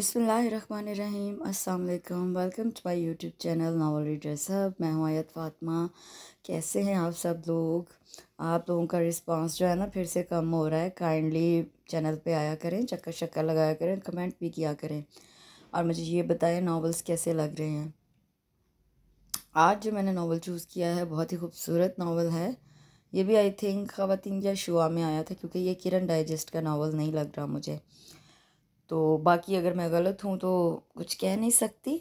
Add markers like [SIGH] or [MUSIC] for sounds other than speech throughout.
बिसमीम अल्लाम welcome to my YouTube channel novel reader सब मैं हूँ आयत फातमा कैसे हैं आप सब लोग आप लोगों का रिस्पांस जो है ना फिर से कम हो रहा है काइंडली चैनल पे आया करें चक्कर शक्कर लगाया करें कमेंट भी किया करें और मुझे ये बताएं नावल्स कैसे लग रहे हैं आज जो मैंने नावल चूज़ किया है बहुत ही खूबसूरत नावल है ये भी आई थिंक ख़वान या शुआ में आया था क्योंकि ये किरण डाइजेस्ट का नावल नहीं लग रहा मुझे तो बाकी अगर मैं गलत हूँ तो कुछ कह नहीं सकती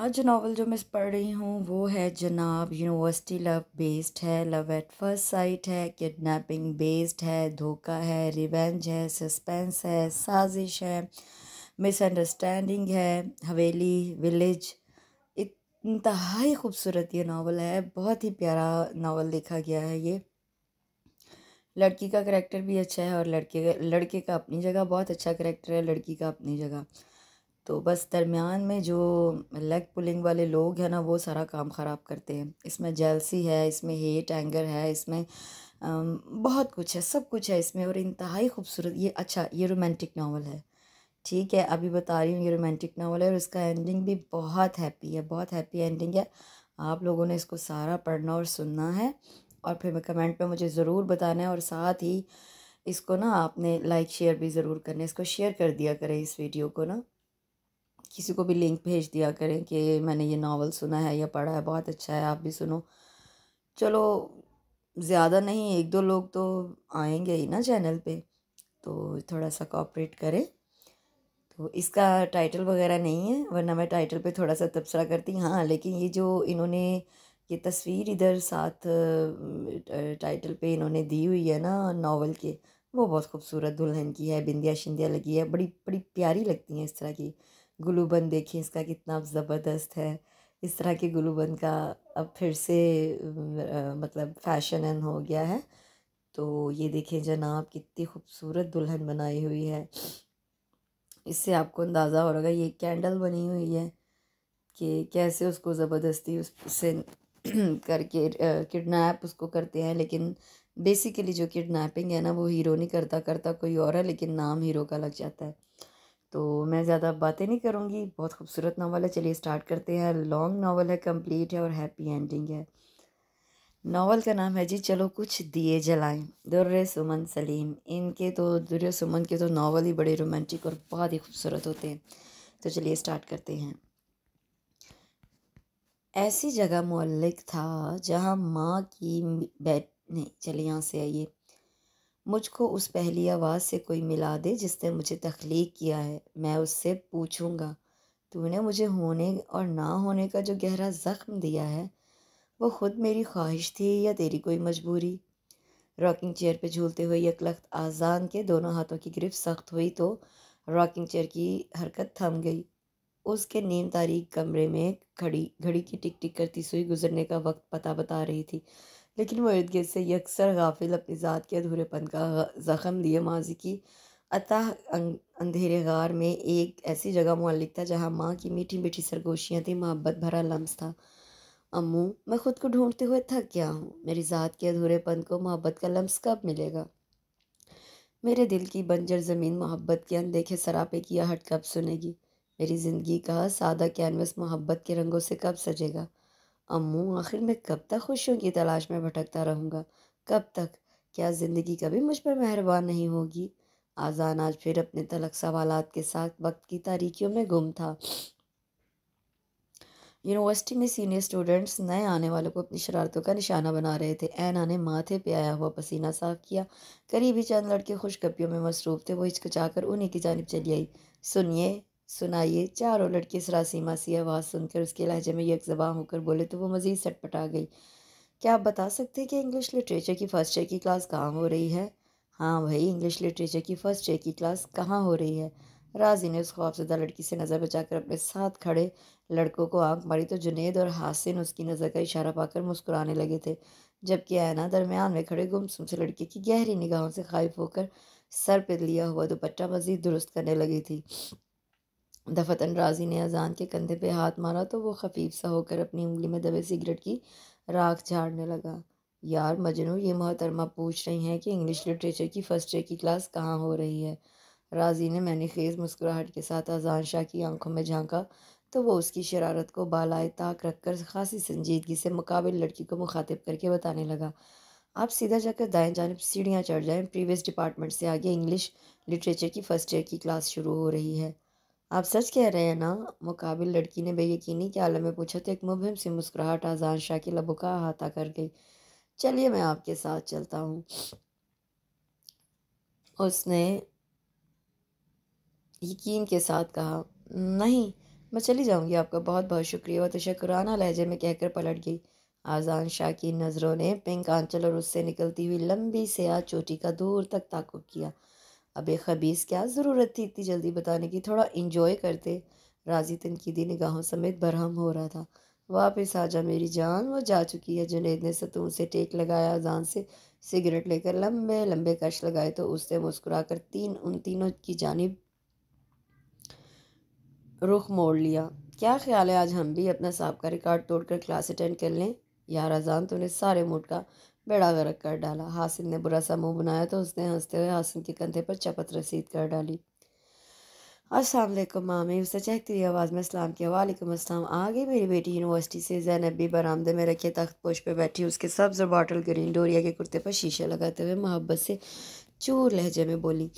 आज नावल जो मैं पढ़ रही हूँ वो है जनाब यूनिवर्सिटी लव बेस्ड है लव एट फर्स्ट साइट है किडनैपिंग बेस्ड है धोखा है रिवेंज है सस्पेंस है साजिश है मिसअंडरस्टैंडिंग है हवेली विलेज इंतहाई खूबसूरत ये नावल है बहुत ही प्यारा नावल लिखा गया है ये लड़की का करेक्टर भी अच्छा है और लड़के का लड़के का अपनी जगह बहुत अच्छा करेक्टर है लड़की का अपनी जगह तो बस दरमियान में जो लेग पुलिंग वाले लोग हैं ना वो सारा काम ख़राब करते हैं इसमें जेलसी है इसमें हेट एंगर है इसमें बहुत कुछ है सब कुछ है इसमें और इंतहाई खूबसूरत ये अच्छा ये रोमांटिक नावल है ठीक है अभी बता रही हूँ ये रोमांटिक नावल है और इसका एंडिंग भी बहुत हैप्पी है बहुत हैप्पी एंडिंग है आप लोगों ने इसको सारा पढ़ना और सुनना है और फिर कमेंट पे मुझे ज़रूर बताना है और साथ ही इसको ना आपने लाइक शेयर भी ज़रूर करना है इसको शेयर कर दिया करें इस वीडियो को ना किसी को भी लिंक भेज दिया करें कि मैंने ये नावल सुना है या पढ़ा है बहुत अच्छा है आप भी सुनो चलो ज़्यादा नहीं एक दो लोग तो आएंगे ही ना चैनल पे तो थोड़ा सा कॉपरेट करें तो इसका टाइटल वगैरह नहीं है वरना मैं टाइटल पे थोड़ा सा तबसरा करती हाँ लेकिन ये जो इन्होंने ये तस्वीर इधर साथ टाइटल पे इन्होंने दी हुई है ना नावल के वो बहुत खूबसूरत दुल्हन की है बिंदिया शिंदिया लगी है बड़ी बड़ी प्यारी लगती हैं इस तरह की गुलूबंद देखिए इसका कितना ज़बरदस्त है इस तरह के गुलूबंद का अब फिर से मतलब फैशन एन हो गया है तो ये देखें जनाब कितनी खूबसूरत दुल्हन बनाई हुई है इससे आपको अंदाज़ा हो रहा ये कैंडल बनी हुई है कि कैसे उसको ज़बरदस्ती उससे [CLEARS THROAT] करके किडनैप उसको करते हैं लेकिन बेसिकली जो किडनैपिंग है ना वो हीरो नहीं करता करता कोई और है लेकिन नाम हीरो का लग जाता है तो मैं ज़्यादा बातें नहीं करूँगी बहुत खूबसूरत नावल है चलिए स्टार्ट करते हैं लॉन्ग नावल है कंप्लीट है और हैप्पी एंडिंग है नावल का नाम है जी चलो कुछ दिए जलाएं दुर्र सुमन सलीम इनके तो दुर्र सुमन के तो नावल ही बड़े रोमांटिक और बहुत ही खूबसूरत होते हैं तो चलिए स्टार्ट करते हैं ऐसी जगह मुल्लिक था जहाँ माँ की बैठ नहीं चले यहाँ से आइए मुझको उस पहली आवाज़ से कोई मिला दे जिसने मुझे तख्लीक किया है मैं उससे पूछूँगा तूने मुझे होने और ना होने का जो गहरा ज़ख्म दिया है वो ख़ुद मेरी ख्वाहिश थी या तेरी कोई मजबूरी रॉकिंग चेयर पे झूलते हुए यकलख्त आज़ान के दोनों हाथों की ग्रिप सख्त हुई तो रॉकिंग चेयर की हरकत थम गई उसके नीम तारीख कमरे में खड़ी घड़ी की टिक टिक करती सुई गुजरने का वक्त पता बता रही थी लेकिन वो इर्द गिर्द से यकसर गाफिल अपनी ज़ात के अधूरेपन का ज़ख़म लिए माजी की अतः अं-, अंधेरे गार में एक ऐसी जगह मालिक था जहाँ माँ की मीठी मीठी सरगोशियाँ थी मोहब्बत भरा लम्स था अम्मू मैं ख़ुद को ढूंढते हुए थक गया हूँ मेरी ज़ात के अधूरेपन को मोहब्बत का लम्स कब मिलेगा मेरे दिल की बंजर ज़मीन मोहब्बत के अनदेखे सरापे की आहट कब सुनेगी मेरी ज़िंदगी का सादा कैनवस मोहब्बत के रंगों से कब सजेगा अम्मू आखिर मैं कब तक खुशियों की तलाश में भटकता रहूँगा कब तक क्या ज़िंदगी कभी मुझ पर मेहरबान नहीं होगी आज़ान आज फिर अपने तलक सवाल के साथ वक्त की तारीखियों में गुम था यूनिवर्सिटी में सीनियर स्टूडेंट्स नए आने वालों को अपनी शरारतों का निशाना बना रहे थे ऐना ने माथे पे आया हुआ पसीना साफ किया करीबी चंद लड़के खुश में मसरूफ थे वो हिचकचाकर उन्हीं की जानब चली आई सुनिए सुनाइए चारों लड़के सरासीमा सी आवाज़ सुनकर उसके लहजे में यकजबा होकर बोले तो वो मज़ीद सटपट आ गई क्या आप बता सकते हैं कि इंग्लिश लिटरेचर की फ़र्स्ट ईयर की क्लास कहाँ हो रही है हाँ भाई इंग्लिश लिटरेचर की फ़र्स्ट ईयर की क्लास कहाँ हो रही है राजी ने उस खौफजदा लड़की से नज़र बचाकर अपने साथ खड़े लड़कों को आंख मारी तो जुनेद और हासिन उसकी नज़र का इशारा पाकर मुस्कुराने लगे थे जबकि आयना दरमियान में खड़े गुमसुम से लड़के की गहरी निगाहों से खाइफ होकर सर पर लिया हुआ दोपट्टा मज़ीद दुरुस्त करने लगी थी दफ़तन राजी ने अजान के कंधे पे हाथ मारा तो वो खफीफ सा होकर अपनी उंगली में दबे सिगरेट की राख झाड़ने लगा यार मजनू ये मोहतरमा पूछ रही हैं कि इंग्लिश लिटरेचर की फ़र्स्ट ईयर की क्लास कहाँ हो रही है राजी ने मैंने खेज़ मुस्कुराहट के साथ अजान शाह की आंखों में झांका तो वो उसकी शरारत को बालाए ताक रख कर खासी संजीदगी से मुकाबिल लड़की को मुखातिब करके बताने लगा आप सीधा जाकर दाएं जानब सीढ़ियाँ चढ़ जाएँ प्रीवियस डिपार्टमेंट से आगे इंग्लिश लिटरेचर की फ़र्स्ट ईयर की क्लास शुरू हो रही है आप सच कह रहे हैं ना मुकाबिल लड़की ने बेयकीनी के आलम में पूछा तो एक मुबहम सी मुस्कुराहट आजान शाह की लबों का अहाता कर गई चलिए मैं आपके साथ चलता हूँ उसने यकीन के साथ कहा नहीं मैं चली जाऊँगी आपका बहुत बहुत शुक्रिया वह तशक्राना लहजे में कहकर पलट गई आजान शाह की नज़रों ने पिंक आंचल और उससे निकलती हुई लंबी सयाह चोटी का दूर तक ताकुब किया अब ये खबीस क्या ज़रूरत थी इतनी जल्दी बताने की थोड़ा इन्जॉय करते राजी तनकीदी निगाहों समेत बरहम हो रहा था वापस आ जा मेरी जान वो जा चुकी है जुनेद ने सतून से टेक लगाया जान से सिगरेट लेकर लंबे लंबे कश लगाए तो उससे मुस्कुरा कर तीन उन तीनों की जानब रुख मोड़ लिया क्या ख्याल है आज हम भी अपना साहब का रिकॉर्ड तोड़कर क्लास अटेंड कर लें यार अजान तूने सारे मूड का बेड़ा गर्क कर डाला हासिन ने बुरा सा मुंह बनाया तो उसने हंसते हुए हासिन के कंधे पर चपत रसीद कर डाली असलम मामी उससे चहकती हुई आवाज़ में सलाम किया वालेकुम अस्सलाम आ गई मेरी बेटी यूनिवर्सिटी से जैनब भी बरामदे में रखे तख्त पोश पर बैठी उसके सब्ज़ और बॉटल ग्रीन डोरिया के कुर्ते पर शीशे लगाते हुए मोहब्बत से चूर लहजे में बोली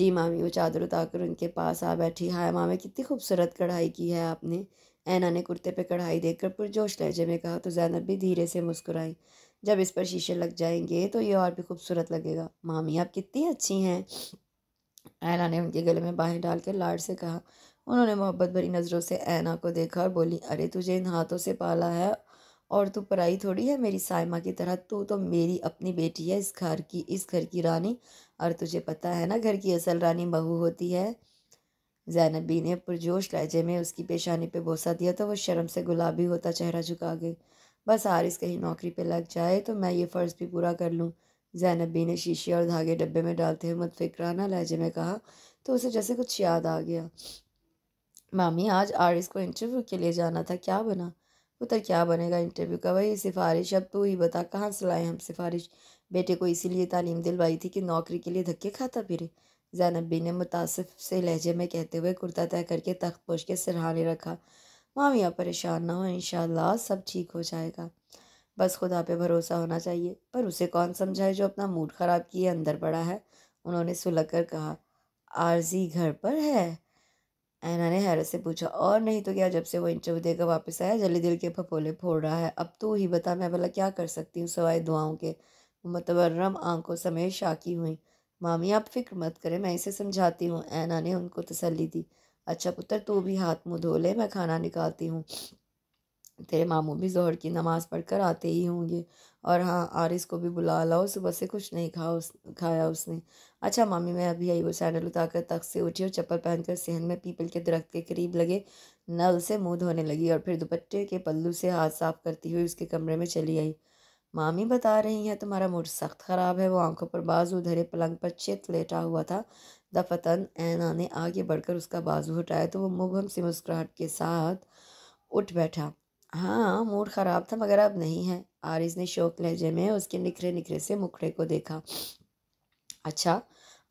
जी मामी वो चादर उतारकर उनके पास आ बैठी हाय मामी कितनी खूबसूरत कढ़ाई की है आपने ऐना ने कुर्ते पर कढ़ाई देख कर पुरजोश लहजे में कहा तो जैनब भी धीरे से मुस्कुराई जब इस पर शीशे लग जाएंगे तो ये और भी खूबसूरत लगेगा मामी आप कितनी अच्छी हैं ऐना ने उनके गले में बाहें डालकर लाड से कहा उन्होंने मोहब्बत भरी नज़रों से ऐना को देखा और बोली अरे तुझे इन हाथों से पाला है और तू पराई थोड़ी है मेरी साइमा की तरह तू तो मेरी अपनी बेटी है इस घर की इस घर की रानी और तुझे पता है ना घर की असल रानी बहू होती है जैनबी ने पुरजोश लहजे में उसकी पेशानी पे बोसा दिया तो वो शर्म से गुलाबी होता चेहरा झुका गई बस हारिस कहीं नौकरी पे लग जाए तो मैं ये फ़र्ज़ भी पूरा कर लूँ जैनबी ने शीशे और धागे डब्बे में डालते हुए मुतफिक्राना लहजे में कहा तो उसे जैसे कुछ याद आ गया मामी आज आरिस को इंटरव्यू के लिए जाना था क्या बना उतर क्या बनेगा इंटरव्यू का वही सिफारिश अब तू ही बता कहाँ से लाए हम सिफारिश बेटे को इसीलिए तालीम दिलवाई थी कि नौकरी के लिए धक्के खाता फिरे जैनबी ने मुतासफ़ से लहजे में कहते हुए कुर्ता तय करके तख्त पोश के सिरहाने रखा मामी आप परेशान ना हो इन सब ठीक हो जाएगा बस खुदा पे भरोसा होना चाहिए पर उसे कौन समझाए जो अपना मूड ख़राब किए अंदर पड़ा है उन्होंने सुलग कर कहा आरजी घर पर है ऐना ने हैरत से पूछा और नहीं तो क्या जब से वो इंटरव्यू देकर वापस आया जल्दी दिल के फपोले फोड़ रहा है अब तो ही बता मैं भला क्या कर सकती हूँ सवाए दुआओं के मतबर्रम आंखों समेत शाकी हुई मामी आप फिक्र मत करें मैं इसे समझाती हूँ ऐना ने उनको तसली दी अच्छा पुत्र तू भी हाथ मुँह धो ले मैं खाना निकालती हूँ तेरे मामू भी जोहर की नमाज़ पढ़कर आते ही होंगे और हाँ आरिस को भी बुला लाओ सुबह से कुछ नहीं खा उस खाया उसने अच्छा मामी मैं अभी आई वो सैंडल उतारकर तख से उठी और चप्पल पहनकर सहन में पीपल के दरख्त के करीब लगे नल से मुंह धोने लगी और फिर दुपट्टे के पल्लू से हाथ साफ करती हुई उसके कमरे में चली आई मामी बता रही हैं तुम्हारा मूड सख्त ख़राब है वो आंखों पर बाजू धरे पलंग पर चित लेटा हुआ था दफतन ऐना ने आगे बढ़कर उसका बाजू हटाया तो वो मुबहम से मुस्कुराहट के साथ उठ बैठा हाँ मूड ख़राब था मगर अब नहीं है आरिज ने शोक लहजे में उसके निखरे निखरे से मुखड़े को देखा अच्छा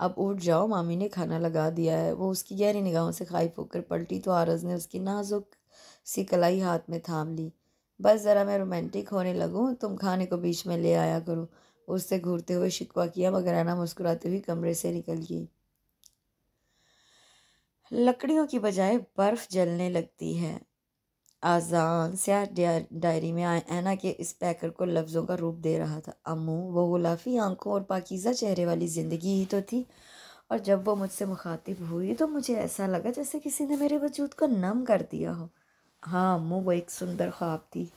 अब उठ जाओ मामी ने खाना लगा दिया है वो उसकी गहरी निगाहों से खाई होकर पलटी तो आरज ने उसकी नाजुक सी कलाई हाथ में थाम ली बस ज़रा मैं रोमांटिक होने लगूँ तुम खाने को बीच में ले आया करो उससे घूरते हुए शिकवा किया मगर आना मुस्कुराते हुए कमरे से निकल गई लकड़ियों की बजाय बर्फ़ जलने लगती है आज़ान सिया डायरी में ऐना के इस पैकर को लफ्ज़ों का रूप दे रहा था अमू वो गुलाफी आंखों और पाकिज़ा चेहरे वाली ज़िंदगी ही तो थी और जब वो मुझसे मुखातिब हुई तो मुझे ऐसा लगा जैसे किसी ने मेरे वजूद को नम कर दिया हो हाँ अम्मू वो एक सुंदर ख्वाब थी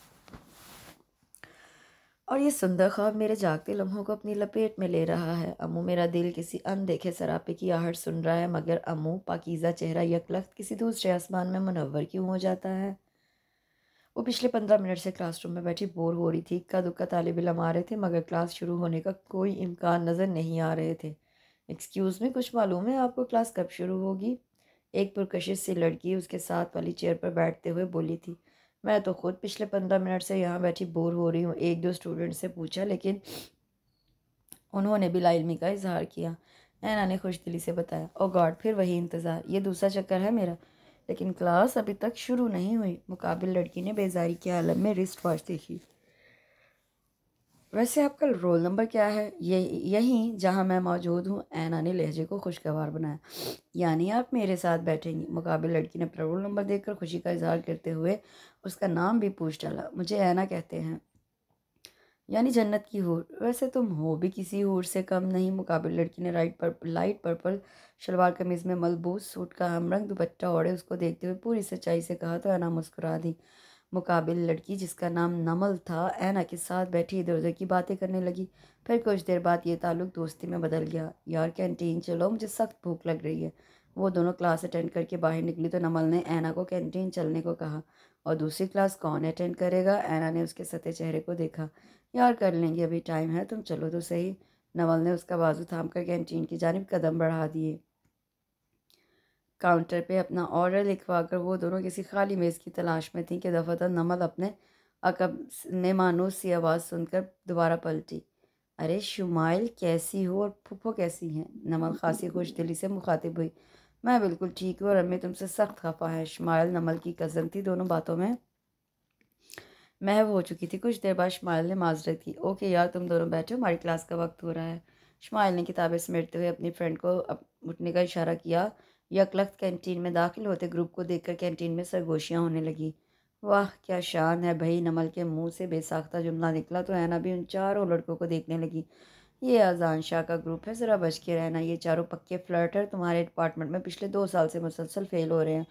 और ये सुंदर ख्वाब मेरे जागते लम्हों को अपनी लपेट में ले रहा है अमू मेरा दिल किसी अनदेखे सरापे की आहट सुन रहा है मगर अमू पाकिज़ा चेहरा यकलख्त किसी दूसरे आसमान में मुनवर क्यों हो जाता है वो पिछले पंद्रह मिनट से क्लासरूम में बैठी बोर हो रही थी इक्का दुक्का तालब इम आ रहे थे मगर क्लास शुरू होने का कोई इम्कान नज़र नहीं आ रहे थे एक्सक्यूज़ में कुछ मालूम है आपको क्लास कब शुरू होगी एक पुरकशिश सी लड़की उसके साथ वाली चेयर पर बैठते हुए बोली थी मैं तो ख़ुद पिछले पंद्रह मिनट से यहाँ बैठी बोर हो रही हूँ एक दो स्टूडेंट से पूछा लेकिन उन्होंने भी लाइलमी का इजहार किया नैना ने खुश दिली से बताया ओ गॉड फिर वही इंतज़ार ये दूसरा चक्कर है मेरा लेकिन क्लास अभी तक शुरू नहीं हुई मुकाबिल लड़की ने बेजारी के आलम में रिस्ट वॉच देखी वैसे आपका रोल नंबर क्या है ये यहीं जहाँ मैं मौजूद हूँ ऐना ने लहजे को खुशगवार बनाया यानी आप मेरे साथ बैठेंगी मुकाबिल लड़की ने अपना रोल नंबर देखकर खुशी का इजहार करते हुए उसका नाम भी पूछ डाला मुझे ऐना कहते हैं यानी जन्नत की हूर वैसे तुम हो भी किसी हूर से कम नहीं मुकाबिल लड़की ने राइट पर लाइट पर्पल शलवार कमीज में मलबूस सूट का हमरंग दुपट्टा ओढ़े उसको देखते हुए पूरी सच्चाई से कहा तो ऐना मुस्कुरा दी मुकाबिल लड़की जिसका नाम नमल था ऐना के साथ बैठी इधर उधर की बातें करने लगी फिर कुछ देर बाद ये ताल्लुक दोस्ती में बदल गया यार कैंटीन चलो मुझे सख्त भूख लग रही है वो दोनों क्लास अटेंड करके बाहर निकली तो नमल ने ऐना को कैंटीन चलने को कहा और दूसरी क्लास कौन अटेंड करेगा ऐना ने उसके सते चेहरे को देखा यार कर लेंगे अभी टाइम है तुम चलो तो सही नमल ने उसका बाजू थाम कर कैंटीन की जानब कदम बढ़ा दिए काउंटर पे अपना ऑर्डर लिखवा कर वो दोनों किसी खाली मेज़ की तलाश में थी कि दफ़ा नमल अपने अकब में मानूस सी आवाज़ सुनकर दोबारा पलटी अरे शुमाइल कैसी हो और फुफो कैसी हैं नमल खासी खुश दिली से मुखातिब हुई मैं बिल्कुल ठीक हूँ और अम्मी तुमसे सख्त खफा है शुमाइल नमल की कज़न थी दोनों बातों में महव हो चुकी थी कुछ देर बाद शुमाइल ने माजरत की ओके यार तुम दोनों बैठे हमारी क्लास का वक्त हो रहा है शुमाइल ने किताबें समेटते हुए अपनी फ्रेंड को उठने का इशारा किया यकलख्त कैंटीन में दाखिल होते ग्रुप को देखकर कैंटीन में सरगोशियाँ होने लगी वाह क्या शान है भई नमल के मुंह से बेसाख्ता जुमला निकला तो ऐना भी उन चारों लड़कों को देखने लगी ये आजान शाह का ग्रुप है ज़रा बच के रहना ये चारों पक्के फ्लर्टर तुम्हारे डिपार्टमेंट में पिछले दो साल से मुसलसल फेल हो रहे हैं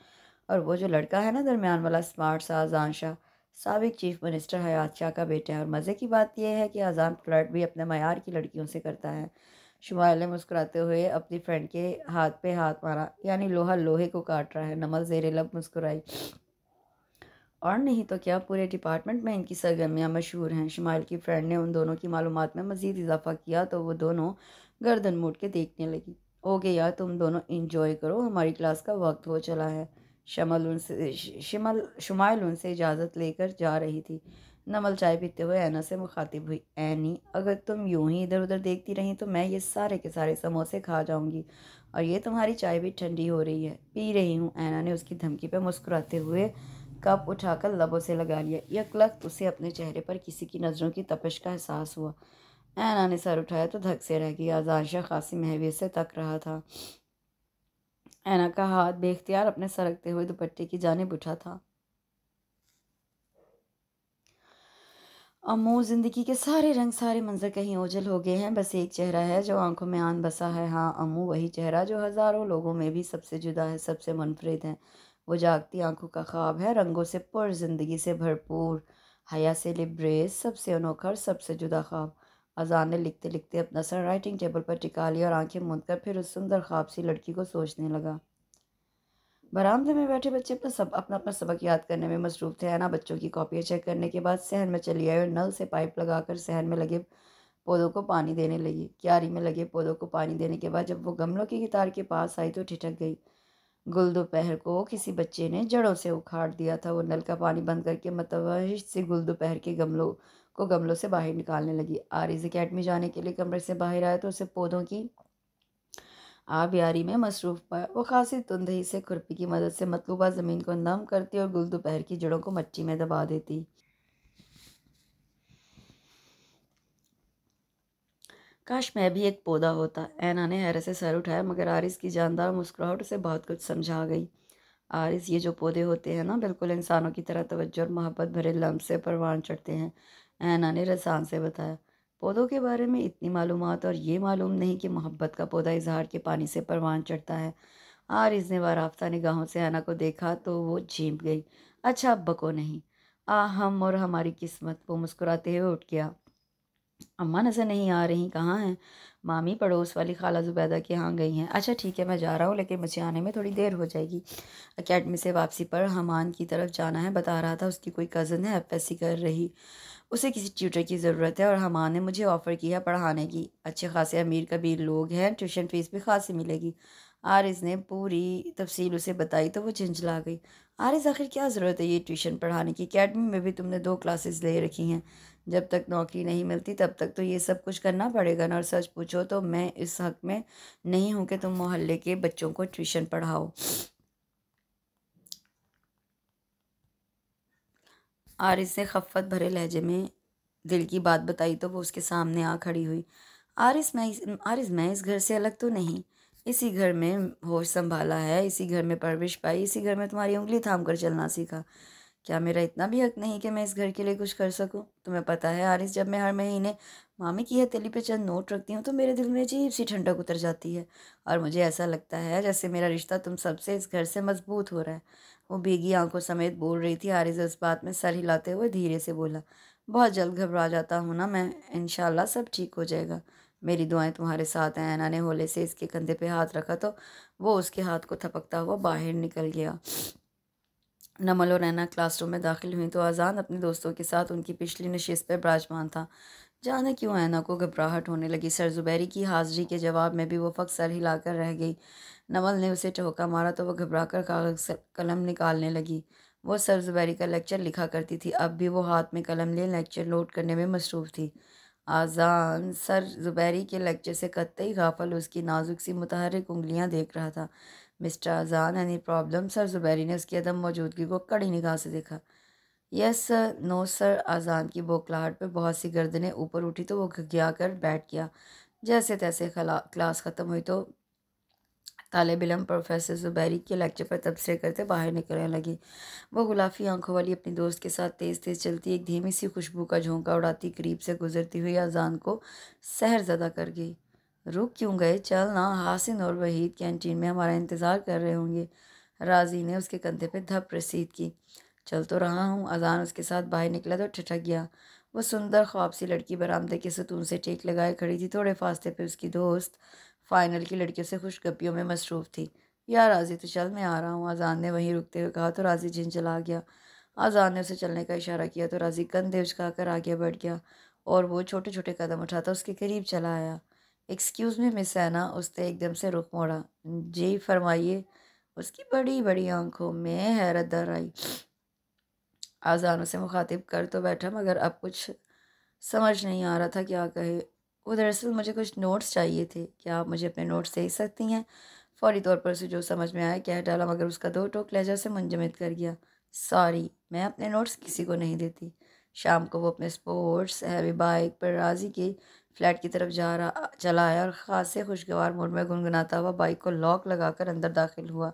और वो जो लड़का है ना दरमियान वाला स्मार्ट सा आजान शाह सबक चीफ मिनिस्टर हयात शाह का बेटा है और मज़े की बात यह है कि आजान फ्लर्ट भी अपने मैार की लड़कियों से करता है शुमाल ने मुस्कुराते हुए अपनी फ्रेंड के हाथ पे हाथ मारा यानी लोहा लोहे को काट रहा है नमल जेर लब मुस्कुराई और नहीं तो क्या पूरे डिपार्टमेंट में इनकी सरगर्मियाँ मशहूर हैं शुमाल की फ्रेंड ने उन दोनों की मालूम में मज़ीद इजाफा किया तो वो दोनों गर्दन मोड के देखने लगी ओके यार तुम दोनों इन्जॉय करो हमारी क्लास का वक्त हो चला है शमल उनसे शमल शुमाइल उनसे इजाज़त लेकर जा रही थी नमल चाय पीते हुए ऐना से मुखातिब हुई ऐनी अगर तुम यूं ही इधर उधर देखती रहीं तो मैं ये सारे के सारे समोसे खा जाऊंगी और ये तुम्हारी चाय भी ठंडी हो रही है पी रही हूँ ऐना ने उसकी धमकी पर मुस्कुराते हुए कप उठाकर लबों से लगा लिया यकलक उसे अपने चेहरे पर किसी की नज़रों की तपश का एहसास हुआ ऐना ने सर उठाया तो धक से रह गया आजारशाह खासी महवियत से तक रहा था ऐना का हाथ बेख्तियार अपने सरकते हुए दुपट्टे की जानब उठा था अमू ज़िंदगी के सारे रंग सारे मंजर कहीं ओझल हो गए हैं बस एक चेहरा है जो आंखों में आन बसा है हाँ अमू वही चेहरा जो हज़ारों लोगों में भी सबसे जुदा है सबसे मुनफरद है वो जागती आंखों का ख्वाब है रंगों से पुर ज़िंदगी से भरपूर हया से लिब्रेस सबसे अनोखर सबसे जुदा ख्वाब अजान ने लिखते लिखते अपना सर राइटिंग टेबल पर टिका लिया और आंखें मूंद कर फिर उस सुंदर ख्वाब सी लड़की को सोचने लगा बरामदे में बैठे बच्चे अपना सब अपना अपना सबक याद करने में मसरूफ थे ना बच्चों की कॉपियाँ चेक करने के बाद सहन में चली आई और नल से पाइप लगाकर सहन में लगे पौधों को पानी देने लगी क्यारी में लगे पौधों को पानी देने के बाद जब वो गमलों की गितार के पास आई तो ठिठक गई गुल दोपहर को किसी बच्चे ने जड़ों से उखाड़ दिया था वो नल का पानी बंद करके मतवहिश से गुल दोपहर के गमलों को गमलों से बाहर निकालने लगी आरिज अकेडमी जाने के लिए कमरे से बाहर आया तो उसे पौधों की यारी में मसरूफ़ पाया वो खासी तुंदही से खुरपी की मदद से मतलूबा ज़मीन को नम करती और गुल दोपहर की जड़ों को मट्टी में दबा देती काश मैं भी एक पौधा होता ऐना ने हैरत से सर उठाया मगर आरिस की जानदार मुस्कुराहट से बहुत कुछ समझा गई आरिस ये जो पौधे होते हैं ना बिल्कुल इंसानों की तरह तवज्जो और मोहब्बत भरे लम्ब से परवान चढ़ते हैं ऐना ने रसान से बताया पौधों के बारे में इतनी मालूम और ये मालूम नहीं कि मोहब्बत का पौधा इजहार के पानी से परवान चढ़ता है आरिज ने वाराफ्ता निगाहों से आना को देखा तो वो झीप गई अच्छा अब बको नहीं आ हम और हमारी किस्मत वो मुस्कुराते हुए उठ गया अम्मा नज़र नहीं आ रही कहाँ हैं मामी पड़ोस वाली खाला जुबैदा के यहाँ गई हैं अच्छा ठीक है मैं जा रहा हूँ लेकिन मुझे आने में थोड़ी देर हो जाएगी अकेडमी से वापसी पर हमान की तरफ जाना है बता रहा था उसकी कोई कज़न है एफ कर रही उसे किसी ट्यूटर की ज़रूरत है और हमारे ने मुझे ऑफ़र किया पढ़ाने की अच्छे खासे अमीर कबीर लोग हैं ट्यूशन फ़ीस भी खासी मिलेगी आरिस ने पूरी तफसील उसे बताई तो वो झंझला गई आरिस आखिर क्या ज़रूरत है ये ट्यूशन पढ़ाने की अकेडमी में भी तुमने दो क्लासेस ले रखी हैं जब तक नौकरी नहीं मिलती तब तक तो ये सब कुछ करना पड़ेगा ना और सच पूछो तो मैं इस हक़ में नहीं हूँ कि तुम मोहल्ले के बच्चों को ट्यूशन पढ़ाओ और इसने खफ़त भरे लहजे में दिल की बात बताई तो वो उसके सामने आ खड़ी हुई आरिस मैं आरिस मैं इस घर से अलग तो नहीं इसी घर में होश संभाला है इसी घर में परवरिश पाई इसी घर में तुम्हारी उंगली थाम कर चलना सीखा क्या मेरा इतना भी हक नहीं कि मैं इस घर के लिए कुछ कर सकूं तुम्हें पता है आरिस जब मैं हर महीने मामी की हथेली पे चंद नोट रखती हूँ तो मेरे दिल में अजीब सी ठंडक उतर जाती है और मुझे ऐसा लगता है जैसे मेरा रिश्ता तुम सबसे इस घर से मजबूत हो रहा है वो भीगी आंखों समेत बोल रही थी आरिज इस बात में सर हिलाते हुए धीरे से बोला बहुत जल्द घबरा जाता हूँ ना मैं इन सब ठीक हो जाएगा मेरी दुआएं तुम्हारे साथ हैं ऐना ने होले से इसके कंधे पे हाथ रखा तो वो उसके हाथ को थपकता हुआ बाहर निकल गया नमल और ऐना क्लासरूम में दाखिल हुई तो आज़ान अपने दोस्तों के साथ उनकी पिछली नशीस पर बराजमान था जाने क्यों ऐना को घबराहट होने लगी सर जुबैरी की हाजिरी के जवाब में भी वो फक सर हिलाकर रह गई नवल ने उसे चौंका मारा तो वह घबराकर कागज कलम निकालने लगी वो सर जुबैरी का लेक्चर लिखा करती थी अब भी वो हाथ में कलम ले लेक्चर लोड करने में मसरूफ़ थी आज़ान सर जुबैरी के लेक्चर से कतई गाफल उसकी नाजुक सी मुतहरक उंगलियां देख रहा था mister Azaan any problem sir Zubairi ने उसकी अदम मौजूदगी को कड़ी निगाह से देखा yes sir no sir Azaan की बोखलाहट पर बहुत सी गर्दनें ऊपर उठी तो वो घगिया कर बैठ गया जैसे तैसे क्लास ख़त्म हुई तो तालब इलम प्रोफेसर ज़ुबैरी के लेक्चर पर तबसरे करते बाहर निकलने लगी वह गुलाफी आंखों वाली अपनी दोस्त के साथ तेज़ तेज़ चलती एक धीमी सी खुशबू का झोंका उड़ाती करीब से गुजरती हुई अजान को सहर ज़दा कर गई रुक क्यों गए चल ना हासिन और वहीद कैंटीन में हमारा इंतज़ार कर रहे होंगे राजी ने उसके कंधे पर धप रसीद की चल तो रहा हूँ अजान उसके साथ बाहर निकला तो ठिठक गया वो सुंदर ख्वाब सी लड़की बरामदे के सतून से टेक लगाए खड़ी थी थोड़े फासले पे उसकी दोस्त फ़ाइनल की लड़कियों से खुशगपियों में मसरूफ़ थी या राज़ी तो चल मैं आ रहा हूँ आजान ने वहीं रुकते हुए कहा तो राज़ी जिन चला गया आजान ने उसे चलने का इशारा किया तो राज़ी कंधे कर आगे बढ़ गया और वो छोटे छोटे कदम उठाता उसके करीब चला आया एक्सक्यूज़ मी मिस ऐना उसने एकदम से रुख मोड़ा जी फरमाइए उसकी बड़ी बड़ी आंखों में हैरत दर आई आज़ान उसे मुखातिब कर तो बैठा मगर अब कुछ समझ नहीं आ रहा था क्या कहे वो दरअसल मुझे कुछ नोट्स चाहिए थे क्या आप मुझे अपने नोट्स दे सकती हैं फ़ौरी तौर पर उसे जो समझ में आया क्या डाला मगर उसका दो टोक लहजा से मुंजमद कर गया सॉरी मैं अपने नोट्स किसी को नहीं देती शाम को वो अपने स्पोर्ट्स हैवी बाइक पर राजी के फ्लैट की तरफ जा रहा चला आया और ख़ास खुशगवार मोड़ में गुनगुनाता हुआ बाइक को लॉक लगाकर अंदर दाखिल हुआ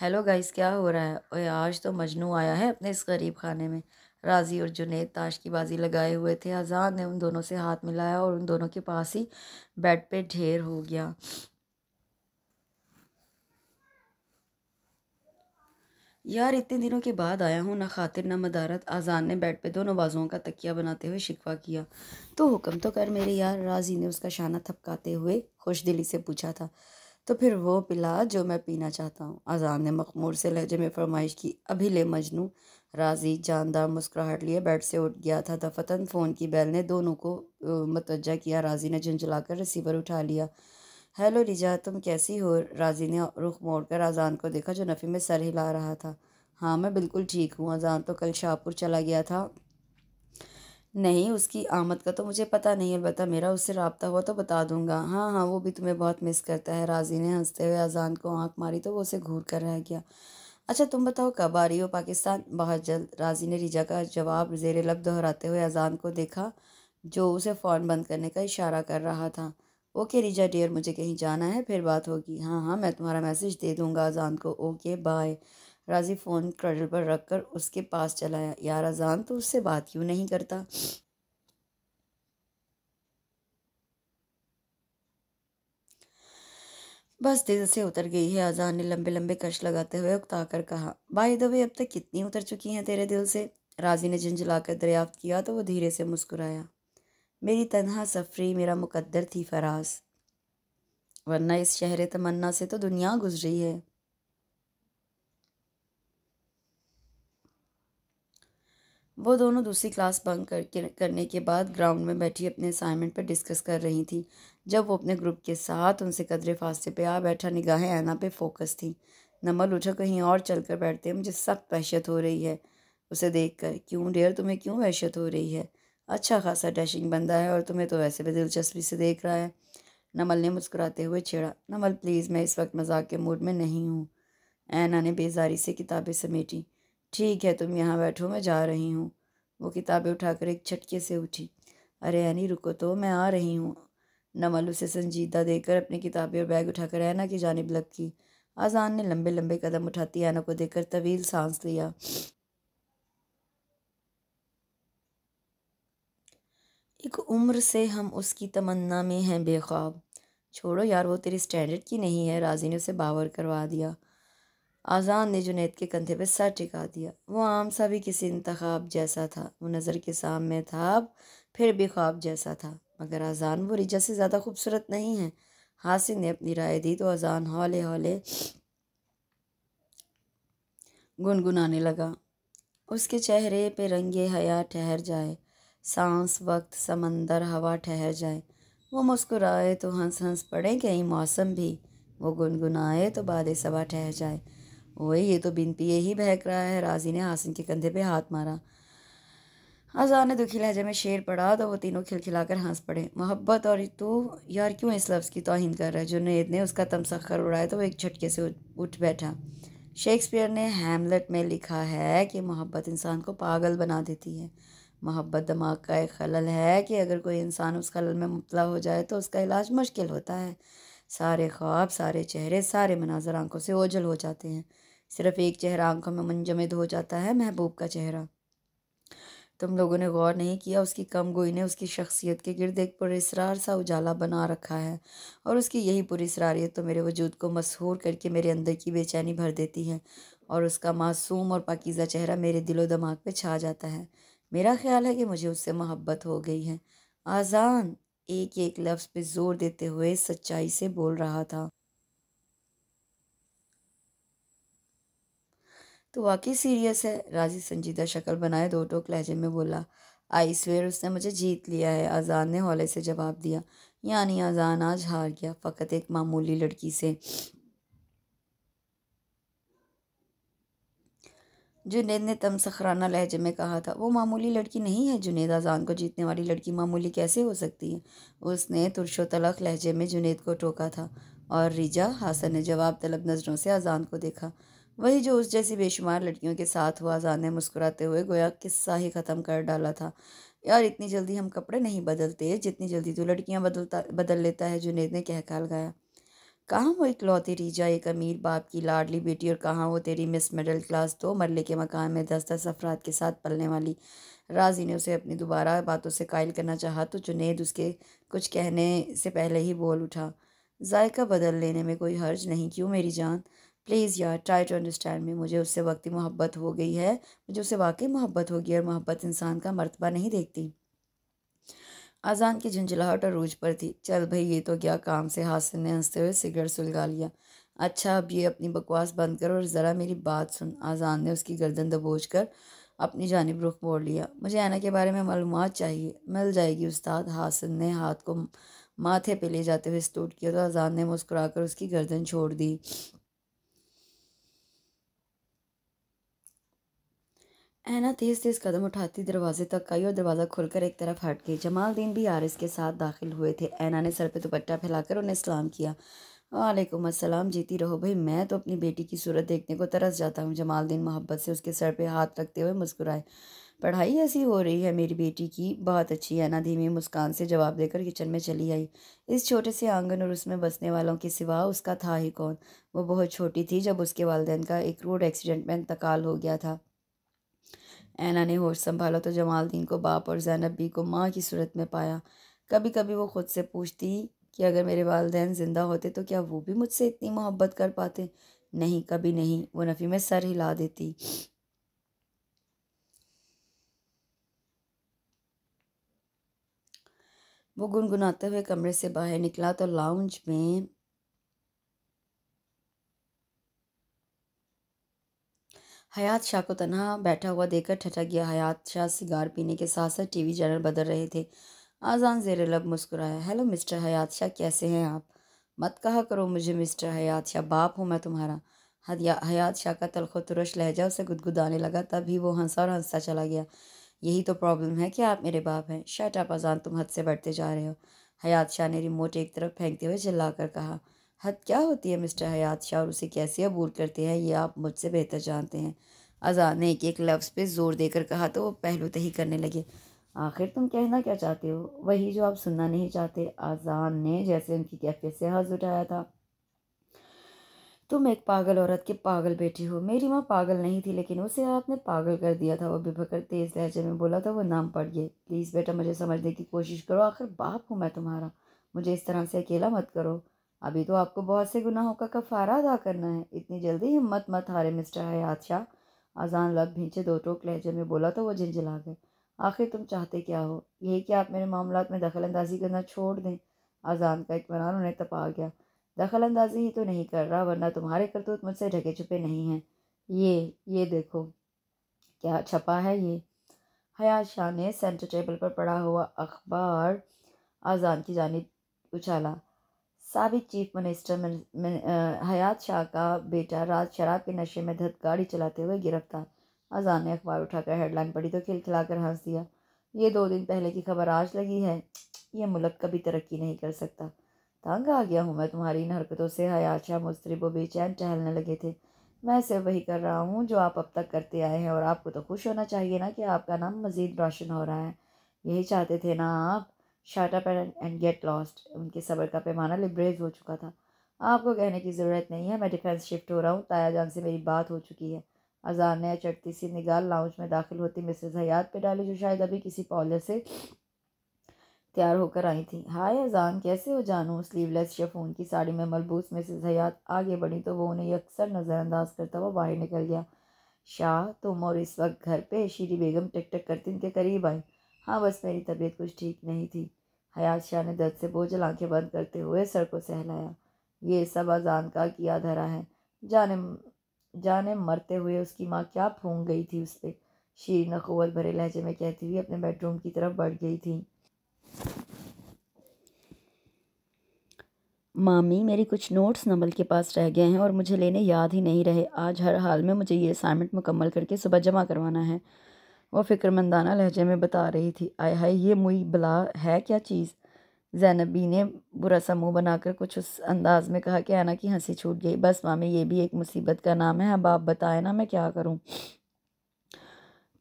हेलो गाइस क्या हो रहा है ओए आज तो मजनू आया है अपने इस गरीब खाने में राज़ी और जुनेद ताश की बाजी लगाए हुए थे आजाद ने उन दोनों से हाथ मिलाया और उन दोनों के पास ही बेड पे ढेर हो गया यार इतने दिनों के बाद आया हूँ ना खातिर ना मदारत आज़ान ने बेड पे दोनों बाजुओं का तकिया बनाते हुए शिकवा किया तो हुक्म तो कर मेरे यार राजी ने उसका शाना थपकाते हुए खुश दिली से पूछा था तो फिर वो पिला जो मैं पीना चाहता हूँ आज़ान ने मखमूर से लहजे में फरमाइश की अभी ले मजनू राजी जानदार मुस्कुराहट लिए बेड से उठ गया था दफतन तो फ़ोन की बैल ने दोनों को मतवजा किया राजी ने झुंझलाकर रिसीवर उठा लिया हेलो रिजा तुम कैसी हो राजी ने रुख मोड़कर आज़ान को देखा जो नफ़ी में सर हिला रहा था हाँ मैं बिल्कुल ठीक हूँ अजान तो कल शाहपुर चला गया था नहीं उसकी आमद का तो मुझे पता नहीं अलबत् मेरा उससे रबता हुआ तो बता दूंगा हाँ हाँ वो भी तुम्हें बहुत मिस करता है राजी ने हंसते हुए अजान को आँख मारी तो वो उसे घूर कर रह गया अच्छा तुम बताओ कब आ रही हो पाकिस्तान बहुत जल्द राजी ने रिजा का जवाब जेर लब दोहराते हुए अजान को देखा जो उसे फ़ोन बंद करने का इशारा कर रहा था ओके रिजा डियर मुझे कहीं जाना है फिर बात होगी हाँ हाँ मैं तुम्हारा मैसेज दे दूँगा अजान को ओके बाय राजी फ़ोन क्रडल पर रख कर उसके पास चलाया यार अजान तो उससे बात क्यों नहीं करता बस तेज़ी से उतर गई है अजान ने लंबे लंबे कश लगाते हुए उकताकर कहा बाय द वे अब तक कितनी उतर चुकी हैं तेरे दिल से राजी ने झंझलाकर दरियाफ्त किया तो वो धीरे से मुस्कुराया मेरी तनहा सफ़री मेरा मुकद्दर थी फराज वरना इस शहर तमन्ना से तो दुनिया गुजरी है वो दोनों दूसरी क्लास बंक करके करने के बाद ग्राउंड में बैठी अपने असाइनमेंट पर डिस्कस कर रही थी जब वो अपने ग्रुप के साथ उनसे कदरे फास्ते पे आ बैठा निगाहें ऐना पे फोकस थी नमल उठा कहीं और चल कर बैठते मुझे सख्त वहशत हो रही है उसे देख कर क्यों डेयर तुम्हें क्यों वहशत हो रही है अच्छा खासा डैशिंग बंदा है और तुम्हें तो वैसे भी दिलचस्पी से देख रहा है नमल ने मुस्कुराते हुए छेड़ा नमल प्लीज़ मैं इस वक्त मजाक के मूड में नहीं हूँ ऐना ने बेजारी से किताबें समेटी ठीक है तुम यहाँ बैठो मैं जा रही हूँ वो किताबें उठाकर एक छटके से उठी अरे ऐनी रुको तो मैं आ रही हूँ नमल उसे संजीदा देकर अपनी किताबें और बैग उठाकर ऐना की जानब लग की आजान ने लंबे लंबे कदम उठाती ऐना को देखकर तवील सांस लिया एक उम्र से हम उसकी तमन्ना में हैं बेख्वाब छोड़ो यार वो तेरी स्टैंडर्ड की नहीं है राजी ने उसे बावर करवा दिया आज़ान ने जुनेद के कंधे पर सर टिका दिया वो आम सा भी किसी इंतखाब जैसा था वो नज़र के सामने था अब फिर भी ख्वाब जैसा था मगर आज़ान वो रिजा से ज़्यादा खूबसूरत नहीं है हासिन ने अपनी राय दी तो अजान हौले हौले गुनगुनाने लगा उसके चेहरे पे रंगे हया ठहर जाए सांस वक्त समंदर हवा ठहर जाए वो मुस्कुराए तो हंस हंस पड़े कहीं मौसम भी वो गुनगुनाए तो बाद सबा ठहर जाए ओए ये तो बिन पिए ही बहक रहा है राजी ने हासन के कंधे पे हाथ मारा आजा ने दुखी लहजे में शेर पड़ा तो वो तीनों खिलखिलाकर हंस पड़े मोहब्बत और तू यार क्यों इस लफ्ज़ की तोहिन कर रहा है जो नैद ने उसका तमसखर उड़ाया तो वो एक झटके से उठ बैठा शेक्सपियर ने हेमलेट में लिखा है कि मोहब्बत इंसान को पागल बना देती है मोहब्बत दिमाग का एक खलल है कि अगर कोई इंसान उस खलल में मुबला हो जाए तो उसका इलाज मुश्किल होता है सारे ख्वाब सारे चेहरे सारे मनाजर आंखों से ओझल हो जाते हैं सिर्फ एक चेहरा आंखों में मंजमद हो जाता है महबूब का चेहरा तुम लोगों ने गौर नहीं किया उसकी कम गोई ने उसकी शख्सियत के गिरद एक पुरसरार सा उजाला बना रखा है और उसकी यही पुरसरारियत तो मेरे वजूद को मसहूर करके मेरे अंदर की बेचैनी भर देती है और उसका मासूम और पाकिज़ा चेहरा मेरे दिलो दमाग पर छा जाता है मेरा ख्याल है कि मुझे उससे मोहब्बत हो गई है आज़ान एक एक लफ्ज़ पे ज़ोर देते हुए सच्चाई से बोल रहा था तो वाकई सीरियस है राजी संजीदा शक्ल बनाए दो टोक लहजे में बोला आई स्वेर उसने मुझे जीत लिया है आजाद ने हौले से जवाब दिया यानी आजान आज हार गया फ़कत एक मामूली लड़की से जुनेद ने तमसखराना लहजे में कहा था वो मामूली लड़की नहीं है जुनेद आजान को जीतने वाली लड़की मामूली कैसे हो सकती है उसने तुरशो तलख लहजे में जुनेद को टोका था और रिजा हासन ने जवाब तलब नज़रों से आजान को देखा वही जो उस जैसी बेशुमार लड़कियों के साथ हुआ जाने मुस्कुराते हुए गोया किस्सा ही ख़त्म कर डाला था यार इतनी जल्दी हम कपड़े नहीं बदलते जितनी जल्दी तो लड़कियाँ बदलता बदल लेता है जुनेद ने कह कहा लगाया कहाँ वो इकलौती रीजा एक अमीर बाप की लाडली बेटी और कहाँ वो तेरी मिस मिडल क्लास दो मरले के मकान में दस दस अफराद के साथ पलने वाली राजी ने उसे अपनी दोबारा बातों से कायल करना चाहा तो जुनेद उसके कुछ कहने से पहले ही बोल उठा जायका बदल लेने में कोई हर्ज नहीं क्यों मेरी जान प्लीज़ यार ट्राई टू अंडरस्टैंड मी मुझे उससे वक्ती मोहब्बत हो गई है मुझे उससे वाकई मोहब्बत होगी और मोहब्बत इंसान का मरतबा नहीं देखती अजान की झुंझलाहट और रूज पर थी चल भाई ये तो क्या काम से हासिल ने हंसते हुए सिगरेट सुलगा लिया अच्छा अब ये अपनी बकवास बंद करो और ज़रा मेरी बात सुन आज़ान ने उसकी गर्दन दबोच कर अपनी जानब रुख मोड़ लिया मुझे आना के बारे में मालूम चाहिए मिल जाएगी उस्ताद हासिन ने हाथ को माथे पे ले जाते हुए स्टूट किया तो अजान ने कर उसकी गर्दन छोड़ दी ऐना तेज़ तेज़ कदम उठाती दरवाजे तक आई और दरवाज़ा खोलकर एक तरफ हट गई जमालदीन भी आरिस के साथ दाखिल हुए थे ऐना ने सर पे दुपट्टा फैलाकर उन्हें सलाम किया वालेकुम अस्सलाम जीती रहो भाई मैं तो अपनी बेटी की सूरत देखने को तरस जाता हूँ जमालदीन मोहब्बत से उसके सर पर हाथ रखते हुए मुस्कुराए पढ़ाई ऐसी हो रही है मेरी बेटी की बहुत अच्छी है ना धीमी मुस्कान से जवाब देकर किचन में चली आई इस छोटे से आंगन और उसमें बसने वालों के सिवा उसका था ही कौन वो बहुत छोटी थी जब उसके वालदेन का एक रोड एक्सीडेंट में इंतकाल हो गया था ऐना ने होश संभाला तो जमालद्दीन को बाप और जैनब बी को माँ की सूरत में पाया कभी कभी वो ख़ुद से पूछती कि अगर मेरे वालदेन ज़िंदा होते तो क्या वो भी मुझसे इतनी मोहब्बत कर पाते नहीं कभी नहीं वो नफ़ी में सर हिला देती वो गुनगुनाते हुए कमरे से बाहर निकला तो लाउंज में हयात शाह को तनहा बैठा हुआ देखकर ठटक गया हयात शाह सिगार पीने के साथ साथ टीवी चैनल बदल रहे थे आजान जेर लब मुस्कुराया हेलो मिस्टर हयात शाह कैसे हैं आप मत कहा करो मुझे मिस्टर हयात शाह बाप हूँ मैं तुम्हारा हयात शाह का तलखो तुरश लहजा उसे गुदगुदाने लगा तभी वो हंसा और हंसता चला गया यही तो प्रॉब्लम है कि आप मेरे बाप हैं शर्ट आप अजान तुम हद से बढ़ते जा रहे हो हयात शाह ने रिमोट एक तरफ फेंकते हुए चिल्ला कर कहा हद क्या होती है मिस्टर हयात शाह और उसे कैसे अबूर करते हैं ये आप मुझसे बेहतर जानते हैं अज़ा ने एक एक लफ्ज़ पे जोर देकर कहा तो वो पहलू तही करने लगे आखिर तुम कहना क्या चाहते हो वही जो आप सुनना नहीं चाहते आज़ान ने जैसे उनकी कैफियत से हाथ उठाया था तुम एक पागल औरत के पागल बेटी हो मेरी माँ पागल नहीं थी लेकिन उसे आपने पागल कर दिया था वो बिभकर तेज़ लहजे में बोला था वो नाम पड़ गए प्लीज़ बेटा मुझे समझने की कोशिश करो आखिर बाप हूँ मैं तुम्हारा मुझे इस तरह से अकेला मत करो अभी तो आपको बहुत से गुनाहों का कफारा अदा करना है इतनी जल्दी हिम्मत मत हारे मिस्टर हयात शाह अजान लब भींचे दो टोक लहजे में बोला तो वो झिझला गए आखिर तुम चाहते क्या हो यही कि आप मेरे मामला में दखल अंदाजी करना छोड़ दें अजान का इतमान उन्हें तपा गया दखल अंदाजी ही तो नहीं कर रहा वरना तुम्हारे करतूत तो मुझसे ढके छुपे नहीं हैं ये ये देखो क्या छपा है ये हयात शाह ने सेंटर टेबल पर पड़ा हुआ अखबार अजान की जानब उछाला सबक चीफ मिनिस्टर मिन, मिन, हयात शाह का बेटा रात शराब के नशे में धत गाड़ी चलाते हुए गिरफ्तार अजान ने अखबार उठाकर हेडलाइन पढ़ी तो खिलखिलाकर हंस दिया ये दो दिन पहले की खबर आज लगी है ये मुल्क कभी तरक्की नहीं कर सकता तंग आ गया हूँ मैं तुम्हारी इन हरकतों से हयात शाह मुस्तरब व बेचैन टहलने लगे थे मैं सिर्फ वही कर रहा हूँ जो आप अब तक करते आए हैं और आपको तो खुश होना चाहिए ना कि आपका नाम मज़ीद रोशन हो रहा है यही चाहते थे ना आप shut up and get lost उनके सबर का पैमाना लिब्रेज हो चुका था आपको कहने की ज़रूरत नहीं है मैं डिफेंस शिफ्ट हो रहा हूँ ताया जान से मेरी बात हो चुकी है अजान ने चढ़ती सी निगाह लाउंज में दाखिल होती मिसेज हयात पे डाली जो शायद अभी किसी पॉलर से तैयार होकर आई थी हाय अजान कैसे हो जानू स्लीवलेस शफून की साड़ी में मलबूस मिसेज हयात आगे बढ़ी तो वो उन्हें अक्सर नज़रअंदाज करता हुआ बाहर निकल गया शाह तुम और इस वक्त घर पे शीरी बेगम टिक टक करती उनके करीब आई हाँ बस मेरी तबीयत कुछ ठीक नहीं थी हयात शाह ने दर्द से बोझल आंखें बंद करते हुए सर को सहलाया ये सब अजान का किया धरा है जाने जाने मरते हुए उसकी माँ क्या फूंग गई थी उस पर शीर नखोवत भरे लहजे में कहती हुई अपने बेडरूम की तरफ बढ़ गई थी मामी मेरी कुछ नोट्स नमल के पास रह गए हैं और मुझे लेने याद ही नहीं रहे आज हर हाल में मुझे ये असाइनमेंट मुकम्मल करके सुबह जमा करवाना है वह फ़िक्रमंदाना लहजे में बता रही थी आय हाय ये मुई बला है क्या चीज़ जैनबी ने बुरा सा मुँह बनाकर कुछ उस अंदाज में कहा कि आना की हंसी छूट गई बस मामी ये भी एक मुसीबत का नाम है अब आप बताएं ना मैं क्या करूं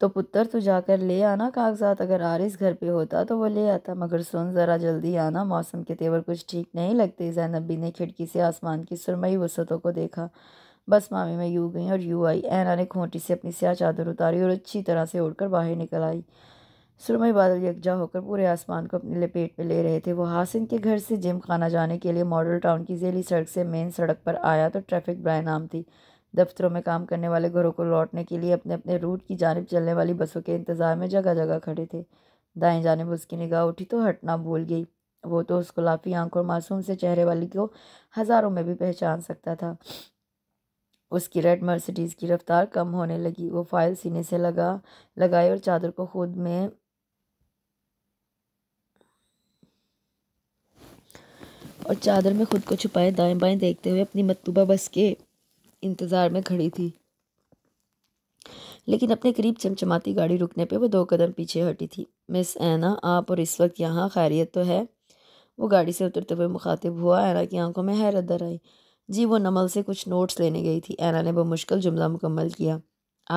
तो पुत्र तू जाकर ले आना कागजात अगर आरिस घर पे होता तो वो ले आता मगर सुन ज़रा जल्दी आना मौसम के तेवर कुछ ठीक नहीं लगते जैनबी ने खिड़की से आसमान की सुरमई वसतों को देखा बस मामी मैं यूँ गई और यूँ आई ऐना ने खोटी से अपनी स्याह चादर उतारी और अच्छी तरह से उड़कर बाहर निकल आई सुरमई बादल यकजा होकर पूरे आसमान को अपनी लपेट में ले रहे थे वो हासिन के घर से जिम खाना जाने के लिए मॉडल टाउन की जेली सड़क से मेन सड़क पर आया तो ट्रैफिक ब्राय नाम थी दफ्तरों में काम करने वाले घरों को लौटने के लिए अपने अपने रूट की जानब चलने वाली बसों के इंतज़ार में जगह जगह खड़े थे दाएं जानब उसकी निगाह उठी तो हटना भूल गई वो तो उस गुलाफी आंखों और मासूम से चेहरे वाली को हज़ारों में भी पहचान सकता था उसकी रेड मर्सिडीज़ की रफ़्तार कम होने लगी वो फाइल सीने से लगा लगाए और चादर को खुद में और चादर में खुद को छुपाए दाएं बाएं देखते हुए अपनी मतलूबा बस के इंतज़ार में खड़ी थी लेकिन अपने करीब चमचमाती गाड़ी रुकने पे वो दो कदम पीछे हटी थी मिस ऐना आप और इस वक्त यहाँ खैरियत तो है वो गाड़ी से उतरते हुए मुखातिब हुआ ऐना की आंखों में हैरत दर आई जी वो नमल से कुछ नोट्स लेने गई थी एना ने बमुश्किल जुमला मुकम्मल किया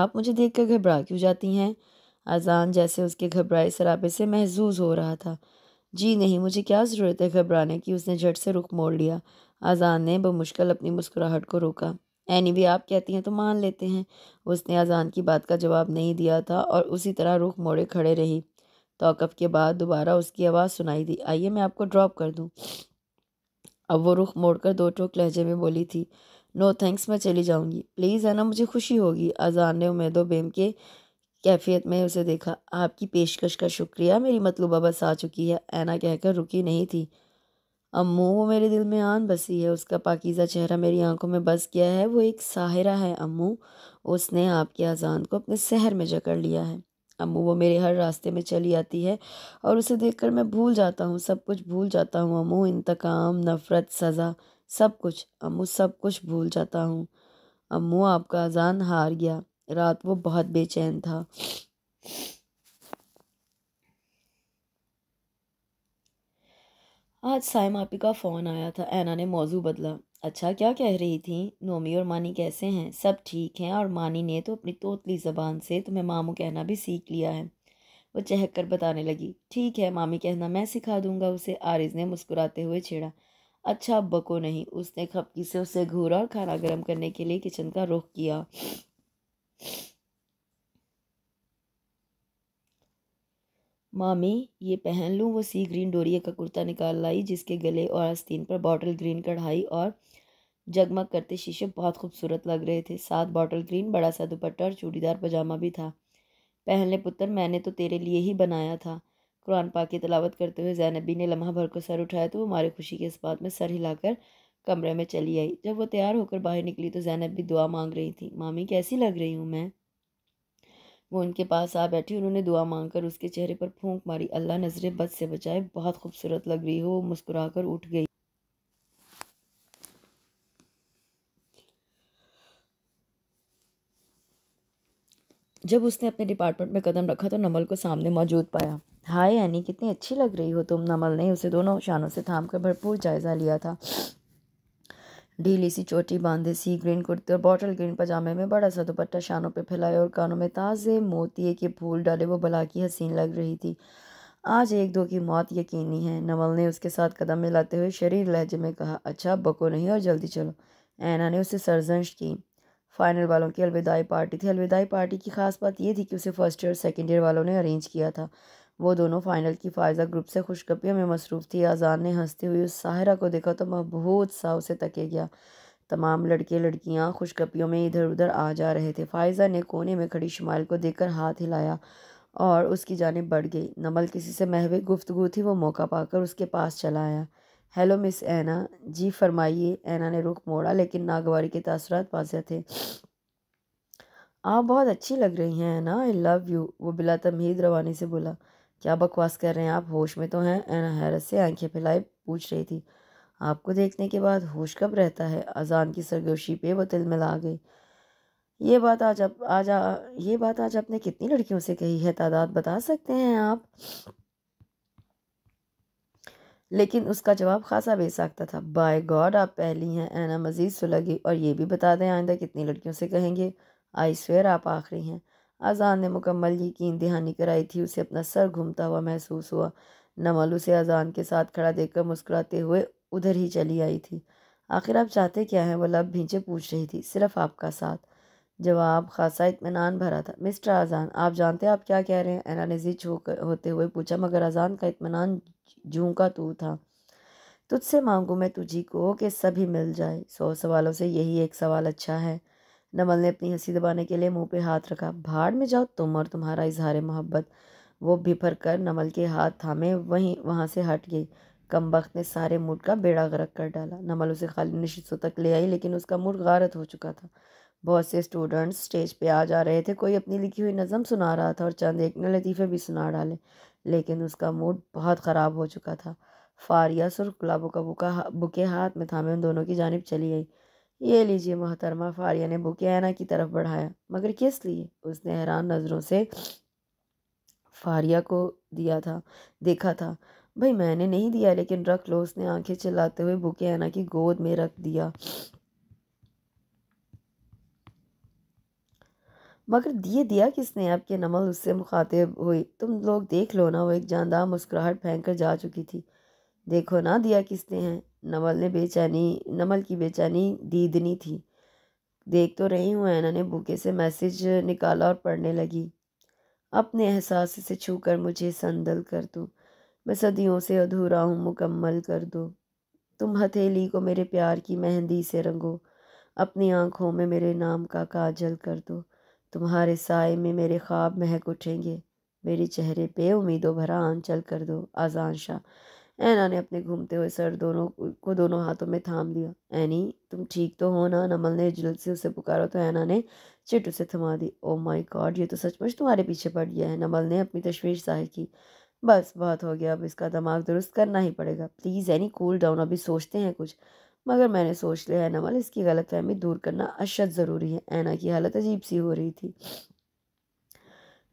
आप मुझे देख कर घबरा क्यों जाती हैं अजान जैसे उसके घबराए शराबे से महजूज हो रहा था जी नहीं मुझे क्या ज़रूरत है घबराने की उसने झट से रुख मोड़ लिया अजान ने बमुश्किल अपनी मुस्कुराहट को रोका एनी भी आप कहती हैं तो मान लेते हैं उसने अजान की बात का जवाब नहीं दिया था और उसी तरह रुख मोड़े खड़े रही तोकफ़ के बाद दोबारा उसकी आवाज़ सुनाई दी आइए मैं आपको ड्रॉप कर दूँ अब वो रुख मोड़कर दो टोक लहजे में बोली थी नो थैंक्स मैं चली जाऊंगी प्लीज़ ना मुझे खुशी होगी अजान ने उमेदो बेम के कैफियत में उसे देखा आपकी पेशकश का शुक्रिया मेरी मतलूबा बस आ चुकी है ऐना कहकर रुकी नहीं थी अम्मू वो मेरे दिल में आन बसी है उसका पाकिज़ा चेहरा मेरी आंखों में बस गया है वो एक साहिरा है अम्मू उसने आपके अजान को अपने शहर में जकड़ लिया है अम्मू वो मेरे हर रास्ते में चली आती है और उसे देखकर मैं भूल जाता हूँ सब कुछ भूल जाता हूँ अमू इंतकाम नफ़रत सज़ा सब कुछ अम्मू सब कुछ भूल जाता हूँ अम्मू आपका अजान हार गया रात वो बहुत बेचैन था आज सायम का फ़ोन आया था ऐना ने मौजू बदला अच्छा क्या कह रही थी नोमी और मानी कैसे हैं सब ठीक हैं और मानी ने तो अपनी तोतली ज़बान से तुम्हें मामू कहना भी सीख लिया है वो चहक कर बताने लगी ठीक है मामी कहना मैं सिखा दूंगा उसे आरिज ने मुस्कुराते हुए छेड़ा अच्छा अब बको नहीं उसने खपकी से उसे घूरा और खाना गर्म करने के लिए किचन का रुख किया मामी ये पहन लूँ वो सी ग्रीन डोरिया का कुर्ता निकाल लाई जिसके गले और आस्तीन पर बॉटल ग्रीन कढ़ाई और जगमग करते शीशे बहुत खूबसूरत लग रहे थे साथ बॉटल ग्रीन बड़ा सा दुपट्टा और चूड़ीदार पजामा भी था पहन ले पुत्र मैंने तो तेरे लिए ही बनाया था कुरान पाक की तलावत करते हुए जैनबी ने लम्हा भर को सर उठाया तो वो मारे खुशी के इस बात में सर हिलाकर कमरे में चली आई जब वो तैयार होकर बाहर निकली तो जैनब भी दुआ मांग रही थी मामी कैसी लग रही हूँ मैं वो उनके पास आ बैठी उन्होंने दुआ मांगकर उसके चेहरे पर फूंक मारी अल्लाह नजरे बद से बचाए बहुत खूबसूरत लग रही हो मुस्कुराकर उठ गई जब उसने अपने डिपार्टमेंट में कदम रखा तो नमल को सामने मौजूद पाया हाय यानी कितनी अच्छी लग रही हो तुम नमल ने उसे दोनों शानों से थाम कर भरपूर जायज़ा लिया था ढीली सी चोटी बांधे सी ग्रीन कुर्ती और बॉटल ग्रीन पजामे में बड़ा सा दुपट्टा शानों पे फैलाए और कानों में ताज़े मोती के फूल डाले वो भला की हसीन लग रही थी आज एक दो की मौत यकीनी है नवल ने उसके साथ कदम मिलाते हुए शरीर लहजे में कहा अच्छा बको नहीं और जल्दी चलो ऐना ने उसे सरजंश की फाइनल वालों की अलविदाई पार्टी थी अलविदाई पार्टी की खास बात यह थी कि उसे फर्स्ट ईयर सेकेंड ईयर वालों ने अरेंज किया था वो दोनों फ़ाइनल की फायजा ग्रुप से खुशकपियों में मसरूफ़ थी आज़ान ने हंसती हुई उस साहरा को देखा तो बहुत सा उसे तके गया तमाम लड़के लड़कियां खुशकपियों में इधर उधर आ जा रहे थे फायजा ने कोने में खड़ी शुमाइल को देखकर हाथ हिलाया और उसकी जानब बढ़ गई नमल किसी से महवे गुफ्तगु थी वो मौका पाकर उसके पास चला आया हेलो मिस ऐना जी फरमाइए ऐना ने रुख मोड़ा लेकिन नागवारी के तसर वाजह थे आप बहुत अच्छी लग रही हैं ऐना आई लव यू वो बिला तमहीद रवानी से बोला क्या बकवास कर रहे हैं आप होश में तो हैं एना हैरत से आंखें फैलाए पूछ रही थी आपको देखने के बाद होश कब रहता है अजान की सरगोशी पे वो तिल मिला गई ये बात आज अब आज आ, ये बात आज आपने कितनी लड़कियों से कही है तादाद बता सकते हैं आप लेकिन उसका जवाब खासा बेसाखता था बाय गॉड आप पहली हैं ऐना मजीद सुलगी और ये भी बता दें आइंदा कितनी लड़कियों से कहेंगे आई स्वेयर आप आखिरी हैं अजान ने मुकम्मल यकीन दहानी कराई थी उसे अपना सर घूमता हुआ महसूस हुआ नमल उसे अजान के साथ खड़ा देखकर मुस्कुराते हुए उधर ही चली आई थी आखिर आप चाहते क्या हैं वह लब भींचे पूछ रही थी सिर्फ आपका साथ जवाब खासा इतमान भरा था मिस्टर अजान आप जानते हैं आप क्या कह रहे हैं एना ने जिच होते हुए पूछा मगर अजान का इतमान का तू था तुझसे मांगू मैं तुझी को कि सभी मिल जाए सौ सवालों से यही एक सवाल अच्छा है नमल ने अपनी हंसी दबाने के लिए मुंह पे हाथ रखा भाड़ में जाओ तुम और तुम्हारा इजहार मोहब्बत वो बिफर कर नमल के हाथ थामे वहीं वहाँ से हट गई कम वक्त ने सारे मूड का बेड़ा गरक कर डाला नमल उसे खाली नशीसों तक ले आई लेकिन उसका मूड गारत हो चुका था बहुत से स्टूडेंट्स स्टेज पे आ जा रहे थे कोई अपनी लिखी हुई नज़म सुना रहा था और चंद एक ने लतीफ़े भी सुना डाले लेकिन उसका मूड बहुत ख़राब हो चुका था फारिया सुर गुलाबों का बुका बुके हाथ में थामे उन दोनों की जानब चली आई ये लीजिए मोहतरमा फारिया ने बुकेना की तरफ बढ़ाया मगर किस लिए उसने हैरान नज़रों से फारिया को दिया था देखा था भाई मैंने नहीं दिया लेकिन रख लो उसने आंखें चिल्लाते हुए बुकेना की गोद में रख दिया मगर दिए दिया किसने आपके नमल उससे मुखातिब हुई तुम लोग देख लो ना वो एक जानदार मुस्कुराहट फेंक कर जा चुकी थी देखो ना दिया किसने है नमल ने बेचैनी नमल की बेचैनी दीदनी थी देख तो रही हूँ ऐना ने बुके से मैसेज निकाला और पढ़ने लगी अपने एहसास से छू कर मुझे संदल कर दो मैं सदियों से अधूरा हूँ मुकम्मल कर दो तुम हथेली को मेरे प्यार की मेहंदी से रंगो अपनी आँखों में मेरे नाम का काजल कर दो तुम्हारे साय में मेरे ख्वाब महक उठेंगे मेरे चेहरे पे उम्मीदों भरा आंचल कर दो आज़ान शाह ऐना ने अपने घूमते हुए सर दोनों को दोनों हाथों में थाम लिया ऐनी तुम ठीक तो हो ना नमल ने जल्द से उसे पुकारा तो ऐना ने चिट उसे थमा दी ओ माई गॉड ये तो सचमुच तुम्हारे पीछे पड़ गया है नमल ने अपनी तशवीश जाहिर की बस बहुत हो गया अब इसका दिमाग दुरुस्त करना ही पड़ेगा प्लीज़ ऐनी कूल डाउन अभी सोचते हैं कुछ मगर मैंने सोच लिया है नमल इसकी गलतफहमी दूर करना अशद ज़रूरी है ऐना की हालत अजीब सी हो रही थी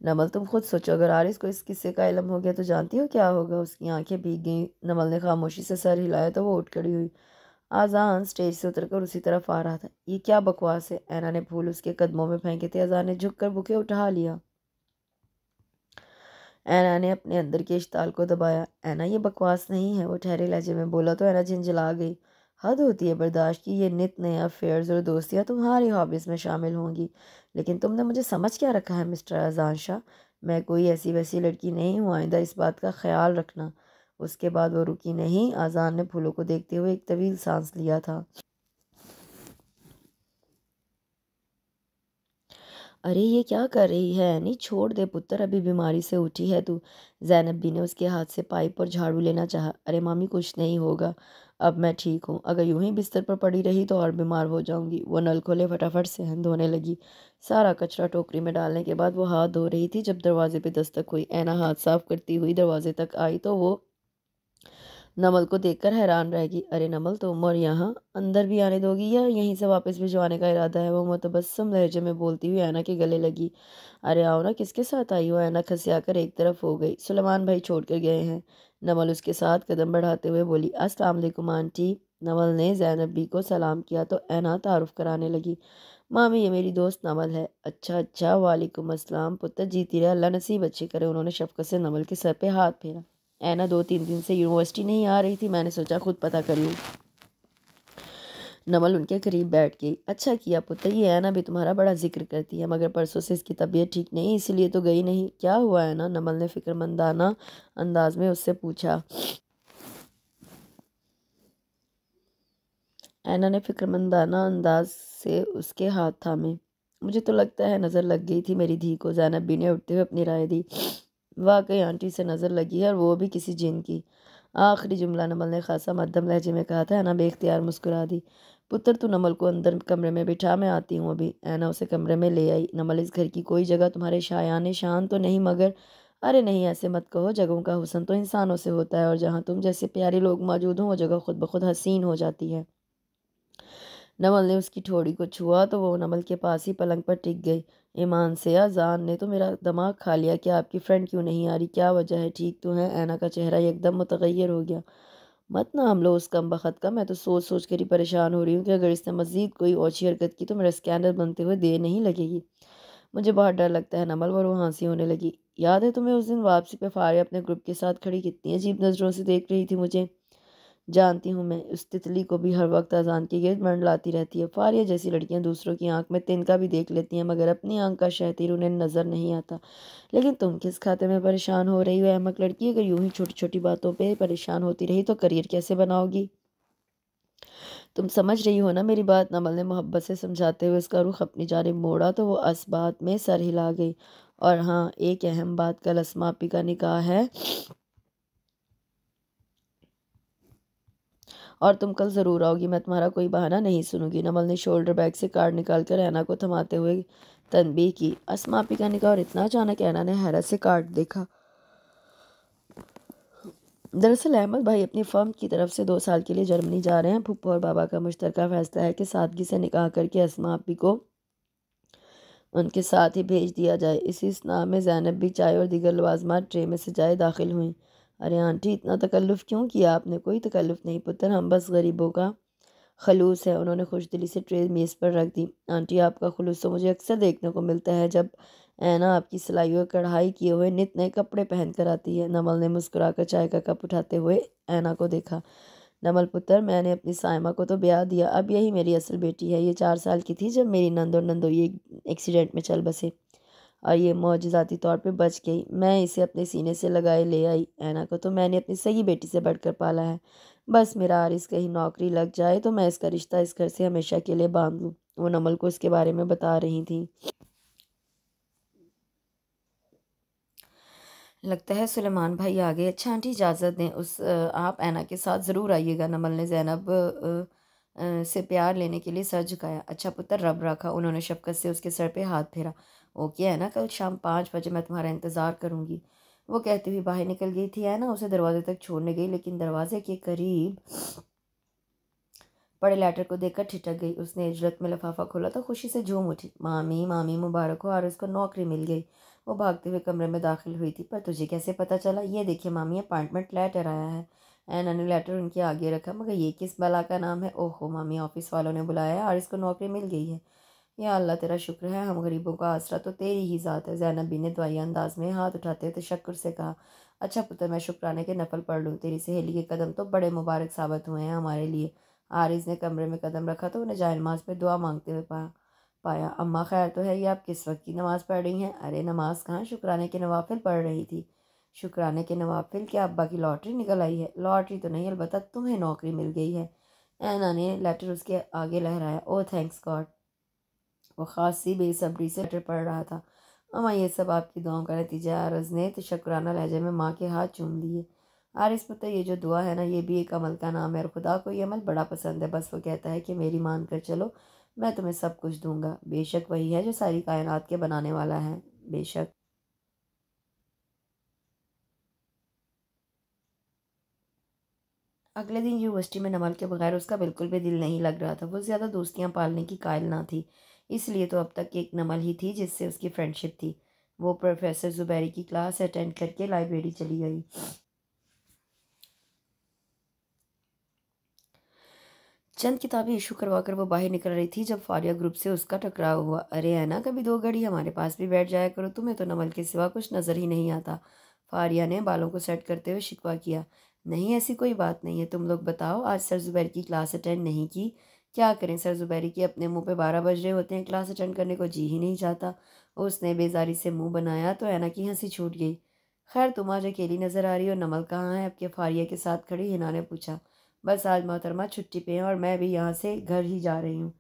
नमल तुम खुद सोचो अगर आरिस को इस किस्से का इलम हो गया तो जानती हो क्या होगा उसकी आंखें भीग गईं नमल ने खामोशी से सर हिलाया तो वो उठ खड़ी हुई आजान स्टेज से उतरकर उसी तरफ आ रहा था ये क्या बकवास है ऐना ने फूल उसके कदमों में फेंके थे आजान ने झुककर बुके उठा लिया ऐना ने अपने अंदर के इश्ताल को दबाया ऐना ये बकवास नहीं है वो ठहरे लहजे में बोला तो ऐना झिंझला गई हद होती है बर्दाश्त की ये नित नए अफेयर्स और दोस्तियाँ तुम्हारी हॉबीज़ में शामिल होंगी लेकिन तुमने मुझे समझ क्या रखा है मिस्टर अजान शाह मैं कोई ऐसी वैसी लड़की नहीं हूँ आइंदा इस बात का ख्याल रखना उसके बाद वो रुकी नहीं आजान ने फूलों को देखते हुए एक तवील सांस लिया था अरे ये क्या कर रही है नहीं छोड़ दे पुत्र अभी बीमारी से उठी है तू जैनब भी ने उसके हाथ से पाइप और झाड़ू लेना चाहा अरे मामी कुछ नहीं होगा अब मैं ठीक हूँ अगर यूं ही बिस्तर पर पड़ी रही तो और बीमार हो जाऊँगी वो नल खोले फटाफट से हन धोने लगी सारा कचरा टोकरी में डालने के बाद वो हाथ धो रही थी जब दरवाजे पे दस्तक हुई ऐना हाथ साफ करती हुई दरवाजे तक आई तो वो नमल को देखकर हैरान रहेगी अरे नमल तुम तो और यहाँ अंदर भी आने दोगी या यहीं से वापस भिजवाने का इरादा है वो मुतबसम लहजे में बोलती हुई ऐना के गले लगी अरे आओ ना किसके साथ आई हो ऐना खसिया कर एक तरफ हो गई सुलेमान भाई छोड़ कर गए हैं नवल उसके साथ कदम बढ़ाते हुए बोली अस्सलाम वालेकुम आंटी नवल ने जैनब बी को सलाम किया तो ऐना तारुफ कराने लगी मामी ये मेरी दोस्त नवल है अच्छा अच्छा वालेकुम अस्सलाम पुत्र जीती रहे अल्लाह नसीब अच्छे करे उन्होंने शफकत से नवल के सर पे हाथ फेरा ऐना दो तीन दिन से यूनिवर्सिटी नहीं आ रही थी मैंने सोचा खुद पता कर लूँ नमल उनके करीब बैठ गई अच्छा किया पुत्र ये ऐना भी तुम्हारा बड़ा जिक्र करती है मगर परसों से इसकी तबीयत ठीक नहीं इसीलिए तो गई नहीं क्या हुआ है ना नमल ने फिक्रमंदाना अंदाज में उससे पूछा ऐना ने फिक्रमंदाना अंदाज से उसके हाथ थामे मुझे तो लगता है नज़र लग गई थी मेरी धी को जैनब बी ने उठते हुए अपनी राय दी वाकई आंटी से नज़र लगी है और वो भी किसी जिन की आखिरी जुमला नमल ने खासा मध्यम लहजे में कहा था ना बेख्तियार मुस्कुरा दी पुत्र तू नमल को अंदर कमरे में बिठा मैं आती हूँ अभी ऐना उसे कमरे में ले आई नमल इस घर की कोई जगह तुम्हारे शायान शान तो नहीं मगर अरे नहीं ऐसे मत कहो जगहों का हुसन तो इंसानों से होता है और जहाँ तुम जैसे प्यारे लोग मौजूद हों वो जगह खुद ब खुद हसीन हो जाती है नमल ने उसकी ठोड़ी को छुआ तो वो नमल के पास ही पलंग पर टिक गई ईमान से जान ने तो मेरा दिमाग खा लिया कि आपकी फ्रेंड क्यों नहीं आ रही क्या वजह है ठीक तो है ऐना का चेहरा एकदम मुतगैर हो गया मत ना हम लोग उस कम बखत का मैं तो सोच सोच कर ही परेशान हो रही हूँ कि अगर इसने मज़ीद कोई ओछी हरकत की तो मेरा स्कैनर बनते हुए देर नहीं लगेगी मुझे बहुत डर लगता है नमल और वो हंसी होने लगी याद है तुम्हें उस दिन वापसी पे फारे अपने ग्रुप के साथ खड़ी कितनी अजीब नज़रों से देख रही थी मुझे जानती हूँ मैं उस तितली को भी हर वक्त अजान की मंड मंडलाती रहती है फारिया जैसी लड़कियाँ दूसरों की आंख में तिनका भी देख लेती हैं मगर अपनी आंख का शहतीर उन्हें नज़र नहीं आता लेकिन तुम किस खाते में परेशान हो रही हो अहमक लड़की अगर यूं ही छोटी छोटी बातों पर परेशान होती रही तो करियर कैसे बनाओगी तुम समझ रही हो ना मेरी बात नमल ने मोहब्बत से समझाते हुए उसका रुख अपनी जानब मोड़ा तो वो अस बात में सर हिला गई और हाँ एक अहम बात कल असमापी का निकाह है और तुम कल ज़रूर आओगी मैं तुम्हारा कोई बहाना नहीं सुनूंगी नमल ने शोल्डर बैग से कार्ड निकाल कर रहना को थमाते हुए तनबी की असमा पिका निका और इतना अचानक ऐना ने हैरत से कार्ड देखा दरअसल अहमद भाई अपनी फर्म की तरफ से दो साल के लिए जर्मनी जा रहे हैं फुप्पो और बाबा का मुश्तर फैसला है कि सादगी से निकाह करके असमा आपी को उनके साथ ही भेज दिया जाए इसी स्नाह में जैनब भी चाय और दीगर लवाजमात ट्रे में सजाए दाखिल हुई अरे आंटी इतना तकल्लुफ़ क्यों किया आपने कोई तकल्लुफ़ नहीं पुत्र हम बस गरीबों का खलूस है उन्होंने खुश दिली से ट्रे मेज़ पर रख दी आंटी आपका खलूस तो मुझे अक्सर देखने को मिलता है जब ऐना आपकी सिलाई और कढ़ाई किए हुए नित नए कपड़े पहन कर आती है नमल ने मुस्कुरा कर चाय का कप उठाते हुए ऐना को देखा नमल पुत्र मैंने अपनी सायमा को तो ब्याह दिया अब यही मेरी असल बेटी है ये चार साल की थी जब मेरी नंद और नंदो ये एक्सीडेंट में चल बसे और ये मोजाती तौर पे बच गई मैं इसे अपने सीने से लगाए ले आई ऐना को तो मैंने अपनी सही बेटी से बढ़कर पाला है बस मेरा आरिस कहीं नौकरी लग जाए तो मैं इसका रिश्ता इस घर से हमेशा के लिए बांध लूँ वो नमल को इसके बारे में बता रही थी लगता है सुलेमान भाई आ गए अच्छा आंटी इजाज़त दें उस आप ऐना के साथ ज़रूर आइएगा नमल ने जैनब से प्यार लेने के लिए सर झुकाया अच्छा पुत्र रब रखा उन्होंने शफकत से उसके सर पे हाथ फेरा ओके oh, है ना कल शाम पाँच बजे मैं तुम्हारा इंतज़ार करूँगी वो कहती हुई बाहर निकल गई थी है ना उसे दरवाजे तक छोड़ने गई लेकिन दरवाजे के करीब पड़े लेटर को देखकर ठिटक गई उसने इजरत में लफाफा खोला तो खुशी से झूम उठी मामी मामी मुबारक हो और उसको नौकरी मिल गई वो भागते हुए कमरे में दाखिल हुई थी पर तुझे कैसे पता चला ये देखिए मामी अपॉइंटमेंट लेटर आया है एना ने लेटर उनके आगे रखा मगर ये किस बला का नाम है ओहो मामी ऑफिस वालों ने बुलाया और इसको नौकरी मिल गई है या अल्लाह तेरा शुक्र है हम गरीबों का आसरा तो तेरी ही ज़ात है जैनब ने दवाया अंदाज में हाथ उठाते हुए शक्र से कहा अच्छा पुत्र मैं शुक्राने के नफल पढ़ लूँ तेरी सहेली के कदम तो बड़े मुबारक साबित हुए हैं हमारे लिए आरिज ने कमरे में कदम रखा तो उन्हें जाए नमाज पर दुआ मांगते हुए पाया पाया अम्मा खैर तो है ये आप किस वक्त की नमाज़ पढ़ रही हैं अरे नमाज कहाँ शुक्राने के नवाफिल पढ़ रही थी शुक्राने के नवाफिल क्या अब्बा की लॉटरी निकल आई है लॉटरी तो नहीं अलबत्त तुम्हें नौकरी मिल गई है ऐना ने लेटर उसके आगे लहराया ओ थैंक्स गॉड वो खासी बेसब्री से लेटर पढ़ रहा था अम्मा ये सब आपकी दुआओं का नतीजा है अरज ने तो शक्राना लहजे में माँ के हाथ चूम लिए आरिस पता ये जो दुआ है ना ये भी एक अमल का नाम है और खुदा को ये अमल बड़ा पसंद है बस वो कहता है कि मेरी मान कर चलो मैं तुम्हें सब कुछ दूंगा बेशक वही है जो सारी कायनात के बनाने वाला है बेशक अगले दिन यूनिवर्सिटी में नमल के बगैर उसका बिल्कुल भी दिल नहीं लग रहा था वो ज़्यादा दोस्तियाँ पालने की कायल ना थी इसलिए तो अब तक एक नमल ही थी जिससे उसकी फ्रेंडशिप थी वो प्रोफेसर ज़ुबैरी की क्लास अटेंड करके लाइब्रेरी चली गई चंद किताबें इशू करवा कर वो बाहर निकल रही थी जब फारिया ग्रुप से उसका टकराव हुआ अरे है ना कभी दो घड़ी हमारे पास भी बैठ जाया करो तुम्हें तो नमल के सिवा कुछ नज़र ही नहीं आता फारिया ने बालों को सेट करते हुए शिकवा किया नहीं ऐसी कोई बात नहीं है तुम लोग बताओ आज सर जुबैर की क्लास अटेंड नहीं की क्या करें सर जुबैरी के अपने मुंह पे बारह बज रहे होते हैं क्लास अटेंड करने को जी ही नहीं चाहता उसने बेजारी से मुंह बनाया तो ऐना की हंसी छूट गई खैर तुम आज अकेली नज़र आ रही हो नमल कहाँ है आपके फारिया के साथ खड़ी हिना ने पूछा बस आज मोहतरमा छुट्टी पे हैं और मैं भी यहाँ से घर ही जा रही हूँ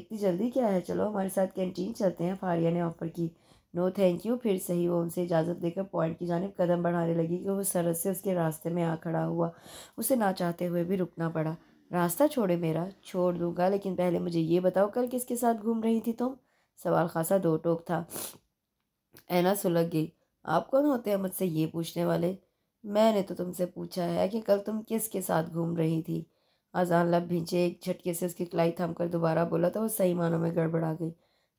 इतनी जल्दी क्या है चलो हमारे साथ कैंटीन चलते हैं फारिया ने ऑफ़र की नो थैंक यू फिर सही वो उनसे इजाज़त देकर पॉइंट की जानब कदम बढ़ाने लगी कि वो सरस से उसके रास्ते में आ खड़ा हुआ उसे ना चाहते हुए भी रुकना पड़ा रास्ता छोड़े मेरा छोड़ दूंगा लेकिन पहले मुझे ये बताओ कल किसके साथ घूम रही थी तुम सवाल खासा दो टोक था ऐना सुलग गई आप कौन होते हैं मुझसे ये पूछने वाले मैंने तो तुमसे पूछा है कि कल तुम किसके साथ घूम रही थी अजान लब भींचे एक झटके से उसकी कलाई थाम कर दोबारा बोला तो वो सही मानों में गड़बड़ा गई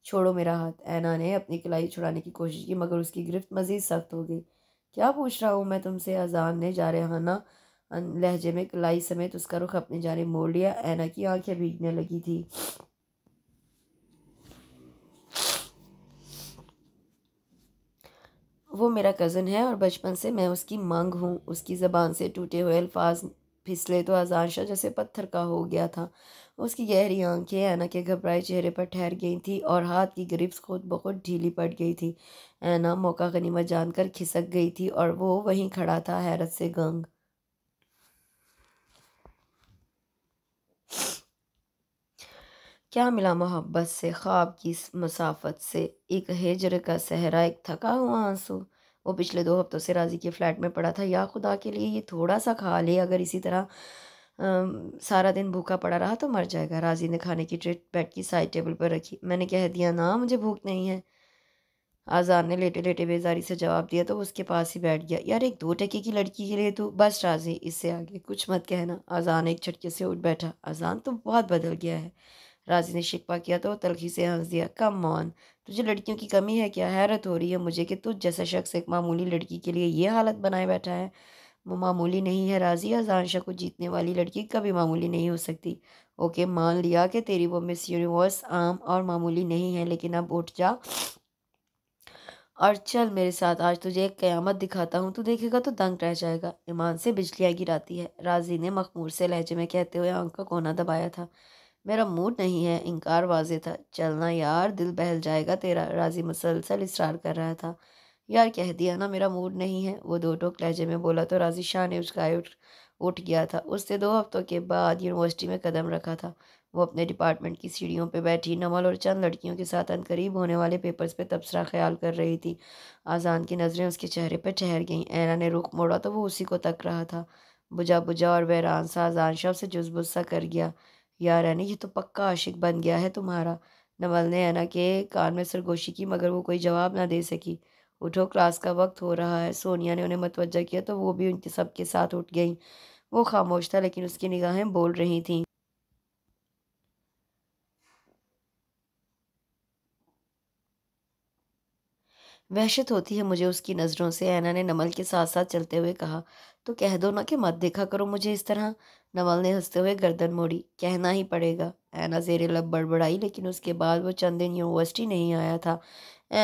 छोड़ो मेरा हाथ ऐना ने अपनी कलाई छुड़ाने की कोशिश की मगर उसकी गिरफ्त मज़ीद सख्त हो गई क्या पूछ रहा हूँ मैं तुमसे अजान ने जा ना लहजे में कलाई समेत उसका रुख अपने जाने मोड़ लिया ऐना की आंखें भीगने लगी थी वो मेरा कज़न है और बचपन से मैं उसकी मांग हूँ उसकी ज़बान से टूटे हुए अल्फाज फिसले तो आजानशाह जैसे पत्थर का हो गया था उसकी गहरी आंखें ऐना के घबराए चेहरे पर ठहर गई थी और हाथ की ग्रिप्स खुद बहुत ढीली पड़ गई थी ऐना मौका गनीमत जानकर खिसक गई थी और वो वहीं खड़ा था हैरत से गंग क्या मिला मोहब्बत से ख्वाब की मसाफत से एक हिजर का सहरा एक थका हुआ आंसू वो पिछले दो हफ्तों से राजी के फ्लैट में पड़ा था या खुदा के लिए ये थोड़ा सा खा ले अगर इसी तरह आ, सारा दिन भूखा पड़ा रहा तो मर जाएगा राजी ने खाने की ट्रेट बैठ की साइड टेबल पर रखी मैंने कह दिया ना मुझे भूख नहीं है आज़ाद ने लेटे लेटे बेजारी से जवाब दिया तो उसके पास ही बैठ गया यार एक दो टके की लड़की के लिए तो बस राजी इससे आगे कुछ मत कहना आज़ान एक झटके से उठ बैठा आज़ान तो बहुत बदल गया है राजी ने शिकवा किया तो तलखी से हंस दिया कम मौन तुझे लड़कियों की कमी है क्या हैरत हो रही है मुझे कि तुझ जैसा शख्स एक मामूली लड़की के लिए ये हालत बनाए बैठा है वो मामूली नहीं है राजी अजानशाह को जीतने वाली लड़की कभी मामूली नहीं हो सकती ओके मान लिया कि तेरी वो मिस यूनिवर्स आम और मामूली नहीं है लेकिन अब उठ जा और चल मेरे साथ आज तुझे एक क़यामत दिखाता हूँ तू देखेगा तो दंग रह जाएगा ईमान से बिजलियाँ गिराती है राजी ने मखमूर से लहजे में कहते हुए आंख का कोना दबाया था मेरा मूड नहीं है इनकार वाजे था चलना यार दिल बहल जाएगा तेरा राजी मुसलसल इसरार कर रहा था यार कह दिया ना मेरा मूड नहीं है वो दो टोक लहजे में बोला तो राजी शाह ने उसका उठ उठ गया था उससे दो हफ्तों के बाद यूनिवर्सिटी में कदम रखा था वो अपने डिपार्टमेंट की सीढ़ियों पर बैठी नमल और चंद लड़कियों के साथ अनकरीब होने वाले पेपर्स पे तबसरा ख्याल कर रही थी आज़ान की नज़रें उसके चेहरे पर ठहर गईं ऐना ने रुख मोड़ा तो वो उसी को तक रहा था बुझा बुझा और वहरान सा आज़ान शाह से जुजबुस्सा कर गया यार है ना ये तो पक्का आशिक बन गया है तुम्हारा नवल ने ऐना के कान में सरगोशी की मगर वो कोई जवाब ना दे सकी उठो क्लास का वक्त हो रहा है सोनिया ने उन्हें मतवजा किया तो वो भी उनके सबके साथ उठ गई वो खामोश था लेकिन उसकी निगाहें बोल रही थीं वहशत होती है मुझे उसकी नज़रों से ऐना ने नमल के साथ साथ चलते हुए कहा तो कह दो ना कि मत देखा करो मुझे इस तरह नमल ने हंसते हुए गर्दन मोड़ी कहना ही पड़ेगा ऐना जेर लब बड़बड़ाई लेकिन उसके बाद वो चंद दिन यूनिवर्सिटी नहीं आया था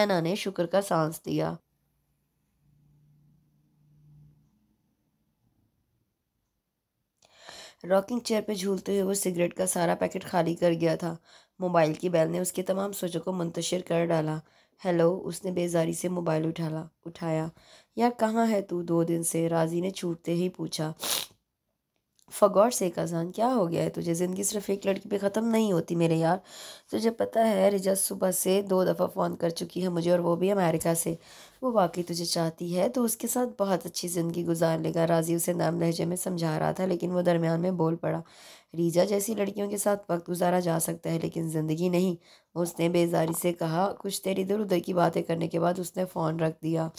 ऐना ने शुक्र का सांस दिया रॉकिंग चेयर पे झूलते हुए वो सिगरेट का सारा पैकेट खाली कर गया था मोबाइल की बैल ने उसके तमाम सोचों को मुंतशिर कर डाला हेलो उसने बेजारी से मोबाइल उठाला उठाया यार कहाँ है तू दो दिन से राजी ने छूटते ही पूछा फगौर से कजान क्या हो गया है तुझे ज़िंदगी सिर्फ एक लड़की पे ख़त्म नहीं होती मेरे यार तुझे पता है रिजा सुबह से दो दफ़ा फ़ोन कर चुकी है मुझे और वो भी अमेरिका से वो वाकई तुझे चाहती है तो उसके साथ बहुत अच्छी ज़िंदगी गुजार लेगा राजी उसे नाम लहजे में समझा रहा था लेकिन वो दरमियान में बोल पड़ा रीजा जैसी लड़कियों के साथ वक्त गुजारा जा सकता है लेकिन ज़िंदगी नहीं उसने बेजारी से कहा कुछ देर इधर उधर की बातें करने के बाद उसने फ़ोन रख दिया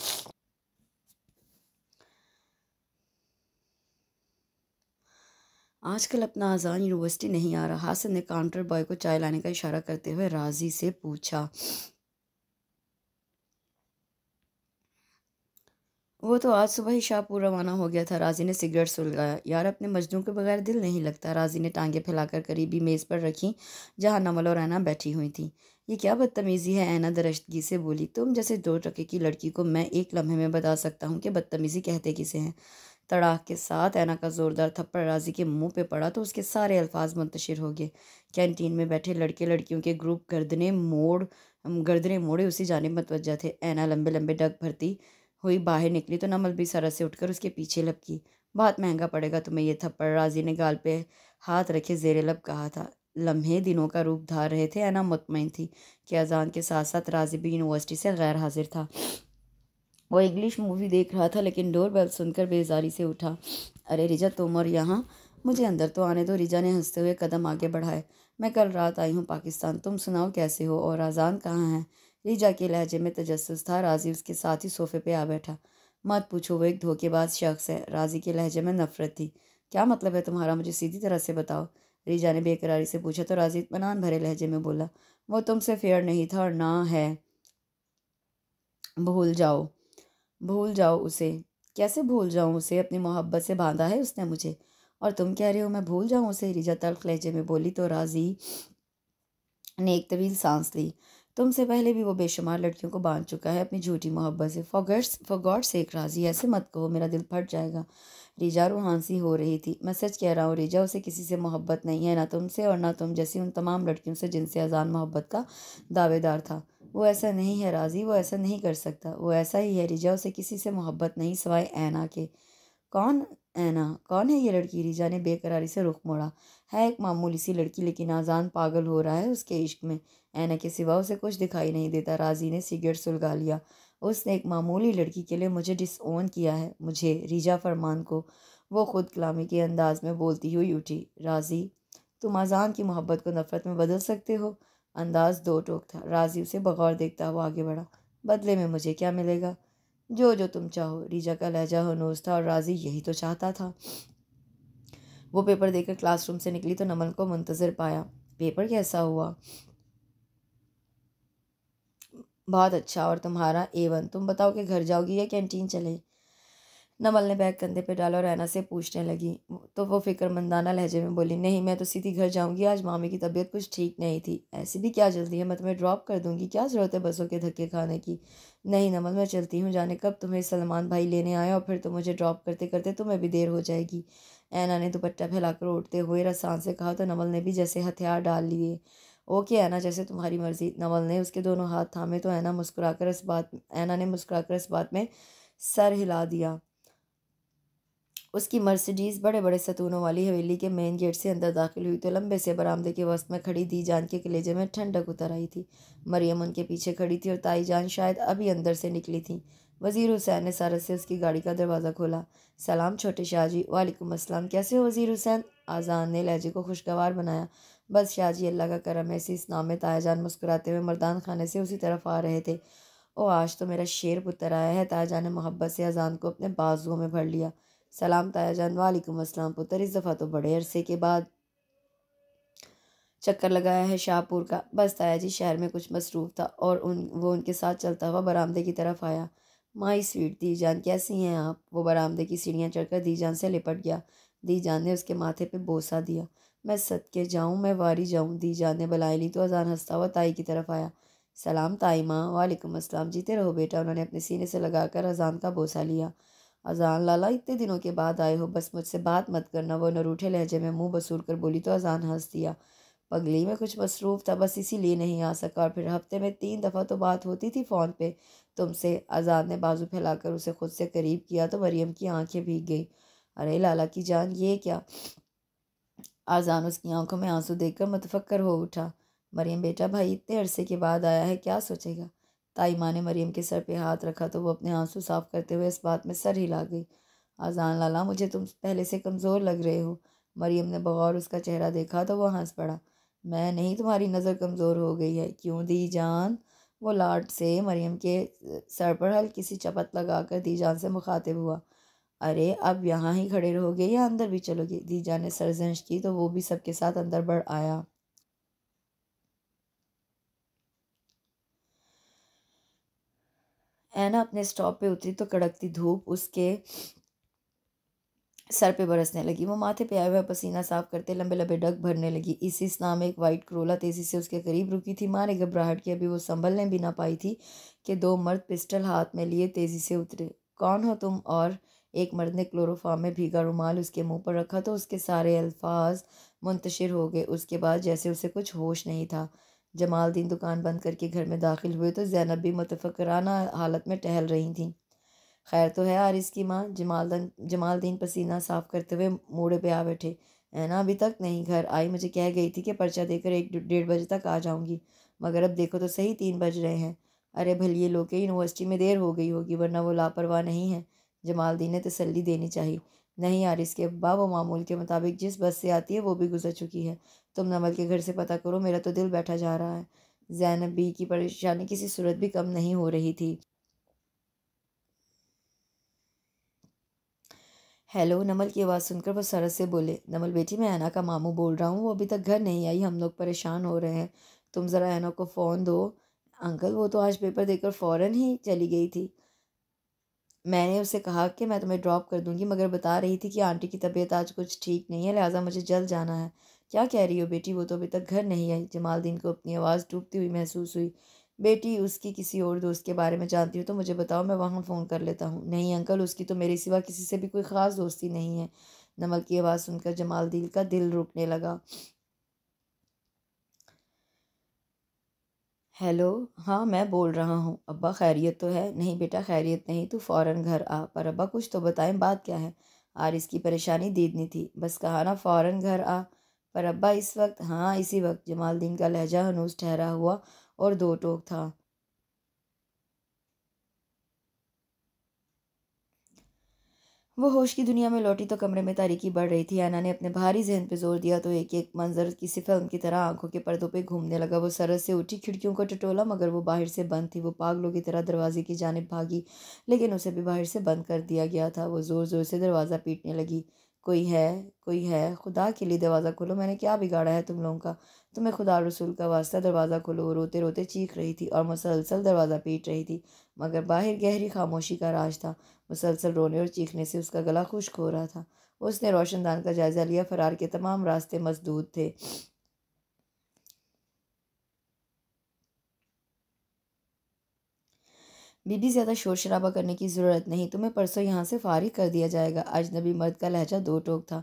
आजकल अपना आजान यूनिवर्सिटी नहीं आ रहा हासन ने काउंटर बॉय को चाय लाने का इशारा करते हुए राजी से पूछा वो तो आज सुबह ही शाहपुर रवाना हो गया था राजी ने सिगरेट सुलगाया यार अपने मजदूर के बगैर दिल नहीं लगता राजी ने टांगे फैलाकर करीबी मेज़ पर रखी जहाँ नमल और ऐना बैठी हुई थी ये क्या बदतमीज़ी है ऐना दरश्तगी से बोली तुम जैसे दो टके की लड़की को मैं एक लम्हे में बता सकता हूँ कि बदतमीज़ी कहते किसे हैं तड़ाक के साथ ऐना का ज़ोरदार थप्पड़ राजी के मुंह पे पड़ा तो उसके सारे अल्फाज मुंतशिर हो गए कैंटीन में बैठे लड़के लड़कियों के ग्रुप गर्दने मोड़ गर्दने मोड़े उसी जानब मतवजह थे ऐना लंबे लंबे डग भरती हुई बाहर निकली तो नमल भी सरस से उठकर उसके पीछे लपकी बहुत महंगा पड़ेगा तुम्हें ये थप्पड़ राजी ने गाल पे हाथ रखे जेरे लब कहा था लम्हे दिनों का रूप धार रहे थे ऐना मुतमिन थी कि अजान के साथ साथ राजी भी यूनिवर्सिटी से गैर हाजिर था वो इंग्लिश मूवी देख रहा था लेकिन डोर बेल सुनकर बेजारी से उठा अरे रिजा तुम और यहाँ मुझे अंदर तो आने दो रिजा ने हंसते हुए कदम आगे बढ़ाए मैं कल रात आई हूँ पाकिस्तान तुम सुनाओ कैसे हो और अजान कहाँ है रीजा के लहजे में तजस था राजी उसके साथ ही सोफे पे आ बैठा मत पूछो वो एक धोखेबाज शख्स है राजी के लहजे में नफरत थी क्या मतलब है तुम्हारा मुझे सीधी तरह से बताओ रीजा ने बेकरारी से पूछा तो राजी इतमान भरे लहजे में बोला वो तुमसे फेयर नहीं था और ना है भूल जाओ भूल जाओ उसे कैसे भूल जाऊँ उसे अपनी मोहब्बत से बांधा है उसने मुझे और तुम कह रहे हो मैं भूल जाऊँ उसे रीजा तल्ख लहजे में बोली तो राजी ने एक तवील सांस ली तुमसे पहले भी वो बेशुमार लड़कियों को बांध चुका है अपनी झूठी मोहब्बत से फॉगर्स फॉगॉड से एक राजी ऐसे मत कहो मेरा दिल फट जाएगा रीजा रूहानसी हो रही थी मैं सच कह रहा हूँ रीजा उसे किसी से मोहब्बत नहीं है ना तुमसे और ना तुम जैसी उन तमाम लड़कियों से जिनसे अजान मोहब्बत का दावेदार था वो ऐसा नहीं है राजी वो ऐसा नहीं कर सकता वो ऐसा ही है रिजा उसे किसी से मोहब्बत नहीं सवाए ऐना के कौन ऐना कौन है ये लड़की रिजा ने बेकरारी से रुख मोड़ा है एक मामूली सी लड़की लेकिन आजान पागल हो रहा है उसके इश्क में ऐना के सिवा उसे कुछ दिखाई नहीं देता राजी ने सिगरेट सुलगा लिया उसने एक मामूली लड़की के लिए मुझे डिसओन किया है मुझे रीजा फरमान को वो खुद कलामी के अंदाज में बोलती हुई उठी राजी तुम अजान की मोहब्बत को नफ़रत में बदल सकते हो अंदाज दो टोक था राजी उसे बगौर देखता हुआ आगे बढ़ा बदले में मुझे क्या मिलेगा जो जो तुम चाहो रीजा का लहजा हनोज था और राजी यही तो चाहता था वो पेपर देकर क्लासरूम से निकली तो नमन को मुंतज़र पाया पेपर कैसा हुआ बहुत अच्छा और तुम्हारा ए वन तुम बताओ कि घर जाओगी या कैंटीन चले नमल ने बैग कंधे पे डाला और ऐना से पूछने लगी तो वो फिक्रमंदाना लहजे में बोली नहीं मैं तो सीधी घर जाऊंगी आज मामी की तबीयत कुछ ठीक नहीं थी ऐसी भी क्या जल्दी है मैं तुम्हें ड्रॉप कर दूंगी क्या ज़रूरत है बसों के धक्के खाने की नहीं नमल मैं चलती हूँ जाने कब तुम्हें सलमान भाई लेने आए और फिर तुम मुझे ड्रॉप करते करते तुम्हें भी देर हो जाएगी ऐना ने दुपट्टा फैलाकर उठते हुए रसान से कहा तो नमल ने भी जैसे हथियार डाल लिए ओके ऐना जैसे तुम्हारी मर्जी नवल ने उसके दोनों हाथ थामे तो ऐना मुस्कुराकर इस बात ऐना ने मुस्कुराकर इस बात में सर हिला दिया उसकी मर्सिडीज़ बड़े बड़े सतूनों वाली हवेली के मेन गेट से अंदर दाखिल हुई तो लंबे से बरामदे के वस्त में खड़ी दी जान के कलेजे में ठंडक उतर आई थी मरियम उनके पीछे खड़ी थी और ताई जान शायद अभी अंदर से निकली थी वज़ीर हुसैन ने सारस से उसकी गाड़ी का दरवाज़ा खोला सलाम छोटे शाहजी वालेकुम असलम कैसे हो वज़ीर हुसैन आज़ान ने लहजे को खुशगवार बनाया बस शाहजी अल्लाह का करम है इस नाम में ताजान मुस्कुराते हुए मरदान खाने से उसी तरफ आ रहे थे ओ आज तो मेरा शेर पुत्र आया है तायाजान ने मोहब्बत से अजान को अपने बाजुओं में भर लिया सलाम ताजान वालेकुम असलम पुत्र इस दफ़ा तो बड़े अरसे के बाद चक्कर लगाया है शाहपुर का बस ताया जी शहर में कुछ मसरूफ़ था और उन वो उनके साथ चलता हुआ बरामदे की तरफ आया माई स्वीट दीजान कैसी हैं आप वो बरामदे की सीढ़ियाँ चढ़कर दी जान से लिपट गया दी जान ने उसके माथे पे बोसा दिया मैं सदके जाऊँ मैं वारी जाऊँ दी जाने बलाई ली तो अजान हंसता हुआ ताई की तरफ आया सलाम ताई माँ वालेकुम अस्सलाम जीते रहो बेटा उन्होंने अपने सीने से लगाकर अजान का बोसा लिया अजान लाला इतने दिनों के बाद आए हो बस मुझसे बात मत करना वो नरूठे लहजे में मुंह बसूर कर बोली तो अजान हंस दिया पगली में कुछ मसरूफ़ था बस इसीलिए नहीं आ सका और फिर हफ्ते में तीन दफ़ा तो बात होती थी फ़ोन पे तुमसे अजान ने बाजू फैलाकर उसे खुद से करीब किया तो मरियम की आंखें भीग गई अरे लाला की जान ये क्या आरजान उसकी आंखों में आंसू देखकर मतफक्र हो उठा मरियम बेटा भाई इतने अरसे के बाद आया है क्या सोचेगा ताई माँ ने मरियम के सर पे हाथ रखा तो वो अपने आंसू साफ करते हुए इस बात में सर हिला गई आजान लाला मुझे तुम पहले से कमज़ोर लग रहे हो मरियम ने बगौर उसका चेहरा देखा तो वह हंस पड़ा मैं नहीं तुम्हारी नज़र कमज़ोर हो गई है क्यों दी जान वो लाट से मरियम के सर पर हल्की सी चपत लगा कर दी जान से मुखातिब हुआ अरे अब यहाँ ही खड़े रहोगे या अंदर भी चलोगे दीजा ने सरजंश की तो वो भी सबके साथ अंदर बढ़ आया ऐना अपने स्टॉप पे उतरी तो कड़कती धूप उसके सर पे बरसने लगी वो माथे पे आए हुए पसीना साफ करते लंबे लंबे डग भरने लगी इसी नाम एक वाइट क्रोला तेज़ी से उसके करीब रुकी थी मारे घबराहट की अभी वो संभलने भी ना पाई थी कि दो मर्द पिस्टल हाथ में लिए तेज़ी से उतरे कौन हो तुम और एक मर्द ने क्लोरोफाम में भीगा रुमाल उसके मुंह पर रखा तो उसके सारे अल्फाज मुंतशिर हो गए उसके बाद जैसे उसे कुछ होश नहीं था जमाल दिन दुकान बंद करके घर में दाखिल हुए तो जैनब भी मुतफ़राना हालत में टहल रही थी खैर तो है आरिस की माँ जमाल जमाल दिन पसीना साफ करते हुए मोड़े पे आ बैठे है ना अभी तक नहीं घर आई मुझे कह गई थी कि पर्चा देकर एक डेढ़ बजे तक आ जाऊँगी मगर अब देखो तो सही तीन बज रहे हैं अरे भलिए लोग यूनिवर्सिटी में देर हो गई होगी वरना वो लापरवाह नहीं है जमाल दी ने तसली देनी चाहिए नहीं यार इसके अब्बा व मामूल के मुताबिक जिस बस से आती है वो भी गुजर चुकी है तुम नमल के घर से पता करो मेरा तो दिल बैठा जा रहा है जैनबी बी की परेशानी किसी सूरत भी कम नहीं हो रही थी हेलो नमल की आवाज़ सुनकर वो सरस से बोले नमल बेटी मैं ऐना का मामू बोल रहा हूँ वो अभी तक घर नहीं आई हम लोग परेशान हो रहे हैं तुम ज़रा ऐना को फ़ोन दो अंकल वो तो आज पेपर देकर फ़ौरन ही चली गई थी मैंने उसे कहा कि मैं तुम्हें ड्रॉप कर दूँगी मगर बता रही थी कि आंटी की तबीयत आज कुछ ठीक नहीं है लिहाजा मुझे जल्द जाना है क्या कह रही हो बेटी वो तो अभी तक घर नहीं आई दिन को अपनी आवाज़ डूबती हुई महसूस हुई बेटी उसकी किसी और दोस्त के बारे में जानती हो तो मुझे बताओ मैं वहाँ फ़ोन कर लेता हूँ नहीं अंकल उसकी तो मेरे सिवा किसी से भी कोई ख़ास दोस्ती नहीं है नमक की आवाज़ सुनकर जमाल दिल का दिल रुकने लगा हेलो हाँ मैं बोल रहा हूँ अब्बा खैरियत तो है नहीं बेटा खैरियत नहीं तू फ़ौरन घर आ पर अब्बा कुछ तो बताएं बात क्या है आरिस की परेशानी दीदनी थी बस कहा ना फ़ौरन घर आ पर अब्बा इस वक्त हाँ इसी वक्त जमालदीन का लहजा हनूज़ ठहरा हुआ और दो टोक था वो होश की दुनिया में लौटी तो कमरे में तारीकी बढ़ रही थी ऐना ने अपने भारी जहन पे जोर दिया तो एक एक मंजर किसी फिल्म की तरह आंखों के पर्दों पे घूमने लगा वो सरस से उठी खिड़कियों को टटोला मगर वो बाहर से बंद थी वो पागलों की तरह दरवाजे की जानब भागी लेकिन उसे भी बाहर से बंद कर दिया गया था वो ज़ोर ज़ोर से दरवाज़ा पीटने लगी कोई है कोई है खुदा के लिए दरवाज़ा खोलो मैंने क्या बिगाड़ा है तुम लोगों का तुम्हें खुदा रसूल का वास्ता दरवाज़ा खोलो वो रोते रोते चीख रही थी और मुसलसल दरवाज़ा पीट रही थी मगर बाहर गहरी खामोशी का राज था मुसलसल रोने और चीखने से उसका गला खुश्क हो रहा था उसने रोशनदान का जायज़ा लिया फरार के तमाम रास्ते मजदूद थे बीबी ज़्यादा शोर शराबा करने की ज़रूरत नहीं तुम्हें परसों यहाँ से फारिग कर दिया जाएगा अजनबी मर्द का लहजा दो टोक था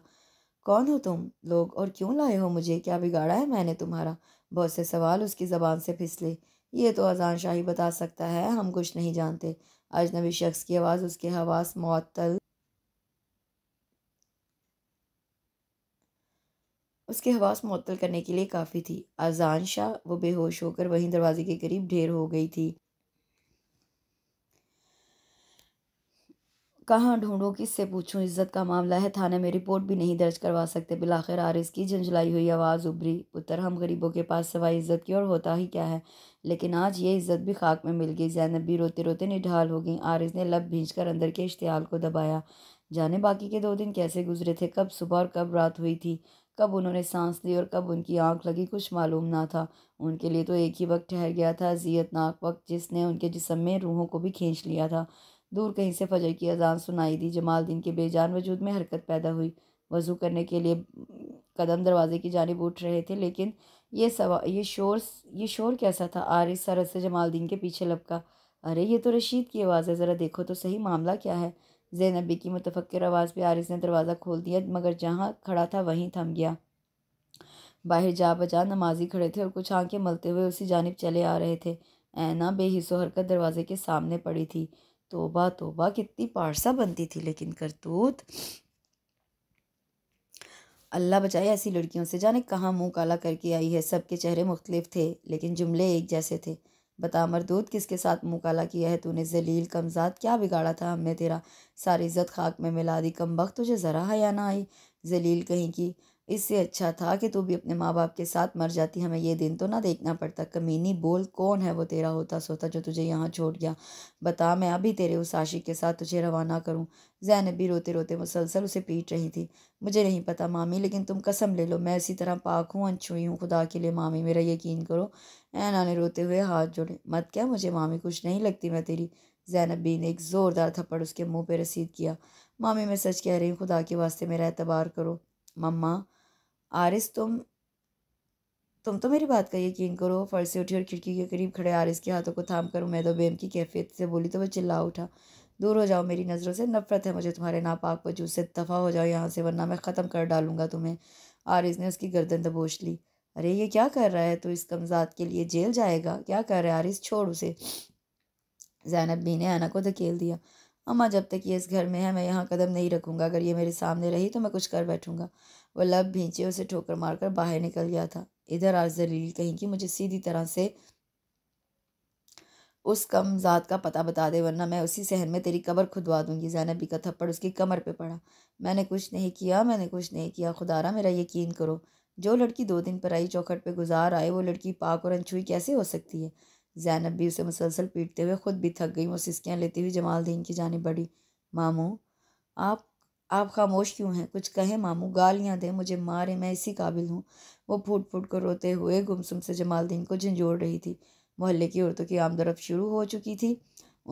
कौन हो तुम लोग और क्यों लाए हो मुझे क्या बिगाड़ा है मैंने तुम्हारा बहुत से सवाल उसकी ज़बान से फिसले ये तो अजान शाही बता सकता है हम कुछ नहीं जानते अजनबी शख्स की आवाज़ उसके हवास मअतल उसके हवास मअतल करने के लिए काफ़ी थी अजान शाह वो बेहोश होकर वहीं दरवाजे के करीब ढेर हो गई थी कहाँ ढूंढो किससे पूछूं इज्जत का मामला है थाने में रिपोर्ट भी नहीं दर्ज करवा सकते बिलाखिर आरिस की झंझलाई हुई आवाज़ उभरी पुत्र हम गरीबों के पास सवाई इज्जत की और होता ही क्या है लेकिन आज ये इज्जत भी खाक में मिल गई जैनब भी रोते रोते निढाल हो गई आरिज ने लब भींच कर अंदर के इश्तियाल को दबाया जाने बाकी के दो दिन कैसे गुजरे थे कब सुबह और कब रात हुई थी कब उन्होंने सांस ली और कब उनकी आंख लगी कुछ मालूम ना था उनके लिए तो एक ही वक्त ठहर गया था जीतनाक वक्त जिसने उनके जिसम में रूहों को भी खींच लिया था दूर कहीं से फजर की अजान सुनाई दी जमाल दिन के बेजान वजूद में हरकत पैदा हुई वजू करने के लिए कदम दरवाजे की जानब उठ रहे थे लेकिन ये सवा ये शोर ये शोर कैसा था आरिस सरस से जमालदीन के पीछे लपका अरे ये तो रशीद की आवाज़ है ज़रा देखो तो सही मामला क्या है जैनबी की मुतफ़र आवाज़ पे आरिस ने दरवाज़ा खोल दिया मगर जहाँ खड़ा था वहीं थम गया बाहर जा बजा नमाजी खड़े थे और कुछ आंखें मलते हुए उसी जानब चले आ रहे थे ऐना बेहिसो हरकत दरवाजे के सामने पड़ी थी तोबा तोबा कितनी पारसा बनती थी लेकिन करतूत अल्लाह बचाए ऐसी लड़कियों से जाने कहाँ मुंह काला करके आई है सबके चेहरे मुख्तलिफ थे लेकिन जुमले एक जैसे थे बता मरदूद किसके साथ मुँह काला किया है तूने जलील कमजात क्या बिगाड़ा था हमने तेरा सारी इज्जत खाक में मिला दी कम वक्त तुझे ज़रा हया ना आई जलील कहीं की इससे अच्छा था कि तू भी अपने माँ बाप के साथ मर जाती हमें ये दिन तो ना देखना पड़ता कमीनी बोल कौन है वो तेरा होता सोता जो तुझे यहाँ छोड़ गया बता मैं अभी तेरे उस आशिक के साथ तुझे रवाना करूँ जैनब भी रोते रोते मुसलसल उसे पीट रही थी मुझे नहीं पता मामी लेकिन तुम कसम ले लो मैं इसी तरह पाक हूँ अनछुई हूँ खुदा के लिए मामी मेरा यकीन करो ऐना ने रोते हुए हाथ जोड़े मत क्या मुझे मामी कुछ नहीं लगती मैं तेरी ज़ैनबी ने एक ज़ोरदार थप्पड़ उसके मुंह पे रसीद किया मामी मैं सच कह रही हूँ खुदा के वास्ते मेरा एतबार करो मम्मा आरिस तुम तुम तो मेरी बात का यकीन करो फर्श से उठी और खिड़की के करीब खड़े आरिस के हाथों को थाम कर उमैद बेम की कैफियत से बोली तो वह चिल्ला उठा दूर हो जाओ मेरी नज़रों से नफ़रत है मुझे तुम्हारे नापाक वजूद से दफ़ा हो जाओ यहाँ से वरना मैं ख़त्म कर डालूंगा तुम्हें आरिस ने उसकी गर्दन दबोच ली अरे ये क्या कर रहा है तो इस कमजात के लिए जेल जाएगा क्या कर रहा है आरिस छोड़ उसे जैनब बी ने आना को धकेल दिया अम्मा जब तक ये इस घर में है मैं यहाँ कदम नहीं रखूँगा अगर ये मेरे सामने रही तो मैं कुछ कर बैठूँगा वह लब भींचे उसे ठोकर मारकर बाहर निकल गया था इधर आज जलील कहीं कि मुझे सीधी तरह से उस कम जात का पता बता दे वरना मैं उसी शहर में तेरी कबर खुदवा दूंगी जैनबी का थप्पड़ उसकी कमर पे पड़ा मैंने कुछ नहीं किया मैंने कुछ नहीं किया खुदारा मेरा यकीन करो जो लड़की दो दिन पर आई चौखट पे गुजार आए वो लड़की पाक और अनछुई कैसे हो सकती है जैनब भी उसे मुसलसल पीटते हुए ख़ुद भी थक गई वो सिस्कियाँ लेती हुई जमालदीन की जानी बड़ी मामू आप आप खामोश क्यों हैं कुछ कहें मामू गालियाँ दें मुझे मारे मैं इसी काबिल हूँ वो फूट फूट कर रोते हुए गुमसुम से जमालदीन को झंझोड़ रही थी मोहल्ले की औरतों की आमदरफ शुरू हो चुकी थी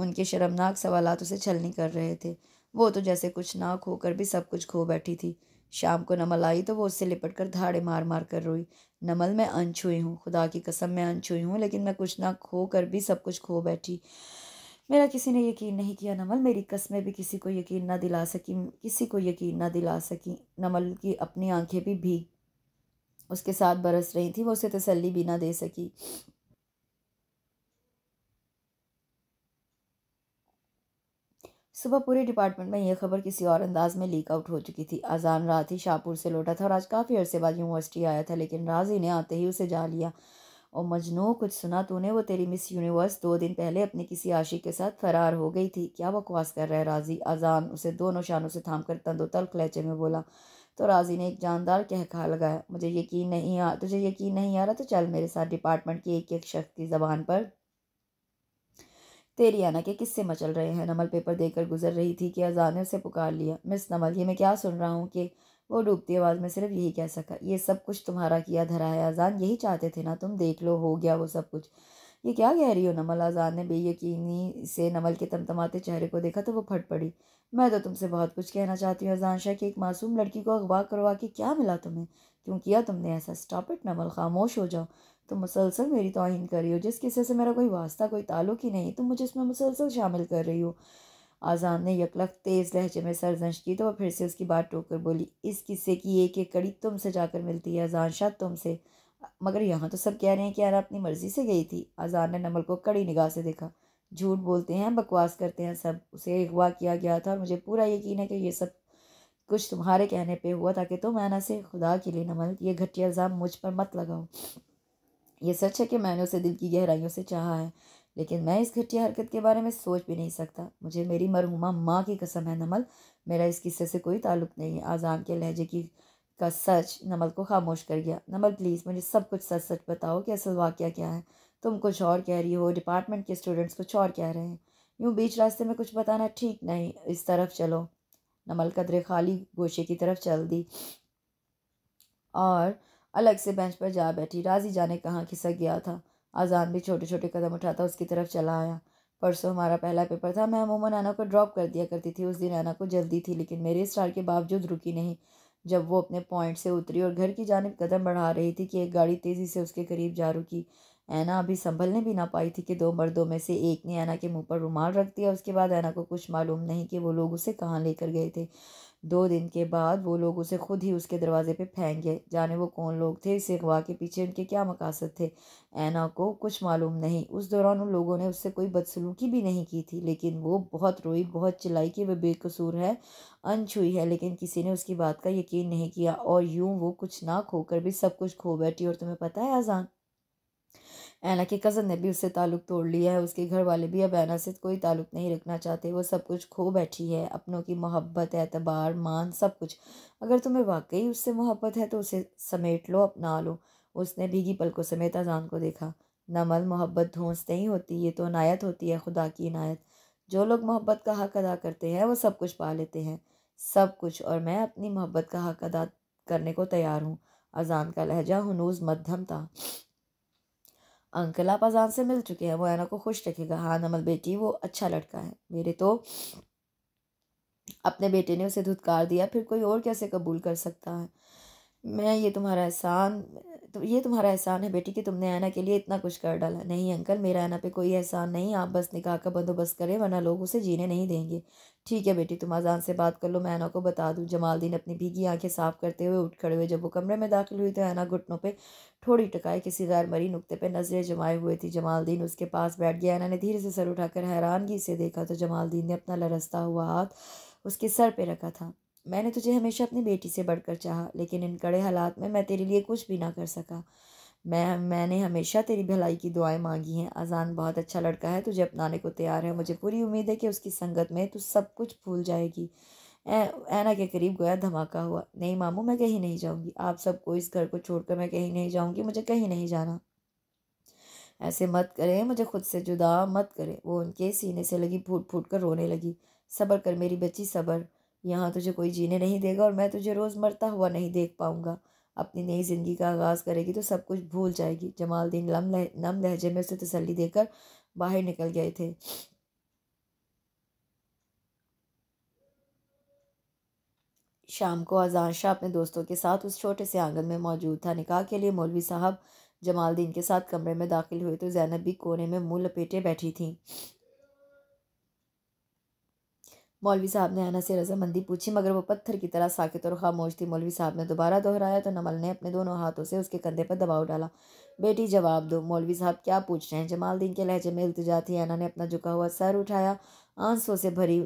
उनके शर्मनाक सवालत उसे छलनी कर रहे थे वो तो जैसे कुछ ना खोकर भी सब कुछ खो बैठी थी शाम को नमल आई तो वो उससे लिपट कर धाड़े मार मार कर रोई नमल मैं अनछुई हूँ खुदा की कसम मैं अनछुई हूँ लेकिन मैं कुछ ना खो कर भी सब कुछ खो बैठी मेरा किसी ने यकीन नहीं किया नमल मेरी कस्में भी किसी को यकीन ना दिला सकी किसी को यकीन ना दिला सकी नमल की अपनी आंखें भी भीग उसके साथ बरस रही थी वो उसे तसल्ली भी ना दे सकी सुबह पूरे डिपार्टमेंट में यह खबर किसी और अंदाज में लीक आउट हो चुकी थी आजान रात ही शाहपुर से लौटा था और आज काफ़ी अरसे बाद यूनिवर्सिटी आया था लेकिन राजी ने आते ही उसे जा लिया और मजनू कुछ सुना तूने वो तेरी मिस यूनिवर्स दो दिन पहले अपने किसी आशी के साथ फरार हो गई थी क्या बकवास कर रहा है राजी अजान उसे दोनों शानों से थाम कर तंदोतल खलैचे में बोला तो राजी ने एक जानदार खा लगाया मुझे यकीन नहीं आ तुझे यकीन नहीं आ रहा तो चल मेरे साथ डिपार्टमेंट की एक एक शख्स की ज़बान पर तेरी आना के किससे मचल रहे हैं नमल पेपर देकर गुजर रही थी कि अजान ने उसे पुकार लिया मिस नमल ये मैं क्या सुन रहा हूँ कि वो डूबती आवाज़ में सिर्फ यही कह सका ये सब कुछ तुम्हारा किया धरा है अजान यही चाहते थे ना तुम देख लो हो गया वो सब कुछ ये क्या कह रही हो नमल आजान ने बेयकीनी से नमल के तमतमाते चेहरे को देखा तो वो फट पड़ी मैं तो तुमसे बहुत कुछ कहना चाहती हूँ अजान शाह कि एक मासूम लड़की को अगवा करवा के क्या मिला तुम्हें क्यों किया तुमने ऐसा स्टॉप इट नमल खामोश हो जाओ तुम मुसलसल मेरी तोहिन कर रही हो जिस किस्से से मेरा कोई वास्ता कोई ताल्लुक ही नहीं तुम मुझे इसमें मुसलसल शामिल कर रही हो आज़ान ने यकलक तेज़ लहजे में सरजनश की तो वह फिर से उसकी बात टोक कर बोली इस किस्से की एक एक कड़ी तुमसे जाकर मिलती है अजान शाह तुमसे मगर यहाँ तो सब कह रहे हैं कि यार अपनी मर्ज़ी से गई थी अजान ने नमल को कड़ी निगाह से देखा झूठ बोलते हैं बकवास करते हैं सब उसे अगवा किया गया था और मुझे पूरा यकीन है कि ये सब कुछ तुम्हारे कहने पे हुआ ताकि तुम ऐना से खुदा के लिए नमल ये घटिया इल्ज़ाम मुझ पर मत लगाओ ये सच है कि मैंने उसे दिल की गहराइयों से चाहा है लेकिन मैं इस घटिया हरकत के बारे में सोच भी नहीं सकता मुझे मेरी मरहुमा माँ की कसम है नमल मेरा इस किस्से से कोई ताल्लुक नहीं है आज़ान के लहजे की का सच नमल को खामोश कर गया नमल प्लीज़ मुझे सब कुछ सच सच बताओ कि असल वाक्य क्या है तुम कुछ और कह रही हो डिपार्टमेंट के स्टूडेंट्स कुछ और कह रहे हैं यूँ बीच रास्ते में कुछ बताना ठीक नहीं इस तरफ चलो नमल कदरे खाली गोशे की तरफ चल दी और अलग से बेंच पर जा बैठी राजी जाने कहाँ खिसक गया था अजान भी छोटे छोटे कदम उठाता उसकी तरफ चला आया परसों हमारा पहला पेपर था मैं अमूमन आना को ड्रॉप कर दिया करती थी उस दिन आना को जल्दी थी लेकिन मेरे स्टार के बावजूद रुकी नहीं जब वो अपने पॉइंट से उतरी और घर की जानब कदम बढ़ा रही थी कि एक गाड़ी तेज़ी से उसके करीब जा रुकी ऐना अभी संभलने भी ना पाई थी कि दो मर्दों में से एक ने ऐना के मुंह पर रुमाल रख दिया उसके बाद ऐना को कुछ मालूम नहीं कि वो लोग उसे कहाँ लेकर गए थे दो दिन के बाद वो लोग उसे खुद ही उसके दरवाजे पे फेंक गए जाने वो कौन लोग थे इस अगवा के पीछे उनके क्या मकासद थे ऐना को कुछ मालूम नहीं उस दौरान उन लोगों ने उससे कोई बदसलूकी भी नहीं की थी लेकिन वो बहुत रोई बहुत चिल्लाई कि वह बेकसूर है अनछुई है लेकिन किसी ने उसकी बात का यकीन नहीं किया और यूँ वो कुछ ना खोकर भी सब कुछ खो बैठी और तुम्हें पता है आज़ान ऐना के कज़न ने भी उससे ताल्लुक़ तोड़ लिया है उसके घर वाले भी अब ऐना से कोई ताल्लुक़ नहीं रखना चाहते वो सब कुछ खो बैठी है अपनों की मोहब्बत एतबार मान सब कुछ अगर तुम्हें वाकई उससे मोहब्बत है तो उसे समेट लो अपना लो उसने भीगी पल को समेत अजान को देखा नमल मोहब्बत धोस नहीं होती ये तो अनायत होती है खुदा की इनायत जो लोग मोहब्बत का हक अदा करते हैं वो सब कुछ पा लेते हैं सब कुछ और मैं अपनी मोहब्बत का हक अदा करने को तैयार हूँ अजान का लहजा हनूज मध्यम था अंकल आप अजान से मिल चुके हैं वो ऐना को खुश रखेगा हाँ नमल बेटी वो अच्छा लड़का है मेरे तो अपने बेटे ने उसे धुतकार दिया फिर कोई और कैसे कबूल कर सकता है मैं ये तुम्हारा एहसान तो ये तुम्हारा एहसान है बेटी कि तुमने ऐना के लिए इतना कुछ कर डाला नहीं अंकल मेरा ऐना पे कोई एहसान नहीं आप बस निकाह का बंदोबस्त करें वरना लोग उसे जीने नहीं देंगे ठीक है बेटी तुम अजान से बात कर लो मैं ऐना को बता दूँ जमालदीन अपनी भीगी आंखें साफ करते हुए उठ खड़े हुए जब वो कमरे में दाखिल हुई तो ऐना घुटनों पर थोड़ी टकाए किसी गैर मरी नुकते पे नज़रें जमाए हुए थी जमालदीन उसके पास बैठ गया ऐना ने धीरे से सर उठाकर हैरानगी से देखा तो जमालदीन ने अपना लरसता हुआ हाथ उसके सर पर रखा था मैंने तुझे हमेशा अपनी बेटी से बढ़कर चाहा लेकिन इन कड़े हालात में मैं तेरे लिए कुछ भी ना कर सका मैं मैंने हमेशा तेरी भलाई की दुआएं मांगी हैं अजान बहुत अच्छा लड़का है तुझे अपनाने को तैयार है मुझे पूरी उम्मीद है कि उसकी संगत में तू सब कुछ भूल जाएगी ऐना के करीब गोया धमाका हुआ नहीं मामू मैं कहीं नहीं जाऊंगी आप सबको इस घर को छोड़कर मैं कहीं नहीं जाऊंगी मुझे कहीं नहीं जाना ऐसे मत करें मुझे खुद से जुदा मत करें वो उनके सीने से लगी फूट फूट कर रोने लगी सब्र कर मेरी बच्ची सब्र यहाँ तुझे कोई जीने नहीं देगा और मैं तुझे रोज़ मरता हुआ नहीं देख पाऊँगा अपनी नई ज़िंदगी का आगाज़ करेगी तो सब कुछ भूल जाएगी जमालद्दीन लम लह, नम लहजे में उसे तसल्ली देकर बाहर निकल गए थे शाम को अजान शाह अपने दोस्तों के साथ उस छोटे से आंगन में मौजूद था निकाह के लिए मौलवी साहब जमालद्दीन के साथ कमरे में दाखिल हुए तो जैनब भी कोने में मुँह लपेटे बैठी थी मौलवी साहब ने आना से रजामंदी पूछी मगर वो पत्थर की तरह साकित और खामोश थी मौलवी साहब ने दोबारा दोहराया तो नमल ने अपने दोनों हाथों से उसके कंधे पर दबाव डाला बेटी जवाब दो मौलवी साहब क्या पूछ रहे हैं दिन के लहजे में इल्तजा थी ऐना ने अपना झुका हुआ सर उठाया आंसुओं से भरी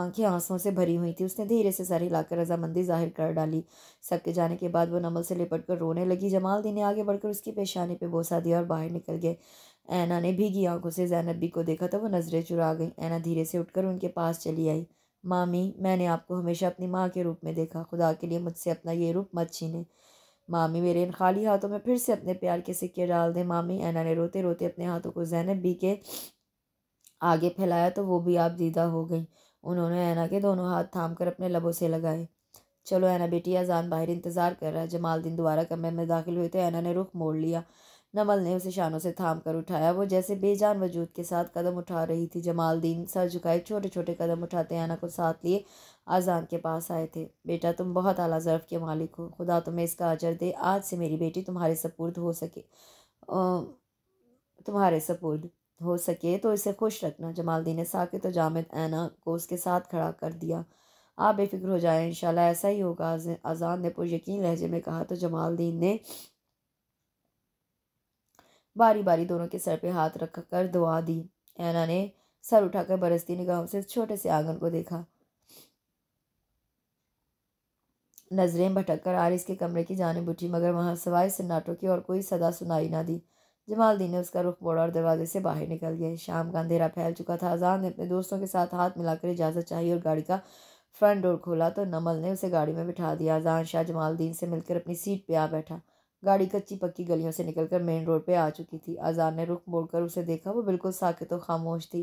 आंखें आंसुओं से भरी हुई थी उसने धीरे से सर हिलाकर रजामंदी जाहिर कर डाली सबके जाने के बाद वो नमल से लिपट कर रोने लगी जमालदीन ने आगे बढ़कर उसकी पेशानी पे बोसा दिया और बाहर निकल गए ऐना ने भीगी आंखों से ज़ैनबी को देखा तो वह नज़रें चुरा गई ऐना धीरे से उठकर उनके पास चली आई मामी मैंने आपको हमेशा अपनी माँ के रूप में देखा खुदा के लिए मुझसे अपना ये रूप मत छीने मामी मेरे इन खाली हाथों में फिर से अपने प्यार के सिक्के डाल दें मामी ऐना ने रोते रोते अपने हाथों को ज़ैनबी के आगे फैलाया तो वो भी आप दीदा हो गई उन्होंने ऐना के दोनों हाथ थाम कर अपने लबों से लगाए चलो ऐना बेटी अजान बाहर इंतज़ार कर रहा है दिन दोबारा कमरे में दाखिल हुए तो ऐना ने रुख मोड़ लिया नमल ने उसे शानों से थाम कर उठाया वो जैसे बेजान वजूद के साथ कदम उठा रही थी जमालदीन सर झुकाए छोटे छोटे कदम उठाते आना को साथ लिए आज़ान के पास आए थे बेटा तुम बहुत अला ज़रफ़ के मालिक हो खुदा तुम्हें इसका अजर दे आज से मेरी बेटी तुम्हारे सपूर्द हो सके तुम्हारे सपूर्द हो सके तो इसे खुश रखना जमालदीन ने साकित और जामिद ऐना को उसके साथ खड़ा कर दिया आप बेफिक्र हो जाए इन ऐसा ही होगा अजान ने पुरयकीन लहजे में कहा तो जमालदीन ने बारी बारी दोनों के सर पे हाथ रख कर दुआ दी ऐना ने सर उठाकर बरसती निगाहों से छोटे से आंगन को देखा नजरें भटक कर आरिस के कमरे की जानब उठी मगर वहां सवाए सन्नाटों की और कोई सदा सुनाई ना दी जमालदीन ने उसका रुख मोड़ा और दरवाजे से बाहर निकल गए शाम का अंधेरा फैल चुका था अजान ने अपने दोस्तों के साथ हाथ मिलाकर इजाज़त चाहिए और गाड़ी का फ्रंट डोर खोला तो नमल ने उसे गाड़ी में बिठा दिया अजान शाह जमालदीन से मिलकर अपनी सीट पर आ बैठा गाड़ी कच्ची पक्की गलियों से निकलकर मेन रोड पे आ चुकी थी आज़ाद ने रुख मोड़कर उसे देखा वो बिल्कुल साकित तो और खामोश थी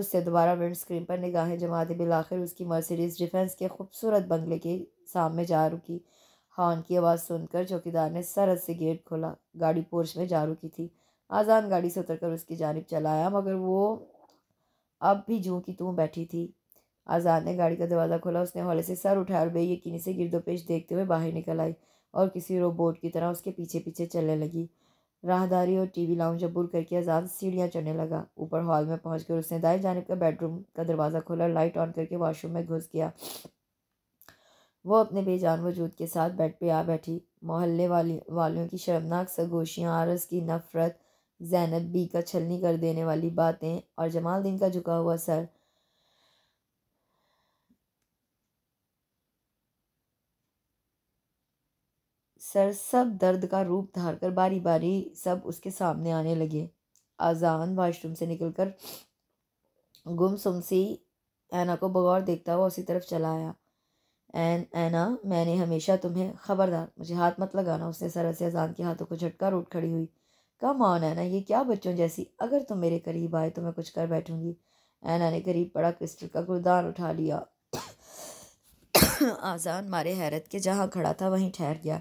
उससे दोबारा विंड स्क्रीन पर निगाहें दी बिलाखिर उसकी मर्सिडीज़ डिफेंस के खूबसूरत बंगले के सामने जा रुकी हॉर्न की आवाज़ सुनकर चौकीदार ने सरहद से गेट खोला गाड़ी पोर्च में जा रुकी थी आज़ान गाड़ी से उतरकर उसकी जानब चलाया मगर वो अब भी जूँ की तू बैठी थी आज़ाद ने गाड़ी का दरवाज़ा खोला उसने हौले से सर उठाया और बेयकीनी से गिरदोपेश देखते हुए बाहर निकल आई और किसी रोबोट की तरह उसके पीछे पीछे चलने लगी राहदारी और टीवी लाउंज अबूर करके आज़ाद सीढ़ियाँ चढ़ने लगा ऊपर हॉल में पहुँच कर उसने दाएं जानेब का बेडरूम का दरवाज़ा खोला लाइट ऑन करके वॉशरूम में घुस गया वो अपने बेजान वजूद के साथ बेड पे आ बैठी मोहल्ले वाली वालों की शर्मनाक सगोशियाँ आरस की नफ़रत जैनब बी का छलनी कर देने वाली बातें और जमाल दिन का झुका हुआ सर सर सब दर्द का रूप धार कर बारी बारी सब उसके सामने आने लगे आज़ान वाशरूम से निकलकर गुम सुम सी ऐना को बगौर देखता हुआ उसी तरफ चला आया एन ऐना मैंने हमेशा तुम्हें खबरदार मुझे हाथ मत लगाना उसने सर से अजान के हाथों को झटका रोट खड़ी हुई कम ऑन ऐना ये क्या बच्चों जैसी अगर तुम मेरे करीब आए तो मैं कुछ कर बैठूंगी ऐना ने करीब पड़ा क्रिस्टल का गुरदान उठा लिया आजान [COUGHS] मारे हैरत के जहाँ खड़ा था वहीं ठहर गया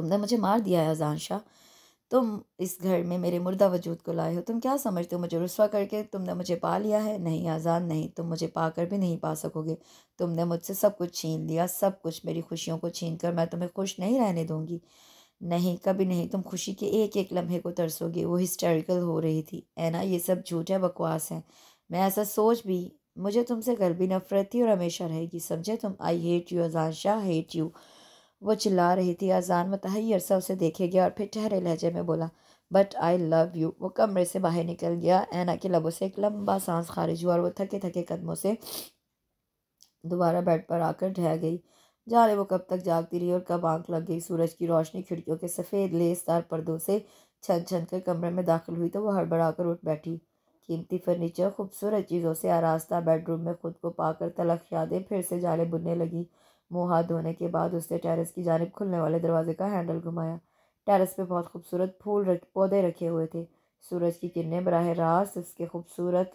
तुमने मुझे मार दिया है अजान शाह तुम इस घर में मेरे मुर्दा वजूद को लाए हो तुम क्या समझते हो मुझे रसवा करके तुमने मुझे पा लिया है नहीं आज़ान नहीं तुम मुझे पा कर भी नहीं पा सकोगे तुमने मुझसे सब कुछ छीन लिया सब कुछ मेरी खुशियों को छीन कर मैं तुम्हें खुश नहीं रहने दूँगी नहीं कभी नहीं तुम खुशी के एक एक लम्हे को तरसोगे वो हिस्टोरिकल हो रही थी है ना ये सब झूठ है बकवास है मैं ऐसा सोच भी मुझे तुमसे गलबी नफरत थी और हमेशा रहेगी समझे तुम आई हेट यू अजान शाह हेट यू वो चिल्ला रही थी अजान मतही अरसा उसे देखे गया और फिर ठहरे लहजे में बोला बट आई लव यू वो कमरे से बाहर निकल गया ऐना के लबों से एक लंबा सांस खारिज हुआ और वो थके थके कदमों से दोबारा बेड पर आकर ढह गई जाने वो कब तक जागती रही और कब आंख लग गई सूरज की रोशनी खिड़कियों के सफ़ेद लेसदार पर्दों से छन छन कर कमरे में दाखिल हुई तो वह हड़बड़ा कर उठ बैठी कीमती फर्नीचर खूबसूरत चीज़ों से आरास्ता बेडरूम में खुद को पाकर तलख यादें फिर से जाले बुनने लगी मुँह हाथ धोने के बाद उसने टेरेस की जानब खुलने वाले दरवाजे का हैंडल घुमाया टेरेस पे बहुत खूबसूरत फूल रख पौधे रखे हुए थे सूरज की किरणें बराह रास्त उसके खूबसूरत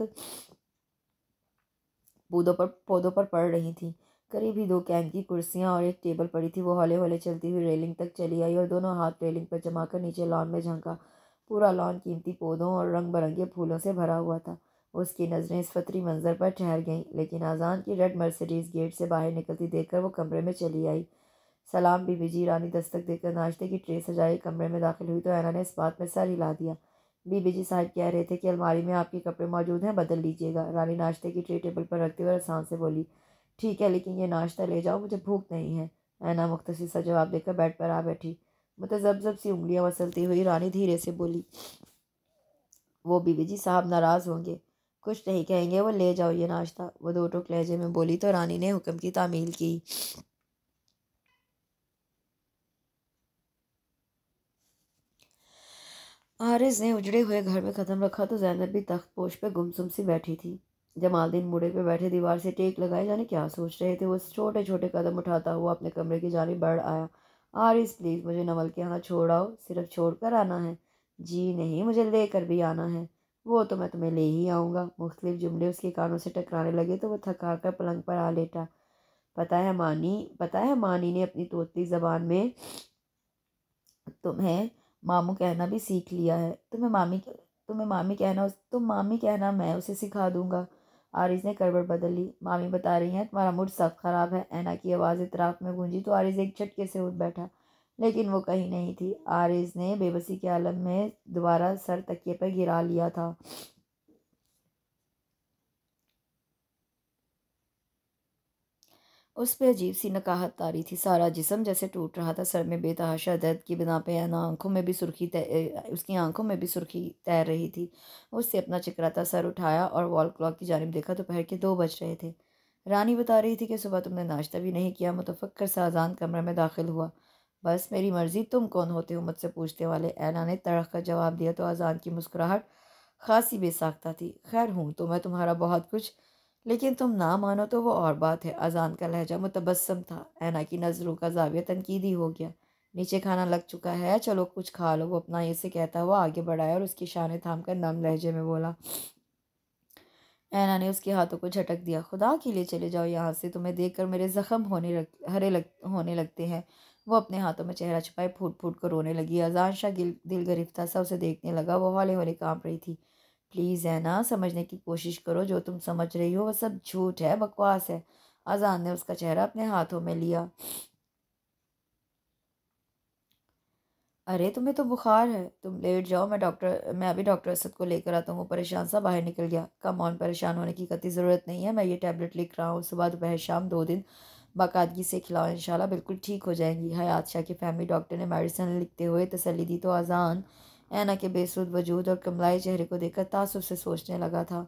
पौधों पर पौधों पर पड़ रही थी करीब ही दो कैन की कुर्सियाँ और एक टेबल पड़ी थी वो हौले हौले चलती हुई रेलिंग तक चली आई और दोनों हाथ रेलिंग पर जमा कर नीचे लॉन में झांका पूरा लॉन कीमती पौधों और रंग बिरंगे फूलों से भरा हुआ था उसकी नज़रें इस फतरी मंज़र पर ठहर गईं लेकिन आज़ान की रेड मर्सिडीज़ गेट से बाहर निकलती देखकर वो कमरे में चली आई सलाम बीबी जी रानी दस्तक देकर नाश्ते की ट्रे सजाई कमरे में दाखिल हुई तो ऐना ने इस बात में सर हिला दिया बीबी जी साहब कह रहे थे कि अलमारी में आपके कपड़े मौजूद हैं बदल लीजिएगा रानी नाश्ते की ट्रे टेबल पर रखते हुए आसान से बोली ठीक है लेकिन ये नाश्ता ले जाओ मुझे भूख नहीं है ऐना मुख्तसर सा जवाब देकर बेड पर आ बैठी जब सी उंगलियाँ वसलती हुई रानी धीरे से बोली वो बीबी जी साहब नाराज़ होंगे कुछ नहीं कहेंगे वो ले जाओ ये नाश्ता वो दो टुक लहजे में बोली तो रानी ने हुक्म की तामील की आरिस ने उजड़े हुए घर में ख़त्म रखा तो जैनब भी तख्त पोश पर गुमसुम सी बैठी थी जमालदीन मुड़े पे बैठे दीवार से टेक लगाए जाने क्या सोच रहे थे वो छोटे छोटे कदम उठाता हुआ अपने कमरे की जानी बढ़ आया आरिस प्लीज़ मुझे नमल के यहाँ छोड़ आओ सिर्फ छोड़ कर आना है जी नहीं मुझे लेकर भी आना है वो तो मैं तुम्हें ले ही आऊँगा मुख्तलिफ जुमले उसके कानों से टकराने लगे तो वह थका कर पलंग पर आ लेटा पता है मानी पता है मानी ने अपनी तोती ज़बान में तुम्हें मामू कहना भी सीख लिया है तुम्हें मामी तुम्हें मामी कहना तुम मामी कहना मैं उसे सिखा दूंगा आरिज ने करबड़ बदल ली मामी बता रही हैं तुम्हारा मूड सब ख़राब है ऐना की आवाज़ इतराफ़ में गूंजी तो आरिज एक झटके से उठ बैठा लेकिन वो कहीं नहीं थी आरिज ने बेबसी के आलम में दोबारा सर तकिए पर गिरा लिया था उस पर अजीब सी नकाहत तारी थी सारा जिसम जैसे टूट रहा था सर में बेतहाशा दर्द की बिना पे ना आंखों में भी सुर्खी उसकी आंखों में भी सुर्खी तैर रही थी उससे अपना चिकराता सर उठाया और वॉल क्लॉक की जानब देखा दोपहर तो के दो बज रहे थे रानी बता रही थी कि सुबह तुमने नाश्ता भी नहीं किया मुतफ़क्र साजान कमरे में दाखिल हुआ बस मेरी मर्ज़ी तुम कौन होते हो मुझसे पूछने वाले ऐना ने तड़क कर जवाब दिया तो अजान की मुस्कुराहट खासी बेसाख्ता थी खैर हूँ तो मैं तुम्हारा बहुत कुछ लेकिन तुम ना मानो तो वो और बात है अजान का लहजा मुतबसम था ऐना की नज़रों का जाविया तनकीदी हो गया नीचे खाना लग चुका है चलो कुछ खा लो वो अपना ऐसे कहता हुआ आगे बढ़ाया और उसकी शान थाम कर नम लहजे में बोला ऐना ने उसके हाथों को झटक दिया खुदा के लिए चले जाओ यहाँ से तुम्हें देख कर मेरे जख्म होने लग हरे लग होने लगते हैं वो अपने हाथों में चेहरा छुपाए फूट फूट कर रोने लगी अजान शाह गिल दिल था सा उसे देखने लगा वो हौले हौले काँप रही थी प्लीज़ है ना समझने की कोशिश करो जो तुम समझ रही हो वह सब झूठ है बकवास है अजान ने उसका चेहरा अपने हाथों में लिया अरे तुम्हें तो बुखार है तुम लेट जाओ मैं डॉक्टर मैं अभी डॉक्टर असद को लेकर आता हूँ वो परेशान सा बाहर निकल गया कम ऑन परेशान होने की कति ज़रूरत नहीं है मैं ये टैबलेट लिख रहा हूँ सुबह दोपहर शाम दो दिन बाकायदगी से खिलाओ इन बिल्कुल ठीक हो जाएंगी हयात शाह की फैमिली डॉक्टर ने मेडिसन लिखते हुए तसली दी तो अजान ऐना के बेसुद वजूद और कमलाई चेहरे को देखकर तासुब से सोचने लगा था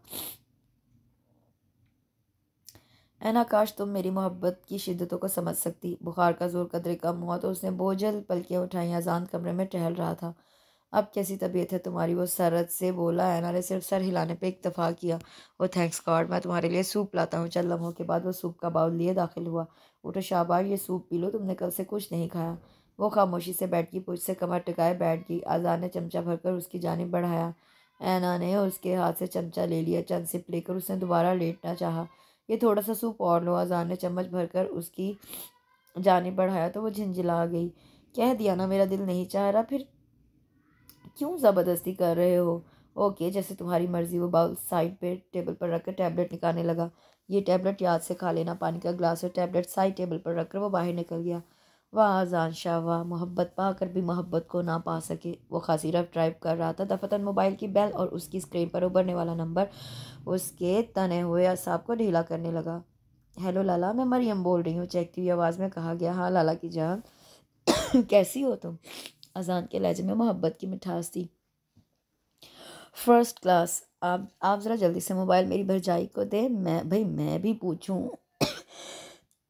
ऐना काश तुम मेरी मोहब्बत की शिद्दतों को समझ सकती बुखार का जोर कदरे कम हुआ तो उसने बोझल पलकियाँ उठाई अजान कमरे में टहल रहा था अब कैसी तबीयत है तुम्हारी वो सरद से बोला एना ने सिर्फ सर हिलाने पे इतफा किया वो थैंक्स कार्ड मैं तुम्हारे लिए सूप लाता हूँ चल लम्हों के बाद वो सूप का बाउल लिए दाखिल हुआ उठो तो शाबाश ये सूप पी लो तुमने कल से कुछ नहीं खाया वो खामोशी से बैठ गई पूछ से कमर टिकाए बैठ गई आजान ने चमचा भरकर उसकी जानब बढ़ाया ऐना ने उसके हाथ से चमचा ले लिया चंद सिप लेकर उसने दोबारा लेटना चाहा ये थोड़ा सा सूप और लो आजान ने चम्मच कर उसकी जानब बढ़ाया तो वो झिंझला गई कह दिया ना मेरा दिल नहीं चाह रहा फिर क्यों ज़बरदस्ती कर रहे हो ओके जैसे तुम्हारी मर्ज़ी वो बाउल साइड पे टेबल पर रखकर टैबलेट निकालने लगा ये टैबलेट याद से खा लेना पानी का ग्लास और टैबलेट साइड टेबल पर रखकर वो बाहर निकल गया वाह जान शाह वाह मोहब्बत पा कर भी मोहब्बत को ना पा सके वो खासी रफ ड्राइव कर रहा था दफतन मोबाइल की बेल और उसकी स्क्रीन पर उभरने वाला नंबर उसके तने हुए असाब को ढीला करने लगा हेलो लाला मैं मरियम बोल रही हूँ चहकती हुई आवाज़ में कहा गया हाँ लाला की जान [COUGHS] कैसी हो तुम अजान के लहजे में मोहब्बत की मिठास थी फर्स्ट क्लास आप आप ज़रा जल्दी से मोबाइल मेरी भरजाई को दें मैं भाई मैं भी पूछूं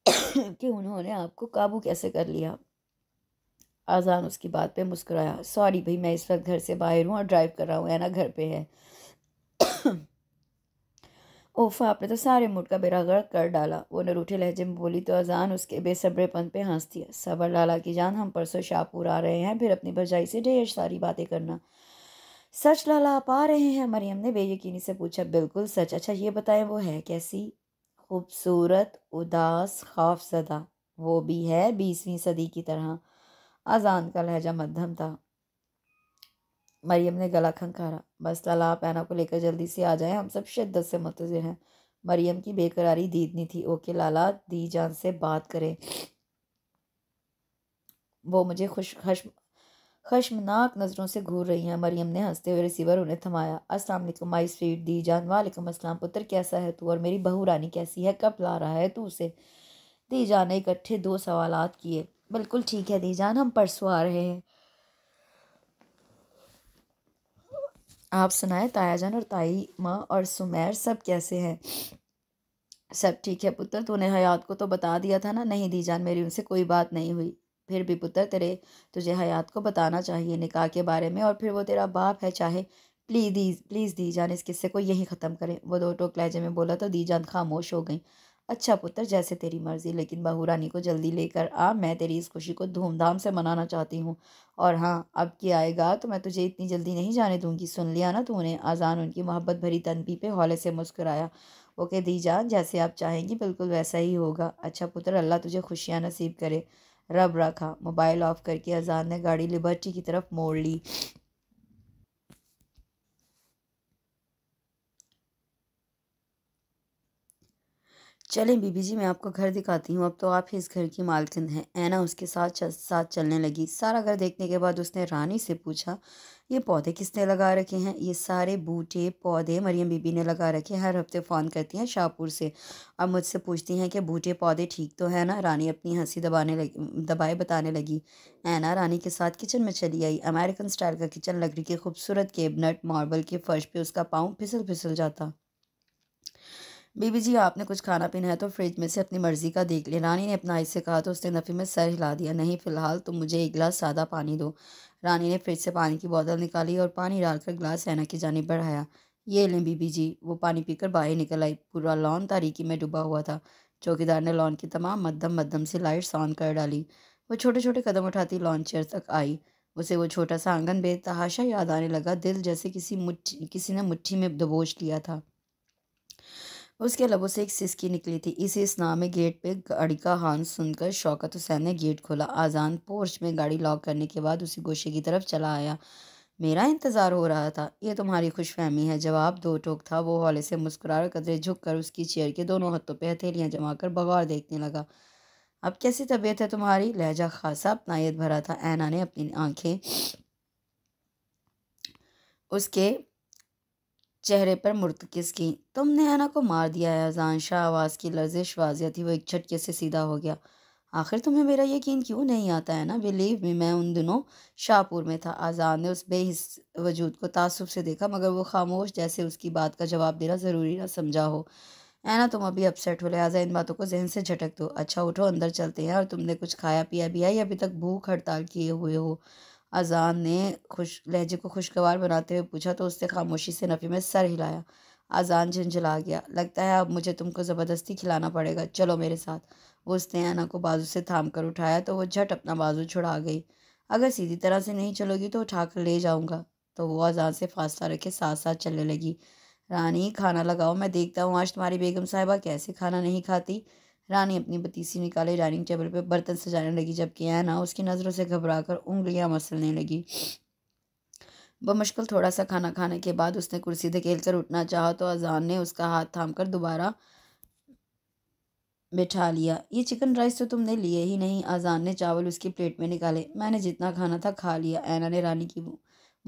कि उन्होंने आपको काबू कैसे कर लिया आजान उसकी बात पे मुस्कुराया सॉरी भाई मैं इस वक्त घर से बाहर हूँ और ड्राइव कर रहा हूँ है ना घर पे है ओफ आपने तो सारे मूड का बेरा गर्द कर डाला वो नरूठे लहजे में बोली तो अजान उसके बेसब्रेपन पे हंस दिया सबर लाला की जान हम परसों शाहपुर आ रहे हैं फिर अपनी भरजाई से ढेर सारी बातें करना सच लाला आप आ रहे हैं मरियम ने बेयकीनी से पूछा बिल्कुल सच अच्छा ये बताएं वो है कैसी खूबसूरत उदास खौफ सदा वो भी है बीसवीं सदी की तरह अजान का लहजा मध्यम था मरियम ने गला खंखारा बस लाला आप ऐना को लेकर जल्दी से आ जाए हम सब शिद्दत से मुतजर हैं मरियम की बेकरारी दीदनी थी ओके लाला दी जान से बात करें वो मुझे खुश खश्म खशमनाक नज़रों से घूर रही हैं मरियम ने हंसते हुए रिसीवर उन्हें थमाया अस्सलाम वालेकुम माई स्वीट दी जान वालेकुम अस्सलाम पुत्र कैसा है तू और मेरी बहू रानी कैसी है कब ला रहा है तू उसे दी जान ने इकट्ठे दो सवाल किए बिल्कुल ठीक है दी जान हम परसों आ रहे हैं आप सुनाए तायाजान और ताई माँ और सुमेर सब कैसे हैं सब ठीक है पुत्र तूने हयात को तो बता दिया था ना नहीं दी जान मेरी उनसे कोई बात नहीं हुई फिर भी पुत्र तेरे तुझे हयात को बताना चाहिए निकाह के बारे में और फिर वो तेरा बाप है चाहे प्लीज़ प्लीज़ दी जान इस किस्से को यही ख़त्म करें वो दो टोक लहजे में बोला तो दी जान खामोश हो गई अच्छा पुत्र जैसे तेरी मर्जी लेकिन बहू रानी को जल्दी लेकर आ मैं तेरी इस खुशी को धूमधाम से मनाना चाहती हूँ और हाँ अब कि आएगा तो मैं तुझे इतनी जल्दी नहीं जाने दूंगी सुन लिया ना तूने आज़ान उनकी मोहब्बत भरी तनबी पे हौले से मुस्कराया ओके दी जान जैसे आप चाहेंगी बिल्कुल वैसा ही होगा अच्छा पुत्र अल्लाह तुझे खुशियाँ नसीब करे रब रखा मोबाइल ऑफ करके अजान ने गाड़ी लिबर्टी की तरफ मोड़ ली चलें बीबी जी मैं आपको घर दिखाती हूँ अब तो आप ही इस घर की मालकिन हैं ऐना उसके साथ चल, साथ चलने लगी सारा घर देखने के बाद उसने रानी से पूछा ये पौधे किसने लगा रखे हैं ये सारे बूटे पौधे मरियम बीबी ने लगा रखे हैं हर हफ्ते फ़ोन करती हैं शाहपुर से अब मुझसे पूछती हैं कि बूटे पौधे ठीक तो है ना रानी अपनी हंसी दबाने लगी दबाए बताने लगी ऐना रानी के साथ किचन में चली आई अमेरिकन स्टाइल का किचन लकड़ी के खूबसूरत केबनट मार्बल के फ़र्श पर उसका पाँव फिसल फिसल जाता बीबी जी आपने कुछ खाना पीना है तो फ्रिज में से अपनी मर्ज़ी का देख लिया रानी ने अपना आइस से कहा तो उसने नफ़ी में सर हिला दिया नहीं फ़िलहाल तुम तो मुझे एक गिलास सादा पानी दो रानी ने फ्रिज से पानी की बोतल निकाली और पानी डालकर गिलास रैना की जानब बढ़ाया ये लें बीबी जी वो पानी पीकर बाहर निकल आई पूरा लॉन तारीकी में डूबा हुआ था चौकीदार ने लॉन की तमाम मद्दम मद्दम से लाइट्स ऑन कर डाली वो छोटे छोटे कदम उठाती लॉन चेयर तक आई उसे वो छोटा सा आंगन बेतहाशा याद आने लगा दिल जैसे किसी मुठ्ठी किसी ने मुट्ठी में दबोच लिया था उसके लबों से एक सिसकी निकली थी इसी इस्लामी गेट पे गाड़ी का हान सुनकर शौकत हुसैन ने गेट खोला आजान पोर्च में गाड़ी लॉक करने के बाद उसी गोशे की तरफ चला आया मेरा इंतज़ार हो रहा था ये तुम्हारी खुशफहमी है जवाब दो टोक था वो हौले से मुस्कुरा कदरे झुक कर उसकी चेयर के दोनों हथों पे हथेलियाँ जमा कर बगौर देखने लगा अब कैसी तबीयत है तुम्हारी लहजा खासा अपनायत भरा था ऐना ने अपनी आंखें उसके चेहरे पर मुर्तकस की तुमने हना को मार दिया है अजान शाह आवाज़ की लर्जिश वाजिया थी वो एक झटके से सीधा हो गया आखिर तुम्हें मेरा यकीन क्यों नहीं आता है ना बिलीव में मैं उन दिनों शाहपुर में था आज़ान ने उस बेहिस वजूद को तासुब से देखा मगर वो खामोश जैसे उसकी बात का जवाब देना ज़रूरी ना समझा हो है ना तुम अभी अपसेट हो लिहाजा इन बातों को जहन से झटक दो अच्छा उठो अंदर चलते हैं और तुमने कुछ खाया पिया भी है या अभी तक भूख हड़ताल किए हुए हो अजान ने खुश लहजे को खुशगवार बनाते हुए पूछा तो उसने खामोशी से नफ़ी में सर हिलाया अजान झंझला गया लगता है अब मुझे तुमको ज़बरदस्ती खिलाना पड़ेगा चलो मेरे साथ वो उसने आना को बाजू से थाम कर उठाया तो वो झट अपना बाजू छुड़ा गई अगर सीधी तरह से नहीं चलोगी तो उठा कर ले जाऊँगा तो वो अजान से फासला रखे साथ साथ चलने लगी रानी खाना लगाओ मैं देखता हूँ आज तुम्हारी बेगम साहिबा कैसे खाना नहीं खाती रानी अपनी पतीसी निकाले डाइनिंग टेबल पर बर्तन सजाने लगी जबकि ऐना उसकी नज़रों से घबरा कर उंगलियाँ मसलने लगी बमुश्किल थोड़ा सा खाना खाने के बाद उसने कुर्सी धकेल कर उठना चाहा तो अजान ने उसका हाथ थाम कर दोबारा बैठा लिया ये चिकन राइस तो तुमने लिए ही नहीं अजान ने चावल उसकी प्लेट में निकाले मैंने जितना खाना था खा लिया ऐना ने रानी की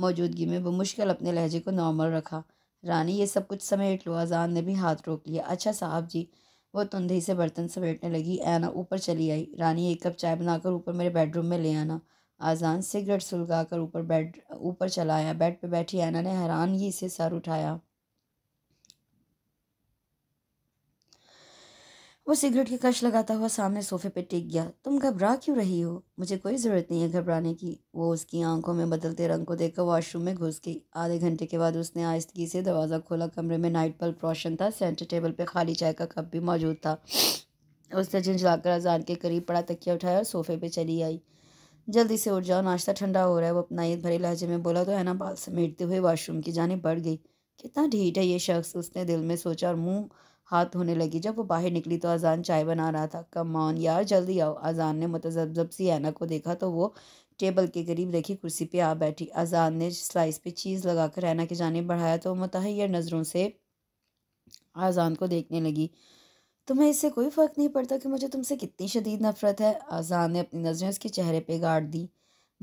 मौजूदगी में बमुश्किल अपने लहजे को नॉर्मल रखा रानी ये सब कुछ समेट लो अजान ने भी हाथ रोक लिया अच्छा साहब जी वह तुंधई से बर्तन समेटने लगी ऐना ऊपर चली आई रानी एक कप चाय बनाकर ऊपर मेरे बेडरूम में ले आना आजान सिगरेट सुलगाकर ऊपर बेड ऊपर चलाया बेड पर बैठी ऐना ने हैरानगी से सर उठाया वो सिगरेट की कश लगाता हुआ सामने सोफे पे टिक गया तुम घबरा क्यों रही हो मुझे कोई ज़रूरत नहीं है घबराने की वो उसकी आंखों में बदलते रंग को देखकर वॉशरूम में घुस गई आधे घंटे के बाद उसने आहिस्तगी से दरवाज़ा खोला कमरे में नाइट बल्ब रोशन था सेंटर टेबल पर खाली चाय का कप भी मौजूद था उसने झिझलाकर अजान के करीब पड़ा तकिया उठाया और सोफे पर चली आई जल्दी से उठ जाओ नाश्ता ठंडा हो रहा है वो अपना ईद भरे लहजे में बोला तो है ना बाल समेटते हुए वॉशरूम की जाने बढ़ गई कितना ढीठ है ये शख्स उसने दिल में सोचा और मुँह हाथ धोने लगी जब वो बाहर निकली तो अजान चाय बना रहा था कम ऑन यार जल्दी आओ अजान ने जब सी ऐना को देखा तो वो टेबल के करीब रखी कुर्सी पे आ बैठी अजान ने स्लाइस पे चीज़ लगाकर ऐना की जाने बढ़ाया तो मतहर नज़रों से अजान को देखने लगी तुम्हें इससे कोई फ़र्क नहीं पड़ता कि मुझे तुमसे कितनी शदीद नफ़रत है अजान ने अपनी नज़रें उसके चेहरे पर गाड़ दी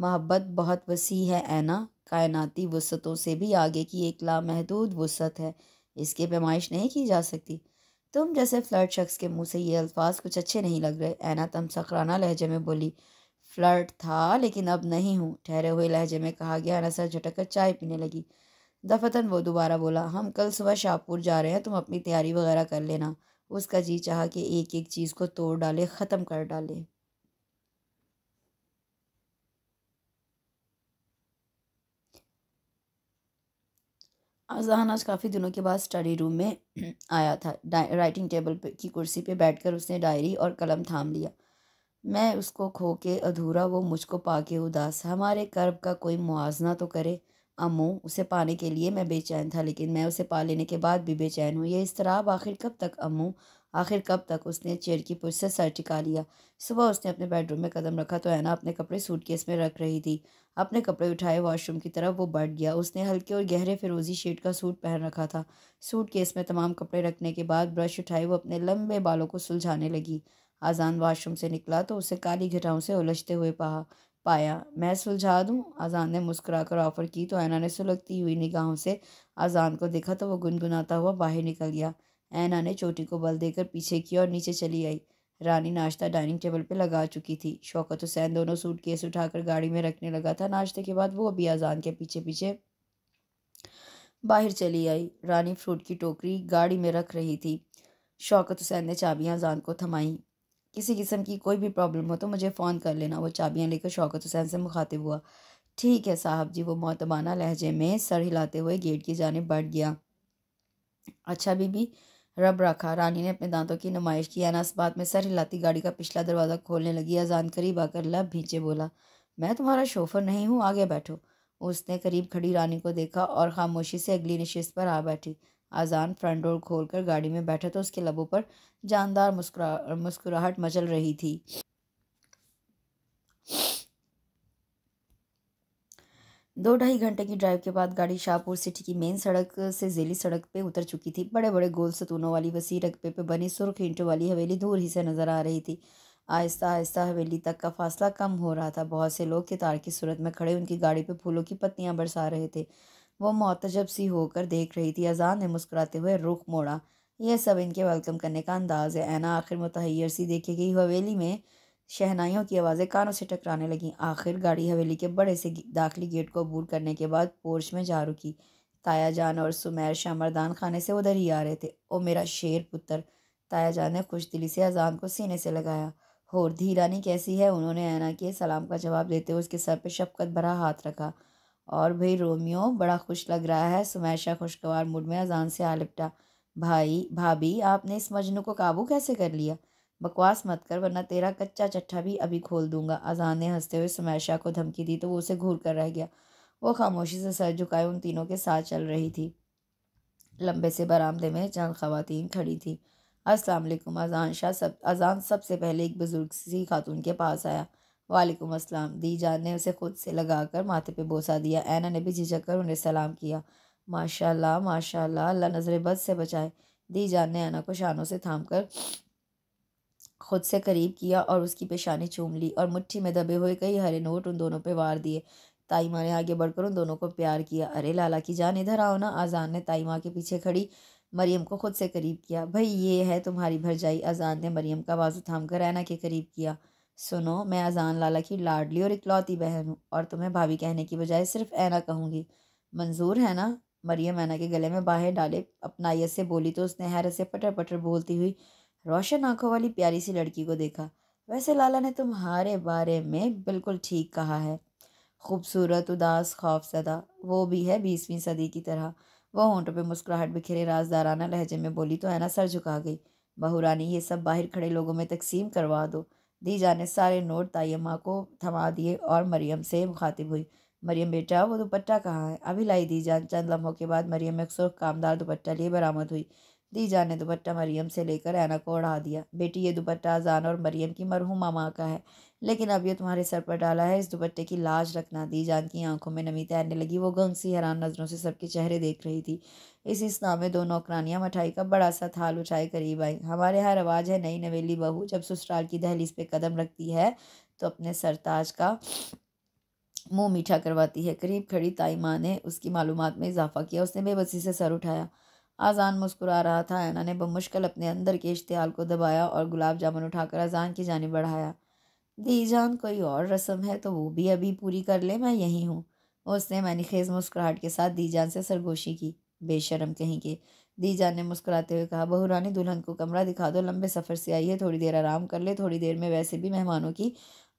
मोहब्बत बहुत वसी है ऐना कायनाती वसतों से भी आगे की एक लामहदूद वसत है इसकी पैमाइश नहीं की जा सकती तुम जैसे फ्लर्ट शख्स के मुंह से ये अल्फाज कुछ अच्छे नहीं लग रहे ऐना तम सकराना लहजे में बोली फ्लर्ट था लेकिन अब नहीं हूँ ठहरे हुए लहजे में कहा गया ऐना सर झटक कर चाय पीने लगी दफतन वो दोबारा बोला हम कल सुबह शाहपुर जा रहे हैं तुम अपनी तैयारी वगैरह कर लेना उसका जी चाह कि एक एक चीज़ को तोड़ डाले ख़त्म कर डाले अजहान आज काफ़ी दिनों के बाद स्टडी रूम में [CLEARS THROAT] आया था राइटिंग टेबल पे की कुर्सी पे बैठकर उसने डायरी और कलम थाम लिया मैं उसको खो के अधूरा वो मुझको पा के उदास हमारे कर्ब का कोई मुआजना तो करे अमू उसे पाने के लिए मैं बेचैन था लेकिन मैं उसे पा लेने के बाद भी बेचैन हूँ ये इसतराब आखिर कब तक अमू आखिर कब तक उसने चेयर की पुछ से सर टिका लिया सुबह उसने अपने बेडरूम में कदम रखा तो ऐना अपने कपड़े सूटकेस में रख रही थी अपने कपड़े उठाए वॉशरूम की तरफ वो बढ़ गया उसने हल्के और गहरे फिरोजी शेड का सूट पहन रखा था सूट केस में तमाम कपड़े रखने के बाद ब्रश उठाए वो अपने लंबे बालों को सुलझाने लगी आज़ान वॉशरूम से निकला तो उसे काली घटाओं से उलझते हुए पहा पाया मैं सुलझा दूँ आज़ान ने मुस्कुराकर ऑफ़र की तो ऐना ने सुलगती हुई निगाहों से आज़ान को देखा तो वो गुनगुनाता हुआ बाहर निकल गया ऐना ने चोटी को बल देकर पीछे की और नीचे चली आई रानी नाश्ता डाइनिंग टेबल पर लगा चुकी थी शौकत हुसैन दोनों सूट केस उठाकर गाड़ी में रखने लगा था नाश्ते के बाद वो अभी अजान के पीछे पीछे बाहर चली आई रानी फ्रूट की टोकरी गाड़ी में रख रही थी शौकत हुसैन ने चाबियाँ अजान को थमाई किसी किस्म की कोई भी प्रॉब्लम हो तो मुझे फ़ोन कर लेना वो चाबियाँ लेकर शौकत हुसैन से मुखातिब हुआ ठीक है साहब जी वो मोतबाना लहजे में सर हिलाते हुए गेट की जाने बढ़ गया अच्छा बीबी रब रखा रानी ने अपने दांतों की नुमाइश की अनास बात में सर हिलाती गाड़ी का पिछला दरवाज़ा खोलने लगी अजान करीब आकर लब भींचे बोला मैं तुम्हारा शोफर नहीं हूँ आगे बैठो उसने करीब खड़ी रानी को देखा और खामोशी से अगली नशस्त पर आ बैठी आजान फ्रंट डोर खोलकर गाड़ी में बैठा तो उसके लबों पर जानदार मुस्कुरा मुस्कुराहट मचल रही थी दो ढाई घंटे की ड्राइव के बाद गाड़ी शाहपुर सिटी की मेन सड़क से जेली सड़क पे उतर चुकी थी बड़े बड़े गोल सतूनों वाली वसी रकबे पे बनी सुर्ख ईंटों वाली हवेली दूर ही से नज़र आ रही थी आहिस्ता आहिस्ता हवेली तक का फासला कम हो रहा था बहुत से लोग कितार की सूरत में खड़े उनकी गाड़ी पे फूलों की पत्तियाँ बरसा रहे थे वो मोतजब सी होकर देख रही थी अजान ने मुस्कुराते हुए रुख मोड़ा यह सब इनके वेलकम करने का अंदाज़ है ऐना आखिर मुतहैर सी देखी गई हवेली में शहनाइयों की आवाज़ें कानों से टकराने लगीं आखिर गाड़ी हवेली के बड़े से दाखिली गेट को अबूर करने के बाद पोर्च में जा रुकी ताया जान और सुमेर शामरदान खाने से उधर ही आ रहे थे ओ मेरा शेर पुत्र ताया जान ने खुश दिली से अजान को सीने से लगाया और धीरानी कैसी है उन्होंने ऐना के सलाम का जवाब देते हुए उसके सर पर शफकत भरा हाथ रखा और भाई रोमियो बड़ा खुश लग रहा है सुमैशा खुशगवार मूड में अजान से आ लिपटा भाई भाभी आपने इस मजनू को काबू कैसे कर लिया बकवास मत कर वरना तेरा कच्चा चट्ठा भी अभी खोल दूंगा अजान ने हंसते हुए सुमैशा को धमकी दी तो वो उसे घूर कर रह गया वो खामोशी से सर झुकाए उन तीनों के साथ चल रही थी लंबे से बरामदे में चंद खवतिन खड़ी थी वालेकुम अजान शाह सब अजान सबसे पहले एक बुज़ुर्ग सी खातून के पास आया वालेकुम अस्सलाम दी जान ने उसे खुद से लगाकर माथे पे बोसा दिया ऐना ने भी झिझक कर उन्हें सलाम किया माशाल्लाह माशाल्लाह अल्लाह नज़र बद से बचाए दी जान ने ऐना को शानों से थाम कर खुद से करीब किया और उसकी पेशानी चूम ली और मुट्ठी में दबे हुए कई हरे नोट उन दोनों पे वार दिए माँ ने आगे बढ़कर उन दोनों को प्यार किया अरे लाला की जान इधर आओ ना आज़ान ने ताईमा के पीछे खड़ी मरियम को खुद से करीब किया भाई ये है तुम्हारी भरजाई अजान ने मरियम का बाजू थाम कर ऐना के करीब किया सुनो मैं अजान लाला की लाडली और इकलौती बहन हूँ और तुम्हें भाभी कहने की बजाय सिर्फ ऐना कहूँगी मंजूर है ना मरियम ऐना के गले में बाहें डाले अपनाइत से बोली तो उसने हैरत से पटर पटर बोलती हुई रोशन आंखों वाली प्यारी सी लड़की को देखा वैसे लाला ने तुम्हारे बारे में बिल्कुल ठीक कहा है खूबसूरत उदास खौफजदा वो भी है बीसवीं सदी की तरह वो होंठों पे मुस्कुराहट बिखरे राजदाराना लहजे में बोली तो ऐना सर झुका गई बहूरानी ये सब बाहर खड़े लोगों में तकसीम करवा दो दी जाने सारे नोट तयमा को थमा दिए और मरियम से मुखातिब हुई मरियम बेटा वो दुपट्टा कहाँ है अभी लाई दी जान चंद लम्हों के बाद मरियम एक सुर्ख कामदार दुपट्टा लिए बरामद हुई दीजा ने दुपट्टा मरियम से लेकर ऐना को उड़ा दिया बेटी ये दुपट्टा अजान और मरियम की मरहूमा माँ का है लेकिन अब ये तुम्हारे सर पर डाला है इस दुपट्टे की लाज रखना दीजान की आंखों में नमी तैरने लगी वो गंग सी हैरान नज़रों से सबके चेहरे देख रही थी इस स्नाव में दो नौकरानियाँ मठाई का बड़ा सा थाल उठाए करीब आई हमारे यहाँ रवाज है नई नवेली बहू जब ससुराल की दहलीज पे कदम रखती है तो अपने सरताज का मुंह मीठा करवाती है करीब खड़ी ताई माँ ने उसकी मालूमात में इजाफा किया उसने बेबसी से सर उठाया आजान मुस्कुरा रहा था ऐना ने बमुश्किल अपने अंदर के इश्तियाल को दबाया और गुलाब जामुन उठाकर अजान की जानब बढ़ाया दी जान कोई और रस्म है तो वो भी अभी पूरी कर ले मैं यहीं हूँ उसने खेज मुस्कुराहट के साथ दीजान से सरगोशी की बेशरम कहीं के दीजान ने मुस्कुराते हुए कहा बहुरानी दुल्हन को कमरा दिखा दो लंबे सफ़र से आई है थोड़ी देर आराम कर ले थोड़ी देर में वैसे भी मेहमानों की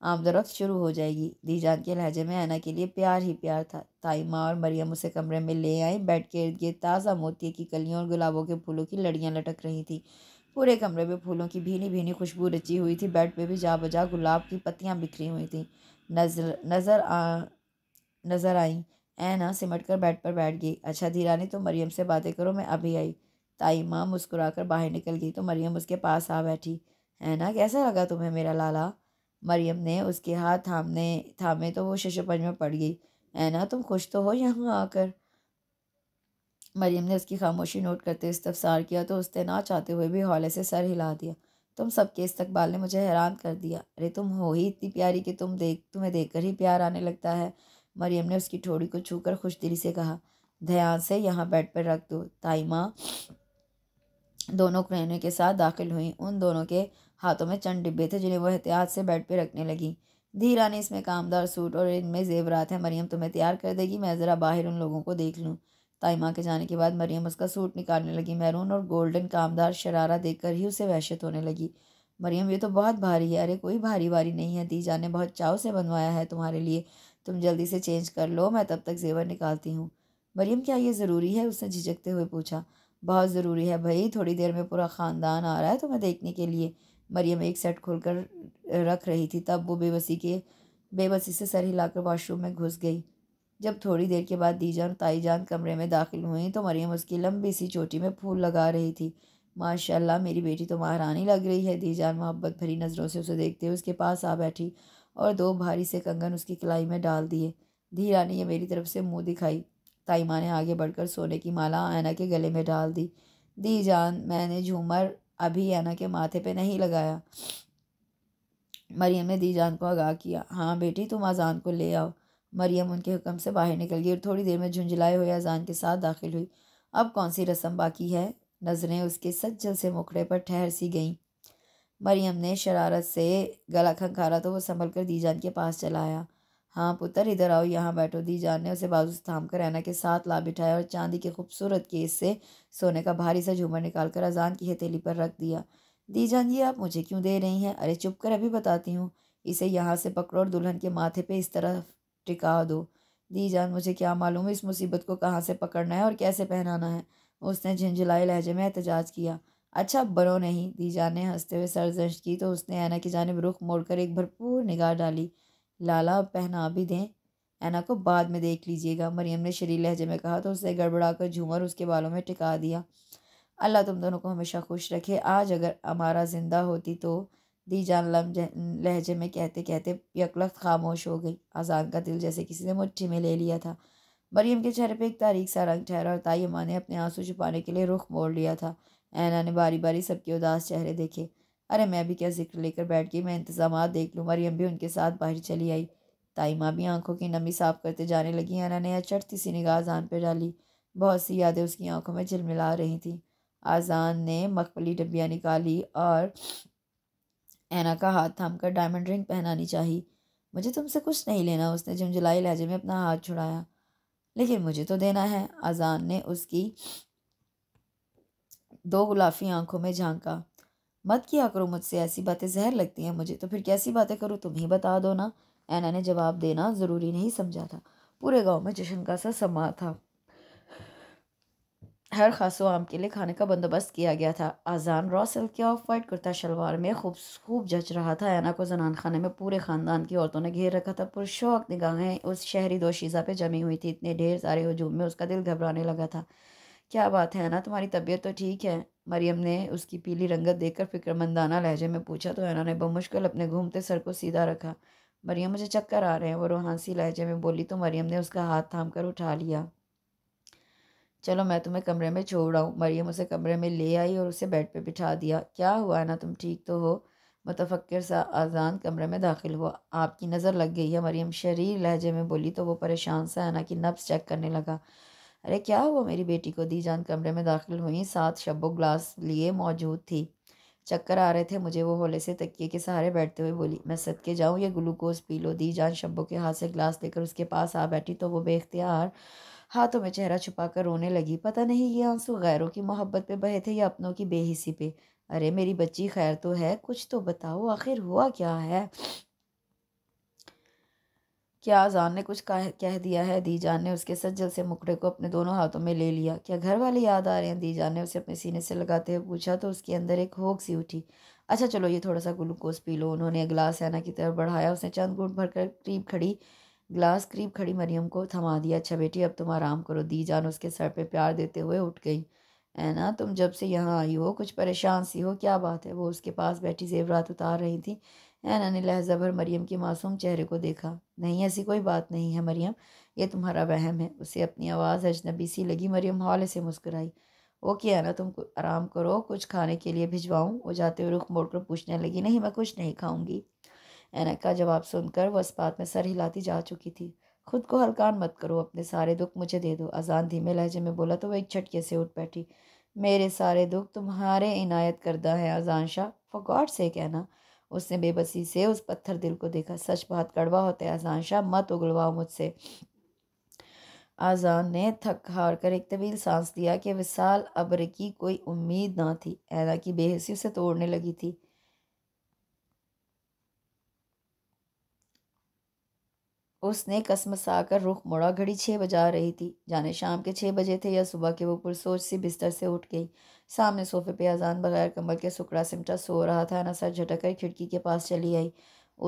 आमदरफ्त शुरू हो जाएगी दीजान के लहजे में आना के लिए प्यार ही प्यार था ताई माँ और मरियम उसे कमरे में ले आई बैठ के इर्द गिर्द ताज़ा मोती की कलियों और गुलाबों के फूलों की लड़ियाँ लटक रही थी पूरे कमरे में फूलों की भीनी भीनी खुशबू रची हुई थी बेड पे भी जा बजा गुलाब की पत्तियाँ बिखरी हुई थी नजर नज़र आ नज़र आई ऐना सिमट कर बेड पर बैठ गई अच्छा धीरानी तो मरियम से बातें करो मैं अभी आई ताई माँ मुस्कुरा कर बाहर निकल गई तो मरियम उसके पास आ बैठी ऐना कैसा लगा तुम्हें मेरा लाला मरियम ने उसके हाथ थामने थामे तो वो शशोपंज में पड़ गई ऐना तुम खुश तो हो यहाँ आकर मरियम ने उसकी खामोशी नोट करते इस्तफसार किया तो उसने ना चाहते हुए भी हौले से सर हिला दिया तुम सबके इस्तकबाल ने मुझे हैरान कर दिया अरे तुम हो ही इतनी प्यारी कि तुम देख तुम्हें देख कर ही प्यार आने लगता है मरियम ने उसकी ठोड़ी को छूकर खुश दिली से कहा ध्यान से यहाँ बेड पर रख दो ताइमा दोनों कहने के साथ दाखिल हुई उन दोनों के हाथों में चंद डिब्बे थे जिन्हें वो एहतियात से बेड पर रखने लगी धीरा ने इसमें कामदार सूट और इनमें जेवरात है मरियम तुम्हें तैयार कर देगी मैं ज़रा बाहर उन लोगों को देख लूँ ताइमा के जाने के बाद मरियम उसका सूट निकालने लगी मैरून और गोल्डन कामदार शरारा देखकर ही उसे वहशत होने लगी मरियम ये तो बहुत भारी है अरे कोई भारी भारी नहीं है दीजा ने बहुत चाव से बनवाया है तुम्हारे लिए तुम जल्दी से चेंज कर लो मैं तब तक जेवर निकालती हूँ मरियम क्या ये ज़रूरी है उसने झिझकते हुए पूछा बहुत ज़रूरी है भाई थोड़ी देर में पूरा ख़ानदान आ रहा है तुम्हें देखने के लिए मरियम एक सेट खोलकर रख रही थी तब वो बेबसी के बेबसी से सर हिलाकर वॉशरूम में घुस गई जब थोड़ी देर के बाद दीजान ताईजान कमरे में दाखिल हुई तो मरियम उसकी लंबी सी चोटी में फूल लगा रही थी माशाल्लाह मेरी बेटी तो महारानी लग रही है दीजान मोहब्बत भरी नज़रों से उसे देखते हुए उसके पास आ बैठी और दो भारी से कंगन उसकी कलाई में डाल दिए धीरा ने यह मेरी तरफ से मुंह दिखाई माँ ने आगे बढ़कर सोने की माला आयना के गले में डाल दी दी जान मैंने झूमर अभी अभियाना के माथे पे नहीं लगाया मरियम ने दीजान को आगाह किया हाँ बेटी तुम अजान को ले आओ मरियम उनके हुक्म से बाहर निकल गई और थोड़ी देर में झुंझलाए हुए अजान के साथ दाखिल हुई अब कौन सी रस्म बाकी है नजरें उसके सज्जल से मुखड़े पर ठहर सी गईं मरियम ने शरारत से गला खंखारा तो वो संभल कर दीजान के पास चलाया हाँ पुत्र इधर आओ यहाँ बैठो दी जान ने उसे बाजू से थाम कर रहना के साथ ला बिठाया और चांदी के खूबसूरत केस से सोने का भारी सा झूमर निकाल कर अजान की हथेली पर रख दिया दी जान ये आप मुझे क्यों दे रही हैं अरे चुप कर अभी बताती हूँ इसे यहाँ से पकड़ो और दुल्हन के माथे पे इस तरह टिका दो दी जान मुझे क्या मालूम है इस मुसीबत को कहाँ से पकड़ना है और कैसे पहनाना है उसने झंझलाए लहजे में एहतजाज किया अच्छा बरो नहीं दी जान ने हंसते हुए सरजश की तो उसने ऐना की जानब रुख मोड़कर एक भरपूर निगाह डाली लाला पहना भी दें ऐना को बाद में देख लीजिएगा मरियम ने शरीर लहजे में कहा तो उसे गड़बड़ा कर झूमर उसके बालों में टिका दिया अल्लाह तुम दोनों को हमेशा खुश रखे आज अगर हमारा ज़िंदा होती तो दी जान लम लहजे में कहते कहते यकलख खामोश हो गई आज़ान का दिल जैसे किसी ने मुठ्ठी में ले लिया था मरीम के चेहरे पर एक तारीख सा रंग ठहरा और ताई ने अपने आंसू छुपाने के लिए रुख मोड़ लिया था ऐना ने बारी बारी सबके उदास चेहरे देखे अरे मैं भी क्या जिक्र लेकर बैठ गई मैं इंतजाम देख लूँ मरियम भी उनके साथ बाहर चली आई ताई माँ भी आंखों की नमी साफ करते जाने लगी अना ने चढ़ती सी निगाह जान पर डाली बहुत सी यादें उसकी आंखों में झिलमिला रही थी आजान ने मखमली डब्बियाँ निकाली और ऐना का हाथ थाम कर डायमंड रिंग पहनानी चाहिए मुझे तुमसे कुछ नहीं लेना उसने झुंझुलाई लहजे में अपना हाथ छुड़ाया लेकिन मुझे तो देना है आजान ने उसकी दो गुलाफी आंखों में झांका मत किया करो मुझसे ऐसी बातें जहर लगती हैं मुझे तो फिर कैसी बातें करूँ तुम ही बता दो ना ऐना ने जवाब देना ज़रूरी नहीं समझा था पूरे गांव में जश्न का सा समा था हर खासो आम के लिए खाने का बंदोबस्त किया गया था आज़ान रॉ सिल्क के ऑफ वाइट कुर्ता शलवार में खूब खूब जच रहा था ऐना को जनान खाने में पूरे ख़ानदान की औरतों ने घेर रखा था पुरशोक निगाहें उस शहरी दोशीज़ा पे जमी हुई थी इतने ढेर सारे हजूम में उसका दिल घबराने लगा था क्या बात है ना तुम्हारी तबीयत तो ठीक है मरियम ने उसकी पीली रंगत देखकर फिक्रमंदाना लहजे में पूछा तो ऐना ने बमुश्किल अपने घूमते सर को सीधा रखा मरियम मुझे चक्कर आ रहे हैं वो रोहानसी लहजे में बोली तो मरियम ने उसका हाथ थाम कर उठा लिया चलो मैं तुम्हें कमरे में छोड़ रहा हूँ मरियम उसे कमरे में ले आई और उसे बेड पर बिठा दिया क्या हुआ ना तुम ठीक तो हो मुतफ़र सा आजान कमरे में दाखिल हुआ आपकी नज़र लग गई है मरियम शरीर लहजे में बोली तो वो परेशान सा ऐना की नब्स चेक करने लगा अरे क्या हुआ मेरी बेटी को दी जान कमरे में दाखिल हुई सात शब्बो ग्लास लिए मौजूद थी चक्कर आ रहे थे मुझे वो होले से तकिए के सहारे बैठते हुए बोली मैं सद के जाऊँ ये ग्लूकोज पी लो जान शब्बो के हाथ से ग्लास लेकर उसके पास आ बैठी तो वो बेख्तियार हाथों में चेहरा छुपा कर रोने लगी पता नहीं ये आंसू गैरों की मोहब्बत पे बहे थे या अपनों की बेहिसी पे अरे मेरी बच्ची खैर तो है कुछ तो बताओ आखिर हुआ क्या है क्या आजान ने कुछ कह दिया है दीजान ने उसके सज्जल से मुकड़े को अपने दोनों हाथों में ले लिया क्या घर वाले याद आ रहे हैं दीजान ने उसे अपने सीने से लगाते हुए पूछा तो उसके अंदर एक होक सी उठी अच्छा चलो ये थोड़ा सा ग्लूकोज पी लो उन्होंने गिलास ना की तरफ बढ़ाया उसने चंद भर भरकर करीब खड़ी ग्लास करीब खड़ी मरियम को थमा दिया अच्छा बेटी अब तुम आराम करो दी जान उसके सर पर प्यार देते हुए उठ गई ऐना तुम जब से यहाँ आई हो कुछ परेशान सी हो क्या बात है वो उसके पास बैठी जेवरात उतार रही थी ऐना ने लहजा भर मरियम के मासूम चेहरे को देखा नहीं ऐसी कोई बात नहीं है मरियम ये तुम्हारा वहम है उसे अपनी आवाज़ अजनबी सी लगी मरियम हौले से मुस्कुराई ओके आना तुम आराम करो कुछ खाने के लिए भिजवाऊँ वो जाते हुए रुख मोड़ कर पूछने लगी नहीं मैं कुछ नहीं खाऊंगी ऐना का जवाब सुनकर वह इस्पात में सर हिलाती जा चुकी थी खुद को हलकान मत करो अपने सारे दुख मुझे दे दो अजान धीमे लहजे में बोला तो वह एक झटके से उठ बैठी मेरे सारे दुख तुम्हारे इनायत करदा हैं अजान शाह फॉर गॉड से कहना उसने बेबसी से उस पत्थर दिल को देखा सच बहुत कड़वा होता है आजान शाह मत उगलवाओ मुझसे आजान ने थक हार कर एक तवील सांस दिया कि विशाल अब्र की कोई उम्मीद ना थी ऐना की बेहसी उसे तोड़ने लगी थी उसने सा कर रुख मोड़ा घड़ी छः बजा रही थी जाने शाम के छः बजे थे या सुबह के वो पुरसोच सी बिस्तर से उठ गई सामने सोफे पे अजान बगैर कंबल के सुकड़ा सिमटा सो रहा था ना सर झटक कर खिड़की के पास चली आई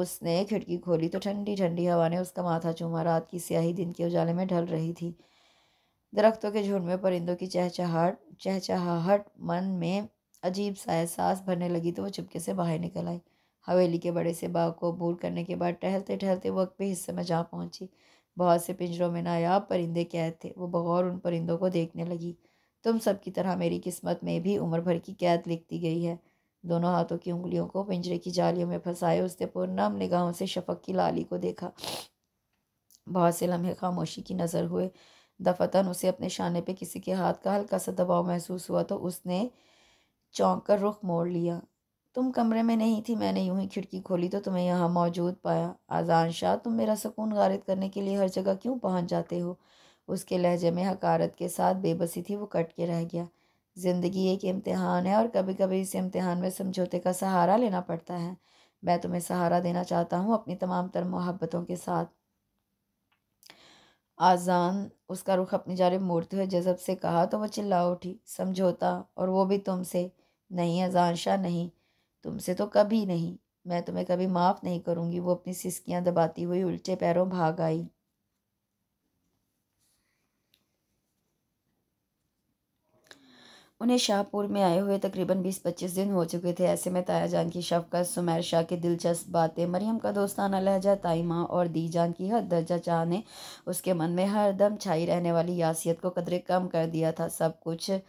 उसने खिड़की खोली तो ठंडी ठंडी हवा ने उसका माथा चूमा रात की स्याही दिन के उजाले में ढल रही थी दरख्तों के झुंड में परिंदों की चहचहाट चहचहाहट मन में अजीब सा एहसास भरने लगी तो वो चुपके से बाहर निकल आई हवेली के बड़े से बाग को अबूर करने के बाद टहलते टहलते वक्त पे हिस्से में जा पहुंची बहुत से पिंजरों में नायाब परिंदे कैद थे वो बगौर उन परिंदों को देखने लगी तुम सब की तरह मेरी किस्मत में भी उम्र भर की कैद लिख दी गई है दोनों हाथों की उंगलियों को पिंजरे की जालियों में फंसाए उसने पूर्णम निगाहों से शफक की लाली को देखा बहुत से लम्हे खामोशी की नज़र हुए दफतन उसे अपने शाने पे किसी के हाथ का हल्का सा दबाव महसूस हुआ तो उसने चौंक कर रुख मोड़ लिया तुम कमरे में नहीं थी मैंने यूं ही खिड़की खोली तो तुम्हें यहाँ मौजूद पाया आजान शाह तुम मेरा सुकून गारित करने के लिए हर जगह क्यों पहुँच जाते हो उसके लहजे में हकारत के साथ बेबसी थी वो कट के रह गया ज़िंदगी एक इम्तिहान है और कभी कभी इस इम्तिहान में समझौते का सहारा लेना पड़ता है मैं तुम्हें सहारा देना चाहता हूँ अपनी तमाम तर मोहब्बतों के साथ आज़ान उसका रुख अपनी जानब मोड़ते हुए जजब से कहा तो वह चिल्ला उठी समझौता और वो भी तुमसे नहीं अजान शाह नहीं तुमसे तो कभी नहीं मैं तुम्हें कभी माफ़ नहीं करूँगी वो अपनी सिस्कियाँ दबाती हुई उल्टे पैरों भाग आई उन्हें शाहपुर में आए हुए तकरीबन 20-25 दिन हो चुके थे ऐसे में ताया जान की शफकत सुमैर शाह की दिलचस्प बातें मरियम का दोस्ताना लहजा ताई माँ और दी जान की हद दर्जा चाह ने उसके मन में हर दम छाई रहने वाली यासियत को कदरे कम कर दिया था सब कुछ आ,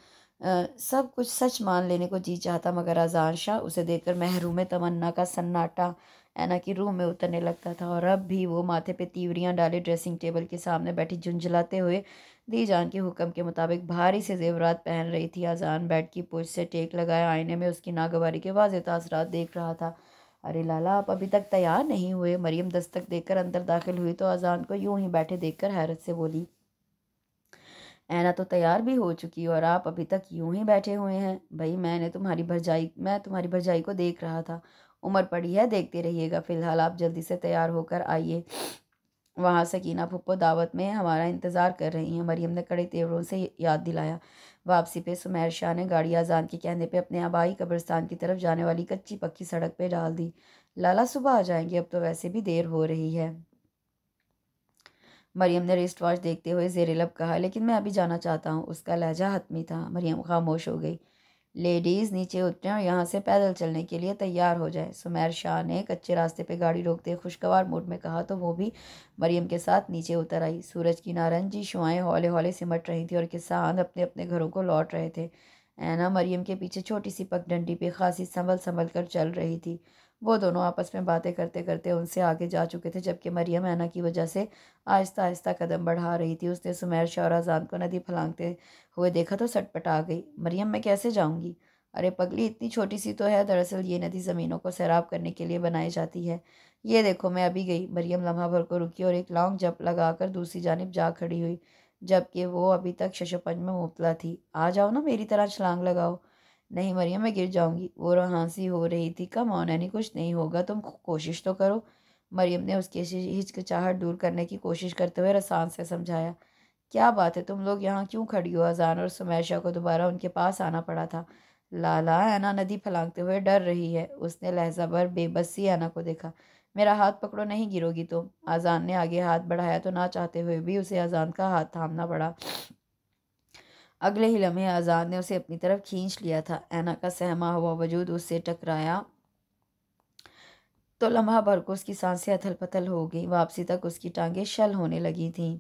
सब कुछ सच मान लेने को जी चाहता मगर आजान शाह उसे देखकर महरूम तमन्ना का सन्नाटा ऐना की रूह में उतरने लगता था और अब भी वो माथे पे तीवरियाँ डाले ड्रेसिंग टेबल के सामने बैठी झुंझलाते हुए दी जान के हुक्म के मुताबिक भारी से जेवरात पहन रही थी अजान बेड की पूछ से टेक लगाए आईने में उसकी नागवारी के वाज तसरात देख रहा था अरे लाला आप अभी तक तैयार नहीं हुए मरियम दस्तक देकर अंदर दाखिल हुई तो अजान को यूं ही बैठे देखकर हैरत से बोली ऐना तो तैयार भी हो चुकी और आप अभी तक यूं ही बैठे हुए हैं भाई मैंने तुम्हारी भरजाई मैं तुम्हारी भरजाई को देख रहा था उम्र पड़ी है देखते रहिएगा फ़िलहाल आप जल्दी से तैयार होकर आइए वहाँ सकीना पुप्पो दावत में हमारा इंतज़ार कर रही हैं मरीम ने कड़े तेवरों से याद दिलाया वापसी पे सुमेर शाह ने गाड़ी आज़ान के कहने पे अपने आबाई कब्रिस्तान की तरफ जाने वाली कच्ची पक्की सड़क पे डाल दी लाला सुबह आ जाएंगे अब तो वैसे भी देर हो रही है मरियम ने रिस्ट वॉच देखते हुए जेरे लब कहा लेकिन मैं अभी जाना चाहता हूँ उसका लहजा हतमी था मरियम खामोश हो गई लेडीज़ नीचे उतरें और यहाँ से पैदल चलने के लिए तैयार हो जाएं सुमैर शाह ने कच्चे रास्ते पे गाड़ी रोकते खुशगवार मूड में कहा तो वो भी मरियम के साथ नीचे उतर आई सूरज की नारंगी शुआएँ हौले हौले सिमट रही थी और किसान अपने अपने घरों को लौट रहे थे ऐना मरियम के पीछे छोटी सी पगडंडी पे खासी संभल संभल कर चल रही थी वो दोनों आपस में बातें करते करते उनसे आगे जा चुके थे जबकि मरियम ऐना की वजह से आहिस्ता आहिस्ता कदम बढ़ा रही थी उसने सुमैर शाहराजान को नदी फलांगते हुए देखा तो सटपट आ गई मरियम मैं कैसे जाऊँगी अरे पगली इतनी छोटी सी तो है दरअसल ये नदी ज़मीनों को सैराब करने के लिए बनाई जाती है ये देखो मैं अभी गई मरियम लम्हा भर को रुकी और एक लॉन्ग जंप लगाकर दूसरी जानब जा खड़ी हुई जबकि वो अभी तक शशोपंज में मुबला थी आ जाओ ना मेरी तरह छलांग लगाओ नहीं मरियम मैं गिर जाऊंगी वो हाँसी हो रही थी कम ऑन यानी कुछ नहीं होगा तुम कोशिश तो करो मरियम ने उसकी हिचकिचाहट दूर करने की कोशिश करते हुए रसान से समझाया क्या बात है तुम लोग यहाँ क्यों खड़ी हो अजान और सुमैशा को दोबारा उनके पास आना पड़ा था लाला ऐना नदी फलांगते हुए डर रही है उसने लहजा भर बेबसी ऐना को देखा मेरा हाथ पकड़ो नहीं गिरोगी तुम तो। आजान ने आगे हाथ बढ़ाया तो ना चाहते हुए भी उसे अजान का हाथ थामना पड़ा अगले ही लम्हे आज़ाद ने उसे अपनी तरफ खींच लिया था ऐना का सहमा हुआ वजूद उससे टकराया तो लम्हा भर को उसकी सांसें अथल पथल हो गई वापसी तक उसकी टांगें शल होने लगी थीं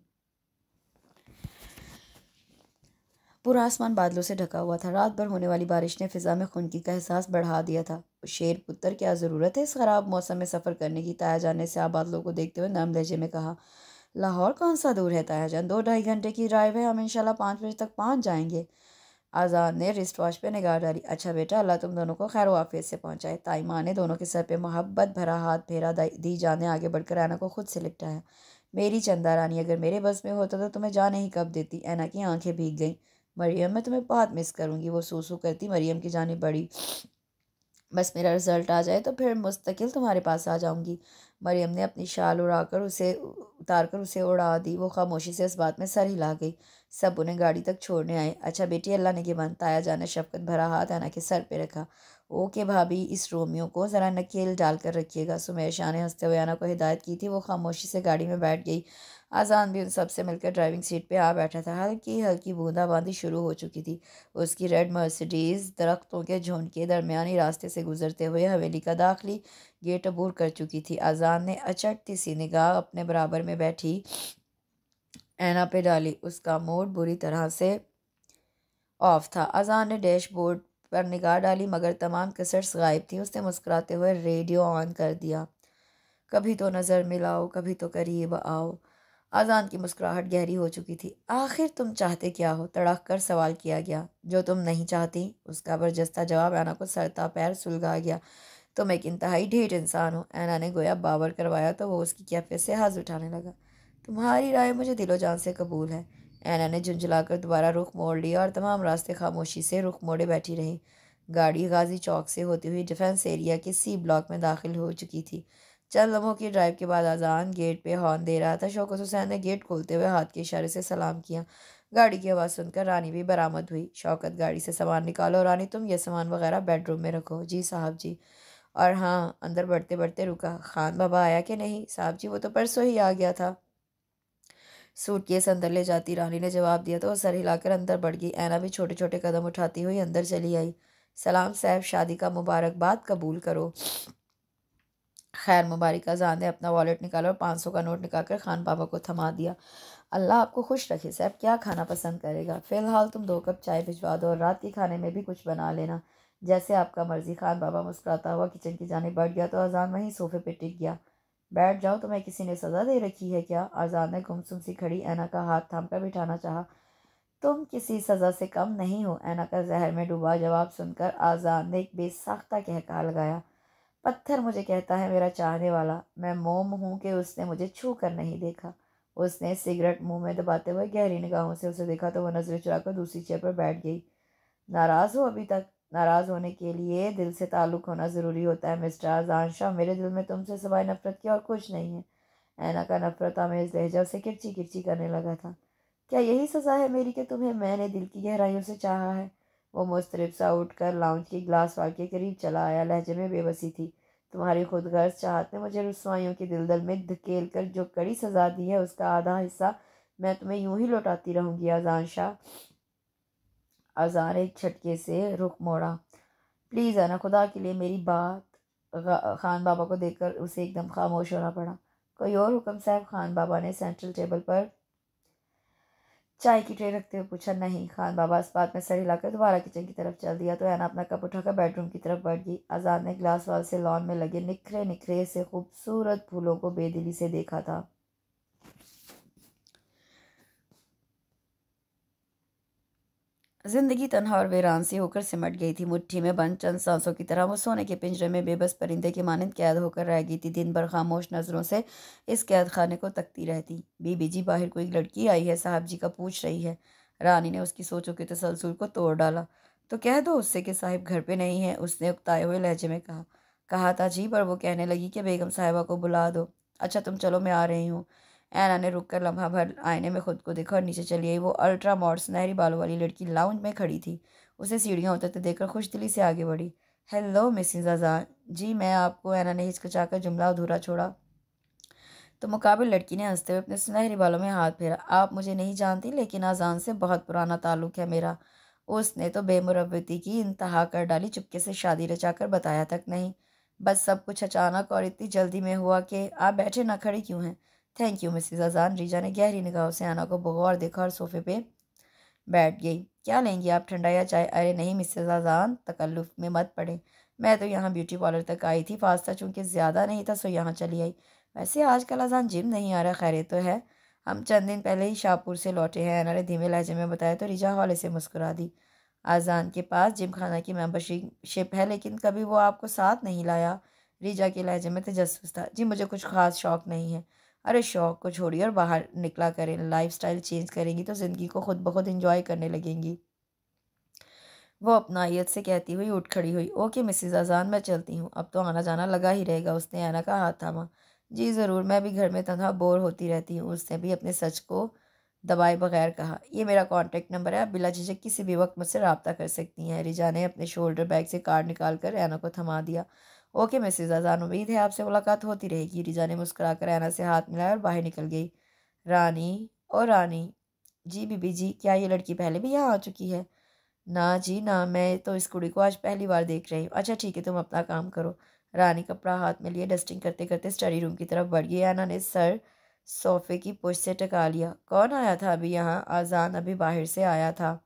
पूरा आसमान बादलों से ढका हुआ था रात भर होने वाली बारिश ने फिजा में खुनकी का एहसास बढ़ा दिया था शेर पुत्र क्या ज़रूरत है इस ख़राब मौसम में सफ़र करने की ताया जाने से आप बादलों को देखते हुए नरम लहजे में कहा लाहौर कौन सा दूर है जान दो ढाई घंटे की ड्राइव है हम इंशाल्लाह पाँच बजे तक पहुँच जाएंगे आज़ाद ने रिस्ट वॉच पर निगाह डाली अच्छा बेटा अल्लाह तुम दोनों को खैर वाफियत से पहुँचाए माँ ने दोनों के सर पे मोहब्बत भरा हाथ फेरा दी जाने आगे बढ़कर ऐना को खुद से है मेरी चंदा रानी अगर मेरे बस में होता तो तुम्हें जाने ही कब देती ऐना की आंखें भीग गईं मरियम मैं तुम्हें बहुत मिस करूँगी वो सूसू करती मरियम की जानी बड़ी बस मेरा रिज़ल्ट आ जाए तो फिर मुस्तकिल तुम्हारे पास आ जाऊँगी मरियम ने अपनी शाल उड़ाकर उसे उतार कर उसे उड़ा दी वो खामोशी से इस बात में सर हिला गई सब उन्हें गाड़ी तक छोड़ने आए अच्छा बेटी अल्लाह ने गिमान ताया जाना शफकत भरा हाथ आना के सर पे रखा ओके भाभी इस रोमियो को ज़रा नकेल डाल कर रखिएगा सुमेर शाह ने हंसते हुए आना को हिदायत की थी वो खामोशी से गाड़ी में बैठ गई आजान भी उन सबसे मिलकर ड्राइविंग सीट पे आ बैठा था हल्की हल्की बूंदाबांदी शुरू हो चुकी थी उसकी रेड मर्सिडीज़ दरख्तों के झुंड के दरमियानी रास्ते से गुजरते हुए हवेली का दाखिली गेट अबूर कर चुकी थी आज़ान ने अचटती सी निगाह अपने बराबर में बैठी ऐना पे डाली उसका मूड बुरी तरह से ऑफ था अजान ने डैशबोर्ड पर निगाह डाली मगर तमाम कसर्स गायब थी उसने मुस्कुराते हुए रेडियो ऑन कर दिया कभी तो नज़र मिलाओ कभी तो करीब आओ अजान की मुस्कुराहट गहरी हो चुकी थी आखिर तुम चाहते क्या हो तड़क कर सवाल किया गया जो तुम नहीं चाहती उसका बरजस्ता जवाब राना को सरता पैर सुलगा गया तुम एक इंतहाई ढेर इंसान हो ऐना ने गोया बाबर करवाया तो वो उसकी कैफियत से हाथ उठाने लगा तुम्हारी राय मुझे दिलो जान से कबूल है ऐना ने कर दोबारा रुख मोड़ लिया और तमाम रास्ते खामोशी से रुख मोड़े बैठी रही गाड़ी गाजी चौक से होती हुई डिफेंस एरिया के सी ब्लॉक में दाखिल हो चुकी थी चंद लम्हों की ड्राइव के बाद आजान गेट पे हॉर्न दे रहा था शौकत हुसैन ने गेट खोलते हुए हाथ के इशारे से सलाम किया गाड़ी की आवाज़ सुनकर रानी भी बरामद हुई शौकत गाड़ी से सामान निकालो रानी तुम यह सामान वगैरह बेडरूम में रखो जी साहब जी और हाँ अंदर बढ़ते बढ़ते रुका खान बाबा आया कि नहीं साहब जी वो तो परसों ही आ गया था सूट केस अंदर ले जाती रानी ने जवाब दिया तो वह सर हिलाकर अंदर बढ़ गई ऐना भी छोटे छोटे कदम उठाती हुई अंदर चली आई सलाम साहब शादी का मुबारकबाद कबूल करो खैर मुबारक जहाँ ने अपना वॉलेट निकाला और पाँच सौ का नोट निकाल कर खान पापा को थमा दिया अल्लाह आपको खुश रखे साहब क्या खाना पसंद करेगा फ़िलहाल तुम दो कप चाय भिजवा दो और रात के खाने में भी कुछ बना लेना जैसे आपका मर्ज़ी खान बाबा मुस्कुराता हुआ किचन की जाने बढ़ गया तो अजान वहीं सोफे पर टिक गया बैठ जाओ तुम्हें किसी ने सज़ा दे रखी है क्या अजान ने गुमसुम सी खड़ी ऐना का हाथ थाम कर बिठाना चाहा तुम किसी सज़ा से कम नहीं हो ऐना का जहर में डूबा जवाब सुनकर आजान ने एक बेसाख्ता कहका लगाया पत्थर मुझे कहता है मेरा चाहने वाला मैं मोम हूँ कि उसने मुझे छू कर नहीं देखा उसने सिगरेट मुंह में दबाते हुए गहरी निगाहों से उसे देखा तो वह नजरें चुरा कर दूसरी चेयर पर बैठ गई नाराज़ हो अभी तक नाराज़ होने के लिए दिल से ताल्लुक़ होना ज़रूरी होता है मिस्टर आजानशाह मेरे दिल में तुमसे सवाई नफरत की और कुछ नहीं है ऐना का नफरत आमेज लहजा से किरची किरची करने लगा था क्या यही सज़ा है मेरी कि तुम्हें मैंने दिल की गहराइयों से चाहा है वो मुस्तरब सा उठ कर लाउंज की ग्लास वाल के करीब चला आया लहजे में बेबसी थी तुम्हारी खुद गर्ज चाहते मुझे रसवाइयों के दिलदल में धकेल कर जो कड़ी सज़ा दी है उसका आधा हिस्सा मैं तुम्हें यूं ही लौटाती रहूँगी अजान शाह अजान एक छटके से रुख मोड़ा प्लीज़ आना खुदा के लिए मेरी बात खान बाबा को देखकर उसे एकदम खामोश होना पड़ा कोई और हुक्म साहब खान बाबा ने सेंट्रल टेबल पर चाय की ट्रे रखते हुए पूछा नहीं खान बाबा इस बात में सर हिलाकर दोबारा किचन की तरफ चल दिया तो ऐना अपना कप उठाकर बेडरूम की तरफ बढ़ गई आज़ाद ने ग्लास वाल से लॉन में लगे निखरे निखरे से खूबसूरत फूलों को बेदिली से देखा था जिंदगी तनहा और वीरान सी होकर सिमट गई थी मुट्ठी में बंद चंद सांसों की तरह वो सोने के पिंजरे में बेबस परिंदे के मानंद कैद होकर रह गई थी दिन भर खामोश नज़रों से इस कैद खाने को तकती रहती बीबी जी बाहर कोई लड़की आई है साहब जी का पूछ रही है रानी ने उसकी सोचों के तसलसल को तोड़ डाला तो कह दो उससे कि साहिब घर पर नहीं है उसने उगताए हुए लहजे में कहा कहा था जी पर वो कहने लगी कि बेगम साहिबा को बुला दो अच्छा तुम चलो मैं आ रही हूँ एना ने रुक कर लम्हा भर आईने में खुद को देखा और नीचे चली आई वो अल्ट्रा मॉड सुनहरी बालों वाली लड़की लाउंज में खड़ी थी उसे सीढ़ियाँ उतरते देखकर खुश दिली से आगे बढ़ी हेलो मिसिज आज़ाद जी मैं आपको एना ने कर जुमला अधूरा छोड़ा तो मुकाबिल लड़की ने हंसते हुए अपने सुनहरी बालों में हाथ फेरा आप मुझे नहीं जानती लेकिन आजान से बहुत पुराना ताल्लुक है मेरा उसने तो बेमुरबती की इंतहा कर डाली चुपके से शादी रचाकर बताया तक नहीं बस सब कुछ अचानक और इतनी जल्दी में हुआ कि आप बैठे ना खड़े क्यों हैं थैंक यू मिसिज अजान रीजा ने गहरी निगाहों से आना को बगौर देखा और सोफे पे बैठ गई क्या लेंगी आप ठंडा या चाय अरे नहीं मिसेज अजान तकल्लुफ में मत पड़े मैं तो यहाँ ब्यूटी पार्लर तक आई थी फास्ता चूँकि ज़्यादा नहीं था सो यहाँ चली आई वैसे आजकल अजान जिम नहीं आ रहा खैर तो है हम चंद दिन पहले ही शाहपुर से लौटे हैं अनारे ने धीमे लहजे में बताया तो रिजा हौले से मुस्कुरा दी आजान के पास जिम खाना की मेम्बरशिप है लेकिन कभी वो आपको साथ नहीं लाया रिजा के लहजे में तजस्स था जी मुझे कुछ खास शौक नहीं है अरे शौक को छोड़िए और बाहर निकला करें लाइफ स्टाइल चेंज करेंगी तो ज़िंदगी को खुद बहुत इंजॉय इन्जॉय करने लगेंगी वो अपनाइत से कहती हुई उठ खड़ी हुई ओके मिसिज़ आजान मैं चलती हूँ अब तो आना जाना लगा ही रहेगा उसने ऐना का हाथ थामा जी ज़रूर मैं भी घर में तनहा बोर होती रहती हूँ उसने भी अपने सच को दबाए बगैर कहा ये मेरा कॉन्टेक्ट नंबर है आप बिला झिझक किसी भी वक्त मुझसे रबता कर सकती हैं रिजा ने अपने शोल्डर बैग से कार्ड निकाल कर ऐना को थमा दिया ओके मिसिज आजान उम्मीद है आपसे मुलाकात होती रहेगी रिजा ने मुस्करा कर ऐना से हाथ मिलाया और बाहर निकल गई रानी और रानी जी बीबी जी क्या ये लड़की पहले भी यहाँ आ चुकी है ना जी ना मैं तो इस कुड़ी को आज पहली बार देख रही हूँ अच्छा ठीक है तुम अपना काम करो रानी कपड़ा हाथ में लिए डस्टिंग करते करते स्टडी रूम की तरफ बढ़ गई ऐना ने सर सोफे की पुश से टका लिया कौन आया था अभी यहाँ आजान अभी बाहर से आया था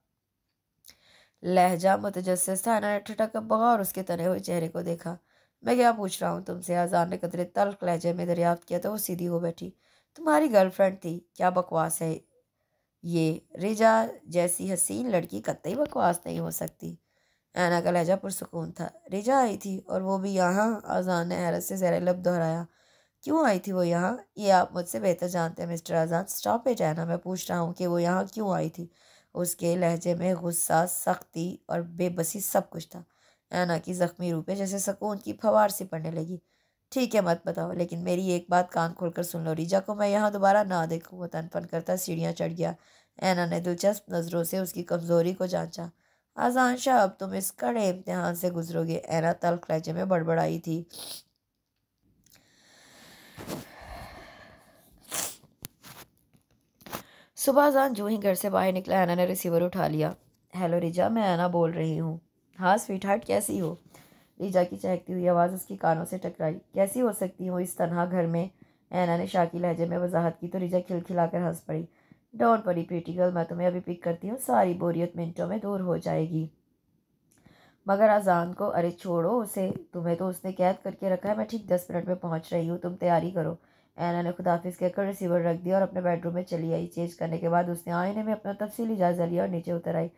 लहजा मुतजस था ऐना ने ठटक बगा और उसके तने हुए चेहरे को देखा मैं क्या पूछ रहा हूँ तुमसे अजान ने कतरे तल्ख लहजे में दरियाफ्त किया तो वो सीधी हो बैठी तुम्हारी गर्लफ्रेंड थी क्या बकवास है ये रिजा जैसी हसीन लड़की कतई बकवास नहीं हो सकती ऐना का लहजा पुरसकून था रिजा आई थी और वो भी यहाँ अजान ने हैरत से जहर लब दोहराया क्यों आई थी वो यहाँ ये आप मुझसे बेहतर जानते हैं मिस्टर अजान स्टॉप इट ऐना मैं पूछ रहा हूँ कि वो यहाँ क्यों आई थी उसके लहजे में गुस्सा सख्ती और बेबसी सब कुछ था ऐना की ज़ख्मी रूपे जैसे सकून की फवार सी पड़ने लगी ठीक है मत बताओ लेकिन मेरी एक बात कान खोल कर सुन लो रीजा को मैं यहाँ दोबारा ना देखूँ वो तनपन करता सीढ़ियाँ चढ़ गया ऐना ने दिलचस्प नज़रों से उसकी कमज़ोरी को जांचा आजान शाह अब तुम इस कड़े इम्तहान से गुजरोगे ऐना तलख लहजे में बड़बड़ाई थी सुबह जान जू ही घर से बाहर निकला ऐना ने रिसीवर उठा लिया हेलो रिजा मैं ऐना बोल रही हूँ हाँ स्वीट हार्ट कैसी हो रीजा की चहकती हुई आवाज़ उसकी कानों से टकराई कैसी हो सकती हो इस तनहा घर में ऐना ने शाकी लहजे में वजाहत की तो रिजा खिलखिलाकर हंस पड़ी डोंट पड़ी प्रीटी गर्ल मैं तुम्हें अभी पिक करती हूँ सारी बोरियत मिनटों में दूर हो जाएगी मगर अजान को अरे छोड़ो उसे तुम्हें तो उसने कैद करके रखा है मैं ठीक दस मिनट में पहुँच रही हूँ तुम तैयारी करो ऐना ने खुदाफिज कहकर रिसीवर रख दिया और अपने बेडरूम में चली आई चेंज करने के बाद उसने आईने में अपना तफसीली जायजा लिया और नीचे उतर आई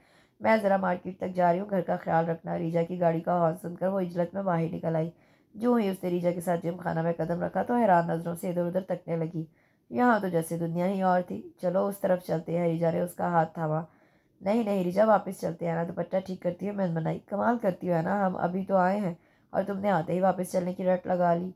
मैं ज़रा मार्केट तक जा रही हूँ घर का ख्याल रखना रीजा की गाड़ी का आवाज़ सुनकर वो इजलत में बाहर निकल आई जो ही उसने रीजा के साथ जिम खाना में कदम रखा तो हैरान नज़रों से इधर उधर तकने लगी यहाँ तो जैसे दुनिया ही और थी चलो उस तरफ चलते हैं रीजा ने उसका हाथ थामा नहीं नहीं रीजा वापस चलते हैं ना दुपट्टा ठीक करती है मैं मनाई कमाल करती है ना हम अभी तो आए हैं और तुमने आते ही वापस चलने की रट लगा ली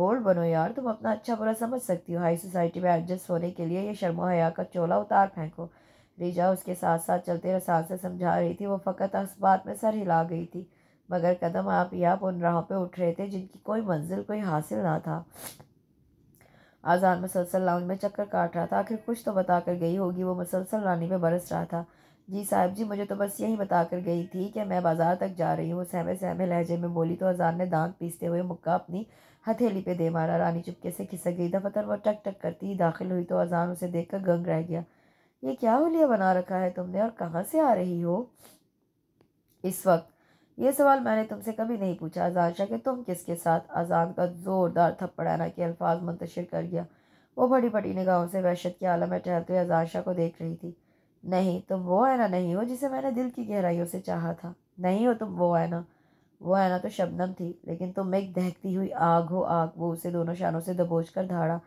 बोल्ड बनो यार तुम अपना अच्छा बुरा समझ सकती हो हाई सोसाइटी में एडजस्ट होने के लिए ये शर्मा हया का चोला उतार फेंको रिजा उसके साथ साथ चलते रसाल से समझा रही थी वो फ़कत असबात में सर हिला गई थी मगर कदम आप या उन राहों पर उठ रहे थे जिनकी कोई मंजिल कोई हासिल ना था आजान मसलसल लाउंज में चक्कर काट रहा था आखिर कुछ तो बता कर गई होगी वो मुसलसल रानी में बरस रहा था जी साहब जी मुझे तो बस यही बता कर गई थी कि मैं बाज़ार तक जा रही हूँ सहमे सहमे लहजे में बोली तो अज़ान ने दांत पीसते हुए मुक्का अपनी हथेली पे दे मारा रानी चुपके से खिसक गई दफतर वो टक टक करती दाखिल हुई तो अजान उसे देख कर गंग रह गया ये क्या हुलिया बना रखा है तुमने और कहाँ से आ रही हो इस वक्त ये सवाल मैंने तुमसे कभी नहीं पूछा अजान शाह कि तुम किसके साथ अजान का ज़ोरदार थप्पड़ाना के अल्फाज मुंतशिर कर गया वो बड़ी बड़ी निगाहों से वहशत के आलम में टहलते हुए अजान शाह को देख रही थी नहीं तुम वो आयना नहीं हो जिसे मैंने दिल की गहराइयों से चाहा था नहीं हो तुम वो आयना वो आयना तो शबनम थी लेकिन तुम एक दहकती हुई आग हो आग वो उसे दोनों शानों से दबोच कर धाड़ा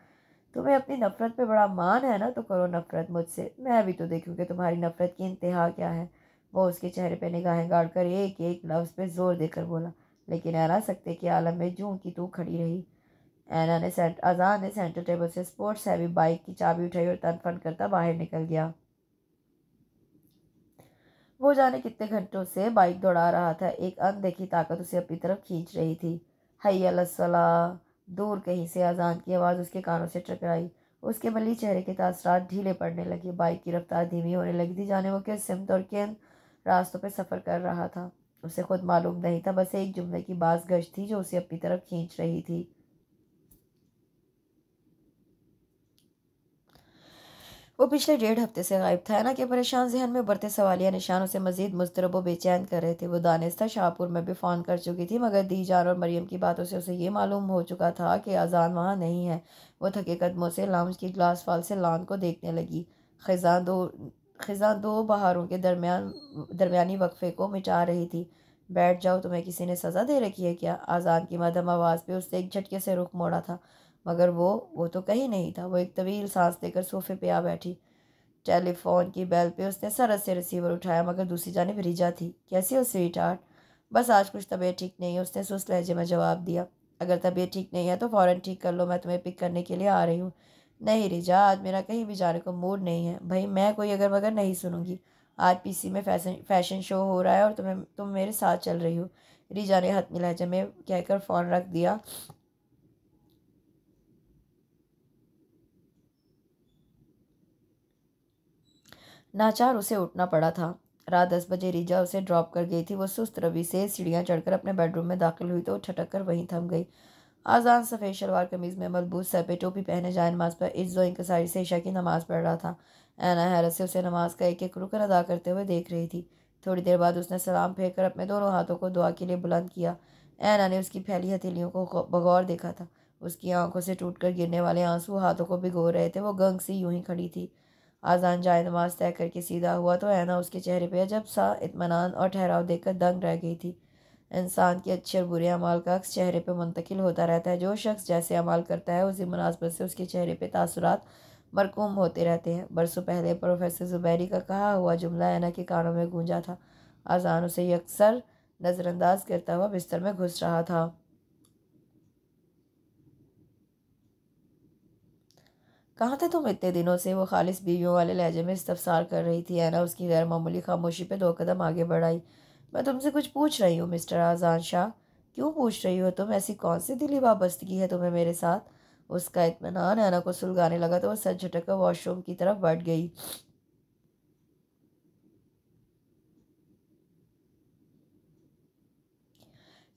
तुम्हें तो अपनी नफ़रत पे बड़ा मान है ना तो करो नफ़रत मुझसे मैं भी तो देखूँ कि तुम्हारी नफ़रत की इंतहा क्या है वो उसके चेहरे पर निगाहें गाड़ कर एक एक लफ्ज़ पे जोर देकर बोला लेकिन ऐना सकते कि आलम में जू की तू खड़ी रही ऐना ने सेंट अजान ने सेंटर टेबल से स्पोर्ट्स हैवी बाइक की चाबी उठाई और तनफन करता बाहर निकल गया वो जाने कितने घंटों से बाइक दौड़ा रहा था एक अनदेखी ताकत उसे अपनी तरफ खींच रही थी हैया दूर कहीं से अजान की आवाज़ उसके कानों से टकराई उसके मली चेहरे के तसरात ढीले पड़ने लगे बाइक की रफ्तार धीमी होने लगी थी जाने वो किस सिमत और किन रास्तों पर सफ़र कर रहा था उसे खुद मालूम नहीं था बस एक जुमले की बास गश थी जो उसे अपनी तरफ खींच रही थी वो पिछले डेढ़ हफ्ते से गायब था ना कि परेशान जहन में बढ़ते सवालिया निशान उसे मजीद मुस्तरब व बेचैन कर रहे थे वो दानिस्ता शाहपुर में भी फ़ोन कर चुकी थी मगर दी जान और मरीम की बातों से उसे ये मालूम हो चुका था कि अजान वहाँ नहीं है वो थके कदमों से लाउंज की ग्लास फाल से लान को देखने लगी खजान दो खजान दो बहारों के दरमियान दरमियानी वक्फे को मिटा रही थी बैठ जाओ तुम्हें किसी ने सज़ा दे रखी है क्या आज़ान की मदम आवाज़ पे उससे एक झटके से रुख मोड़ा था मगर वो वो तो कहीं नहीं था वो एक तवील सांस लेकर सोफे पे आ बैठी टेलीफोन की बेल पे उसने सरस से रिसीवर उठाया मगर दूसरी जानब रिजा थी कैसी हो स्वीट हार्ट बस आज कुछ तबीयत ठीक नहीं है उसने सुस्त लहजे में जवाब दिया अगर तबीयत ठीक नहीं है तो फ़ौर ठीक कर लो मैं तुम्हें पिक करने के लिए आ रही हूँ नहीं रिजा आज मेरा कहीं भी जाने को मूड नहीं है भाई मैं कोई अगर मगर नहीं सुनूंगी आज पीसी में फैशन फैशन शो हो रहा है और तुम्हें तुम मेरे साथ चल रही हो रिजा ने हतमी लहजे में कहकर फ़ोन रख दिया नाचार उसे उठना पड़ा था रात दस बजे रिजा उसे ड्रॉप कर गई थी वो सुस्त रवि से सीढ़ियाँ चढ़कर अपने बेडरूम में दाखिल हुई तो वो ठटक कर वहीं थम गई आजान सफ़ेद शलवार कमीज़ में मलबूत सर पे टोपी पहने जाए नमाज पर इज्जो इंकसारी से ईशा की नमाज़ पढ़ रहा था एना हैरत से उसे नमाज का एक एक रुकन अदा करते हुए देख रही थी थोड़ी देर बाद उसने सलाम फेंक कर अपने दोनों हाथों को दुआ के लिए बुलंद किया एना ने उसकी फैली हथेलियों को बगौर देखा था उसकी आंखों से टूट कर गिरने वाले आंसू हाथों को भिगो रहे थे वो गंग सी यूं ही खड़ी थी आजान जाए नमाज तय करके सीधा हुआ तो ऐना उसके चेहरे पर अजब सा इतमान और ठहराव देखकर दंग रह गई थी इंसान के अच्छे और बुरे अमाल का अक्स चेहरे पर मुंतकिल होता रहता है जो शख्स जैसे अमाल करता है उसी मुनासबत से उसके चेहरे पर तासरात मरकूम होते रहते हैं बरसों पहले प्रोफेसर जुबैरी का कहा हुआ जुमला ऐना के कानों में गूंजा था आजान उसे अक्सर नज़रअंदाज करता हुआ बिस्तर में घुस रहा था कहाँ थे तुम इतने दिनों से वो खालिश बीवियों वाले लहजे में इस्तफसार कर रही थी ऐना उसकी गैर मामूली खामोशी पे दो कदम आगे बढ़ाई मैं तुमसे कुछ पूछ रही हूँ मिस्टर आज़ान शाह क्यों पूछ रही हो तुम ऐसी कौन सी दिली वाबस्तगी है तुम्हें मेरे साथ उसका इतमान ऐना को सुलगाने लगा तो वह सर झटक कर वॉशरूम की तरफ बढ़ गई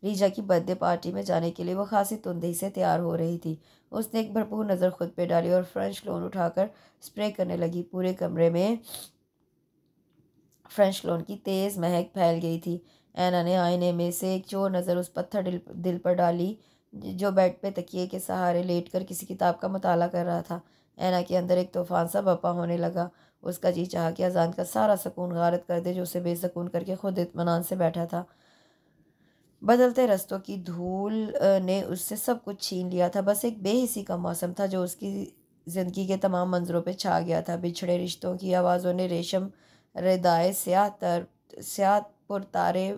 रीजा की बर्थडे पार्टी में जाने के लिए वो खासी तुंदही से तैयार हो रही थी उसने एक भरपूर नज़र खुद पे डाली और फ्रेंच लोन उठाकर स्प्रे करने लगी पूरे कमरे में फ्रेंच लोन की तेज़ महक फैल गई थी एना ने आईने में से एक चोर नज़र उस पत्थर दिल, दिल पर डाली जो बेड पे तकिए के सहारे लेटकर किसी किताब का मताला कर रहा था एना के अंदर एक तूफान सा बपा होने लगा उसका जी चाह कि अजान का सारा सुकून गारत कर दे जो उसे बेसकून करके खुद इतमान से बैठा था बदलते रस्तों की धूल ने उससे सब कुछ छीन लिया था बस एक बेहिसी का मौसम था जो उसकी ज़िंदगी के तमाम मंजरों पर छा गया था बिछड़े रिश्तों की आवाज़ों ने रेशम रदाय स्याह तर स्याह पुर तारे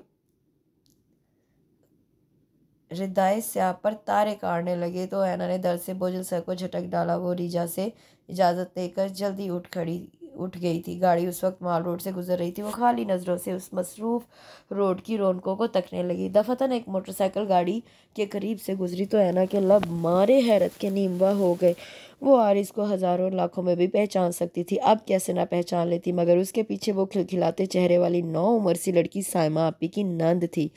हृदय स्याह पर तारे काटने लगे तो ऐना ने दर से बोझल सर को झटक डाला वो रीजा से इजाज़त देकर जल्दी उठ खड़ी उठ गई थी गाड़ी उस वक्त माल रोड से गुजर रही थी वो खाली नज़रों से उस मसरूफ रोड की रौनकों को तकने लगी दफतन एक मोटरसाइकिल गाड़ी के करीब से गुजरी तो ऐना के लब मारे हैरत के नीमवा हो गए वो आरिस को हज़ारों लाखों में भी पहचान सकती थी अब कैसे ना पहचान लेती मगर उसके पीछे वो खिलखिलाते चेहरे वाली नौ उम्र सी लड़की सायमा आपी की नंद थी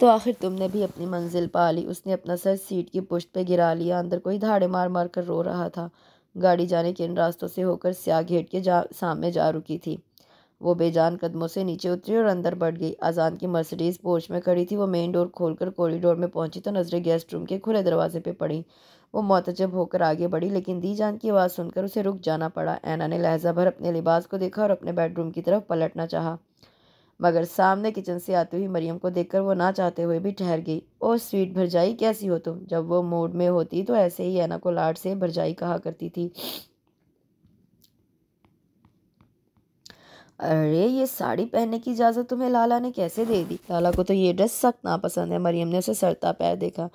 तो आखिर तुमने भी अपनी मंजिल पा ली उसने अपना सर सीट की पुश्त पे गिरा लिया अंदर कोई धाड़े मार मार कर रो रहा था गाड़ी जाने के इन रास्तों से होकर स्याह घेट के जा सामने जा रुकी थी वो बेजान कदमों से नीचे उतरी और अंदर बढ़ गई आजान की मर्सिडीज पोर्च में खड़ी थी वो मेन डोर खोलकर कॉरिडोर में पहुंची तो नजरें गेस्ट रूम के खुले दरवाजे पे पड़ी वो मोतजब होकर आगे बढ़ी लेकिन दी जान की आवाज़ सुनकर उसे रुक जाना पड़ा ऐना ने लहजा भर अपने लिबास को देखा और अपने बेडरूम की तरफ पलटना चाहा मगर सामने किचन से आती हुई मरियम को देखकर वो ना चाहते हुए भी ठहर गई ओ स्वीट भरजाई कैसी हो तुम जब वो मूड में होती तो ऐसे ही ऐना को लाड से भरजाई कहा करती थी अरे ये साड़ी पहनने की इजाज़त तुम्हें लाला ने कैसे दे दी लाला को तो ये ड्रेस सख्त नापसंद है मरियम ने उसे सरता पैर देखा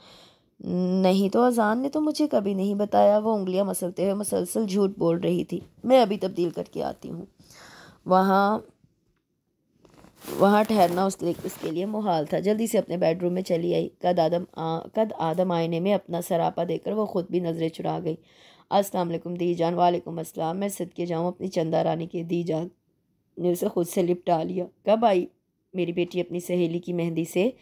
नहीं तो अजान ने तो मुझे कभी नहीं बताया वो उंगलियां मसलते हुए मुसलसल झूठ बोल रही थी मैं अभी तब्दील करके आती हूँ वहाँ वहाँ ठहरना उस उसके लिए मुहाल था जल्दी से अपने बेडरूम में चली आई कद आदम आ, कद आदम आईने में अपना सरापा देकर वो ख़ुद भी नज़रें चुरा गई अस्सलाम दी जान वालेकुम अस्सलाम मैं सिद के जाऊँ अपनी चंदा रानी के दी जान ने उसे ख़ुद से लिपटा लिया कब आई मेरी बेटी अपनी सहेली की मेहंदी से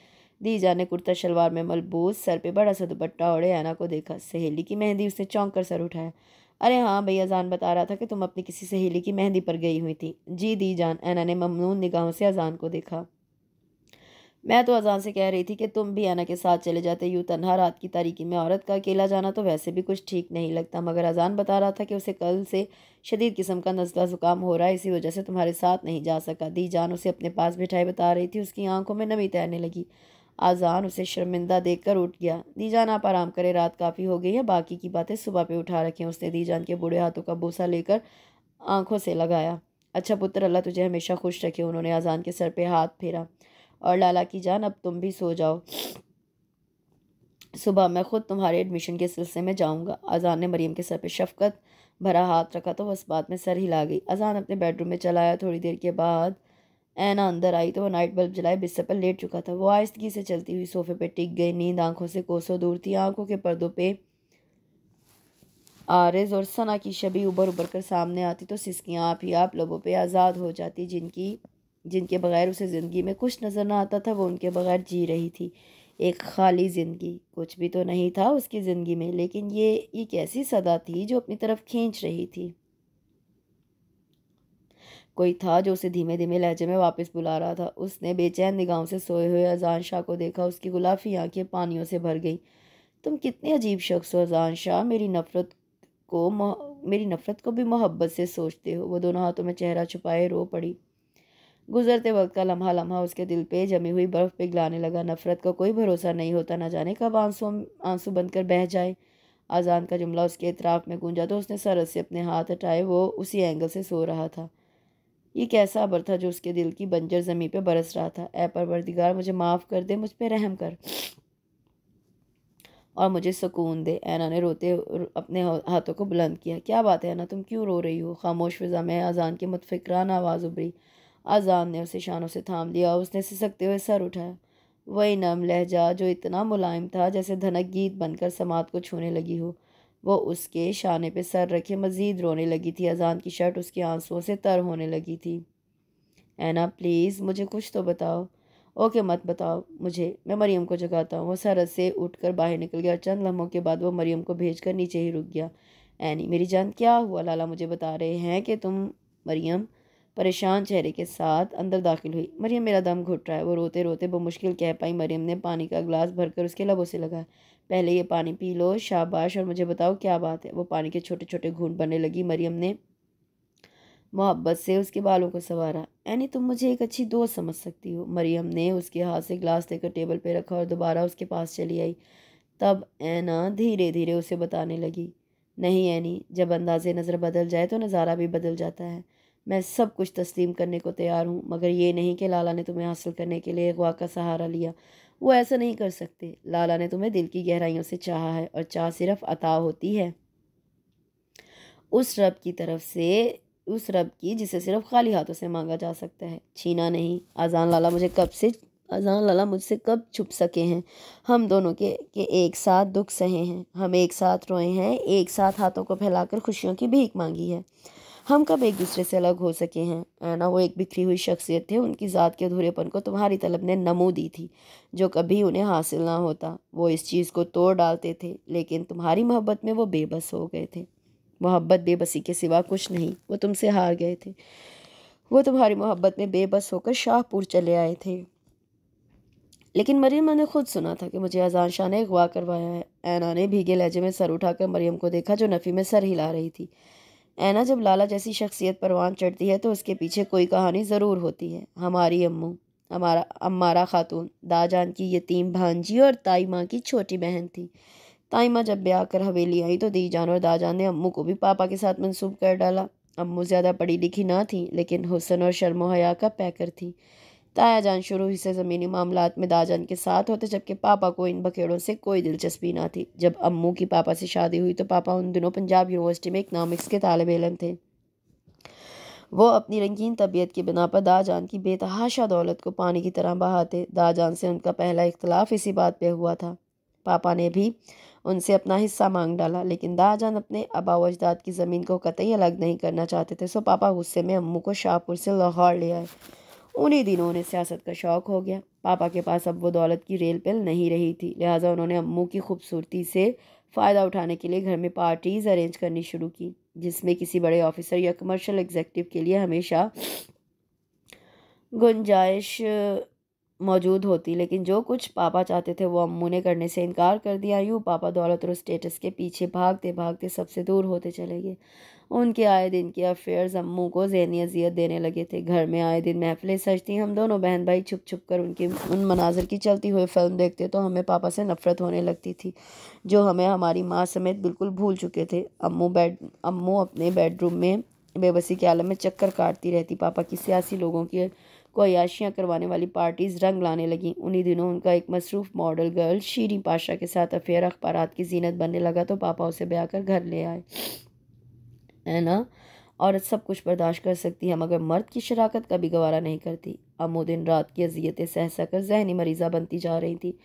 दी जान ने कुर्ता शलवार में मलबूस सर पर बड़ा सा दुपट्टा ओढ़े आना को देखा सहेली की मेहंदी उसने चौंक कर सर उठाया अरे हाँ भैया जान बता रहा था कि तुम अपनी किसी सहेली की मेहंदी पर गई हुई थी जी दी जान ऐना ने ममनून निगाहों से अजान को देखा मैं तो अजान से कह रही थी कि तुम भी ऐना के साथ चले जाते यूँ तनहा रात की तारीखी में औरत का अकेला जाना तो वैसे भी कुछ ठीक नहीं लगता मगर अजान बता रहा था कि उसे कल से शदीद किस्म का नजला ज़ुकाम हो रहा है इसी वजह से तुम्हारे साथ नहीं जा सका दी जान उसे अपने पास बिठाई बता रही थी उसकी आंखों में नमी तैरने लगी आजान उसे शर्मिंदा देखकर उठ गया दीजान आप आराम करें रात काफ़ी हो गई है बाकी की बातें सुबह पे उठा रखें उसने दीजान के बूढ़े हाथों का बोसा लेकर आंखों से लगाया अच्छा पुत्र अल्लाह तुझे हमेशा खुश रखे उन्होंने आजान के सर पे हाथ फेरा और लाला की जान अब तुम भी सो जाओ सुबह मैं खुद तुम्हारे एडमिशन के सिलसिले में जाऊँगा अजान ने मरीम के सर पर शफकत भरा हाथ रखा तो उस बात में सर हिला गई अजान अपने बेडरूम में चलाया थोड़ी देर के बाद ऐना अंदर आई तो वह नाइट बल्ब जलाए बिस्तर पर लेट चुका था वो आहिस्तगी से चलती हुई सोफे पर टिक गई नींद आंखों से कोसों दूर थी आंखों के पर्दों पे आरज और सना की छवि उबर उबर कर सामने आती तो सिसकियाँ आप ही आप लोगों पे आज़ाद हो जाती जिनकी जिनके बगैर उसे ज़िंदगी में कुछ नज़र ना आता था वो उनके बगैर जी रही थी एक खाली ज़िंदगी कुछ भी तो नहीं था उसकी ज़िंदगी में लेकिन ये एक ऐसी सदा थी जो अपनी तरफ खींच रही थी कोई था जो उसे धीमे धीमे लहजे में वापस बुला रहा था उसने बेचैन निगाहों से सोए हुए अजान शाह को देखा उसकी गुलाफी आंखें पानियों से भर गई तुम कितने अजीब शख्स हो अजान शाह मेरी नफ़रत को मेरी नफ़रत को भी मोहब्बत से सोचते हो वो दोनों हाथों में चेहरा छुपाए रो पड़ी गुजरते वक्त का लम्हा लम्हा उसके दिल पे जमी हुई बर्फ़ पिघलाने लगा नफ़रत का को कोई भरोसा नहीं होता ना जाने कब आंसू आंसू बंद कर बह जाए आज़ान का जुमला उसके इतराफ़ में गूंजा तो उसने सरस से अपने हाथ हटाए वो उसी एंगल से सो रहा था ये कैसा अबर था जो उसके दिल की बंजर ज़मीन पर बरस रहा था ऐ परवरदिगार मुझे माफ़ कर दे मुझ पर रहम कर और मुझे सुकून दे ऐना ने रोते अपने हाथों को बुलंद किया क्या बात है ऐना तुम क्यों रो रही हो खामोश फ़िज़ा में अजान की मतफिक्रान आवाज़ उभरी अजान ने उसे शानों से थाम लिया और उसने सिसकते हुए सर उठाया वही नम लहजा जो इतना मुलायम था जैसे धनक गीत बनकर समात को छूने लगी हो वो उसके शाने पे सर रखे मज़ीद रोने लगी थी अजान की शर्ट उसके आंसुओं से तर होने लगी थी ऐना प्लीज़ मुझे कुछ तो बताओ ओके मत बताओ मुझे मैं मरीम को जगाता हूँ वो सरहद से कर बाहर निकल गया चंद लम्हों के बाद वो मरीम को कर नीचे ही रुक गया ऐनी मेरी जान क्या हुआ लाला मुझे बता रहे हैं कि तुम मरियम परेशान चेहरे के साथ अंदर दाखिल हुई मरियम मेरा दम घुट रहा है वो रोते रोते बमुश्किल कह पाई मरियम ने पानी का गिलास भरकर उसके लबों से लगाया पहले ये पानी पी लो शाबाश और मुझे बताओ क्या बात है वो पानी के छोटे छोटे घूंट बनने लगी मरियम ने मोहब्बत से उसके बालों को संवारा यानी तुम मुझे एक अच्छी दोस्त समझ सकती हो मरियम ने उसके हाथ से ग्लास लेकर टेबल पर रखा और दोबारा उसके पास चली आई तब ऐना धीरे धीरे उसे बताने लगी नहीं ऐनी जब अंदाज़े नज़र बदल जाए तो नज़ारा भी बदल जाता है मैं सब कुछ तस्लीम करने को तैयार हूँ मगर ये नहीं कि लाला ने तुम्हें हासिल करने के लिए अगवा का सहारा लिया वो ऐसा नहीं कर सकते लाला ने तुम्हें दिल की गहराइयों से चाहा है और चाह सिर्फ अता होती है उस रब की तरफ से उस रब की जिसे सिर्फ खाली हाथों से मांगा जा सकता है छीना नहीं अजान लाला मुझे कब से अजान लाला मुझसे कब छुप सके हैं हम दोनों के के एक साथ दुख सहे हैं हम एक साथ रोए हैं एक साथ हाथों को फैलाकर खुशियों की भीख मांगी है हम कब एक दूसरे से अलग हो सके हैं ना वो एक बिखरी हुई शख्सियत थे उनकी ज़ात के अधूरेपन को तुम्हारी तलब ने नमो दी थी जो कभी उन्हें हासिल ना होता वो इस चीज़ को तोड़ डालते थे लेकिन तुम्हारी मोहब्बत में वो बेबस हो गए थे मोहब्बत बेबसी के सिवा कुछ नहीं वो तुमसे हार गए थे वो तुम्हारी मोहब्बत में बेबस होकर शाहपुर चले आए थे लेकिन मरीम ने खुद सुना था कि मुझे अजान शाह ने अगवा करवाया है ऐना ने भीगे लहजे में सर उठाकर मरीम को देखा जो नफ़ी में सर हिला रही थी ऐना जब लाला जैसी शख्सियत परवान चढ़ती है तो उसके पीछे कोई कहानी ज़रूर होती है हमारी अम्मू हमारा अम्मारा खातून दाजान की यतीम भांजी और ताई माँ की छोटी बहन थी ताई माँ जब ब्याह कर हवेली आई तो दी जान और दाजान ने अम्मू को भी पापा के साथ मंसूब कर डाला अम्मू ज़्यादा पढ़ी लिखी ना थी लेकिन हुसन और शर्म हया का पैकर थी ताया जान शुरू ही से ज़मीनी मामला में दाजान के साथ होते जबकि पापा को इन बखेड़ों से कोई दिलचस्पी ना थी जब अम्मू की पापा से शादी हुई तो पापा उन दिनों पंजाब यूनिवर्सिटी में इकनॉमिक्स के तालब इलम थे वो अपनी रंगीन तबीयत की बिना पर दाजान की बेतहाशा दौलत को पानी की तरह बहाते दाजान से उनका पहला इख्तलाफ इसी बात पर हुआ था पापा ने भी उनसे अपना हिस्सा मांग डाला लेकिन दाजान अपने आबा अजदाद की ज़मीन को कतई अलग नहीं करना चाहते थे सो पापा गुस्से में अम्मू को शाहपुर से लाहौर ले आए उन्हीं दिनों उन्हें सियासत का शौक़ हो गया पापा के पास अब वो दौलत की रेल पेल नहीं रही थी लिहाजा उन्होंने अम्मू की खूबसूरती से फ़ायदा उठाने के लिए घर में पार्टीज़ अरेंज करनी शुरू की जिसमें किसी बड़े ऑफिसर या कमर्शल एग्जेक्टिव के लिए हमेशा गुंजाइश मौजूद होती लेकिन जो कुछ पापा चाहते थे वो अम्मू ने करने से इनकार कर दिया यूँ पापा दौलत और स्टेटस के पीछे भागते भागते सबसे दूर होते चले गए उनके आए दिन के अफेयर्स अम्मू को जहनी अजियत देने लगे थे घर में आए दिन महफिलें सजती हम दोनों बहन भाई छुप छुप कर उनकी उन मनाजर की चलती हुई फिल्म देखते तो हमें पापा से नफरत होने लगती थी जो हमें हमारी माँ समेत बिल्कुल भूल चुके थे अम्मू बेड अम्मू अपने बेडरूम में बेबसी के आलम में चक्कर काटती रहती पापा की सियासी लोगों की को याशियाँ करवाने वाली पार्टीज़ रंग लाने लगी उन्हीं दिनों उनका एक मसरूफ़ मॉडल गर्ल शीरी पाशा के साथ अफेयर अखबार की जीनत बनने लगा तो पापा उसे ब्याह कर घर ले आए है ना औरत सब कुछ बर्दाश्त कर सकती है मगर मर्द की शराकत कभी गवारा नहीं करती अमो दिन रात की अजियतें सहसा कर जहनी मरीज़ा बनती जा रही थी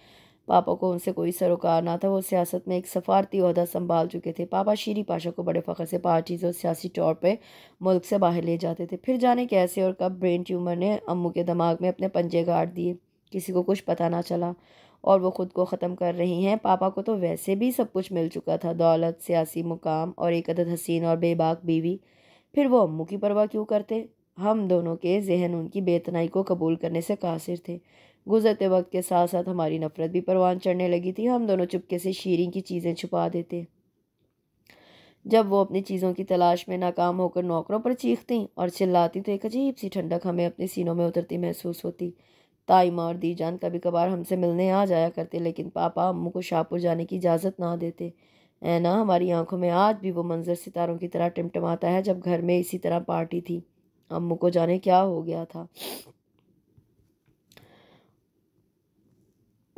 पापा को उनसे कोई सरोकार ना था वो सियासत में एक सफारती अहदा संभाल चुके थे पापा शीरी पाशा को बड़े फ़खर से पार्टीज और सियासी तौर पर मुल्क से बाहर ले जाते थे फिर जाने कैसे और कब ब्रेन ट्यूमर ने अम्मू के दिमाग में अपने पंजे गाड़ दिए किसी को कुछ पता ना चला और वो ख़ुद को ख़त्म कर रही हैं पापा को तो वैसे भी सब कुछ मिल चुका था दौलत सियासी मुकाम और एक अदद हसीन और बेबाक बीवी फिर वो अम्मू की परवाह क्यों करते हम दोनों के जहन उनकी बेतनाई को कबूल करने से कासिर थे गुजरते वक्त के साथ साथ हमारी नफ़रत भी परवान चढ़ने लगी थी हम दोनों चुपके से शीरें की चीज़ें छुपा देते जब वो अपनी चीज़ों की तलाश में नाकाम होकर नौकरों पर चीखती और चिल्लाती तो एक अजीब सी ठंडक हमें अपने सीनों में उतरती महसूस होती ताई माँ और जान कभी कभार हमसे मिलने आ जाया करते लेकिन पापा अम्मू को शाहपुर जाने की इजाज़त ना देते ना हमारी आंखों में आज भी वो मंज़र सितारों की तरह टिमटमाता है जब घर में इसी तरह पार्टी थी अम्मू को जाने क्या हो गया था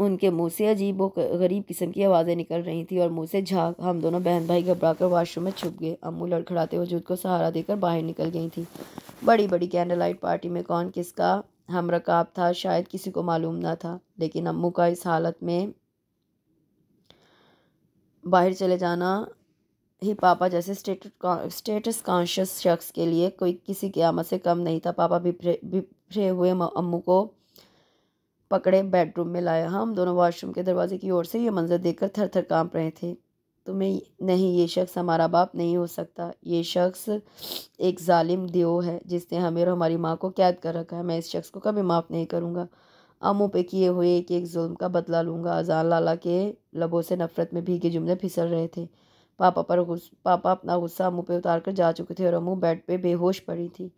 उनके मुंह से अजीब व गरीब किस्म की आवाज़ें निकल रही थी और मुंह से झाग हम दोनों बहन भाई घबरा कर वाशरूम में छुप गए अम्मू लड़खड़ाते वजूद को सहारा देकर बाहर निकल गई थी बड़ी बड़ी कैंडल लाइट पार्टी में कौन किसका हम रकाब था शायद किसी को मालूम ना था लेकिन अम्मू का इस हालत में बाहर चले जाना ही पापा जैसे स्टेटस स्टेटस कॉन्शियस शख्स के लिए कोई किसी की आमद से कम नहीं था पापा बिफरे बिफरे हुए अम्मू को पकड़े बेडरूम में लाया हम दोनों वॉशरूम के दरवाजे की ओर से ये मंजर देखकर थर थर काँप रहे थे तुम्हें नहीं ये शख्स हमारा बाप नहीं हो सकता ये शख्स एक ालिम देव है जिसने हमें और हमारी माँ को कैद कर रखा है मैं इस शख्स को कभी माफ़ नहीं करूँगा अमू पे किए हुए कि एक जुल्म का बदला लूँगा अजान लाला के लबों से नफ़रत में भीगे जुमले फिसल रहे थे पापा पर पापा अपना गुस्सा अमू पे उतार कर जा चुके थे और अमू बेड पे बेहोश पड़ी थी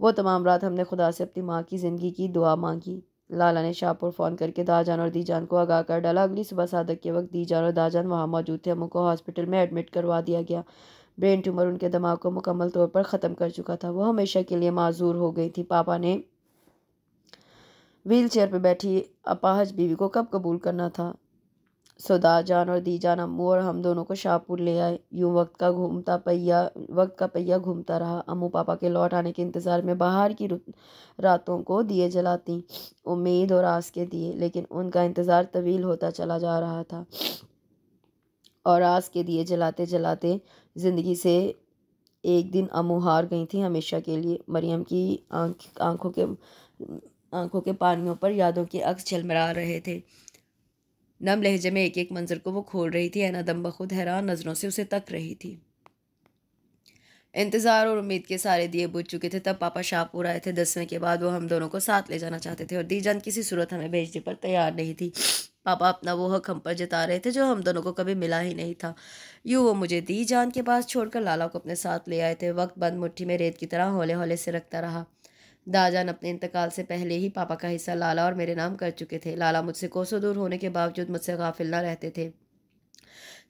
वो तमाम रात हमने खुदा से अपनी माँ की ज़िंदगी की दुआ मांगी लाला ने शाहपुर फ़ोन करके दाजान और दीजान को आगाह कर डाला अगली सुबह सादक के वक्त दीजान और दाजान वहाँ मौजूद थे अमू को हॉस्पिटल में एडमिट करवा दिया गया ब्रेन ट्यूमर उनके दिमाग को मुकम्मल तौर पर ख़त्म कर चुका था वह हमेशा के लिए माजूर हो गई थी पापा ने व्हील चेयर पर बैठी अपाहज बीवी को कब कबूल करना था जान और दी जान अम्मू और हम दोनों को शाहपुर ले आए यूं वक्त का घूमता पहिया वक्त का पहिया घूमता रहा अम्मू पापा के लौट आने के इंतज़ार में बाहर की रातों को दिए जलाती उम्मीद और आस के दिए लेकिन उनका इंतज़ार तवील होता चला जा रहा था और आस के दिए जलाते जलाते ज़िंदगी से एक दिन अमू हार गई थी हमेशा के लिए मरियम की आँख आँखों के आँखों के पानियों पर यादों के अक्स झलमरा रहे थे नम लहजे में एक एक मंजर को वो खोल रही थी एना दम बखुद हैरान नज़रों से उसे तक रही थी इंतज़ार और उम्मीद के सारे दिए बुझ चुके थे तब पापा शाहपुर आए थे दसवें के बाद वो हम दोनों को साथ ले जाना चाहते थे और दी जान किसी सूरत हमें भेजने पर तैयार नहीं थी पापा अपना वो हक हम पर जता रहे थे जो हम दोनों को कभी मिला ही नहीं था यूँ वो मुझे दी जान के पास छोड़कर लाला को अपने साथ ले आए थे वक्त बंद मुट्ठी में रेत की तरह हौले हौले से रखता रहा दाजान अपने इंतकाल से पहले ही पापा का हिस्सा लाला और मेरे नाम कर चुके थे लाला मुझसे कोसों दूर होने के बावजूद मुझसे गाफिल ना रहते थे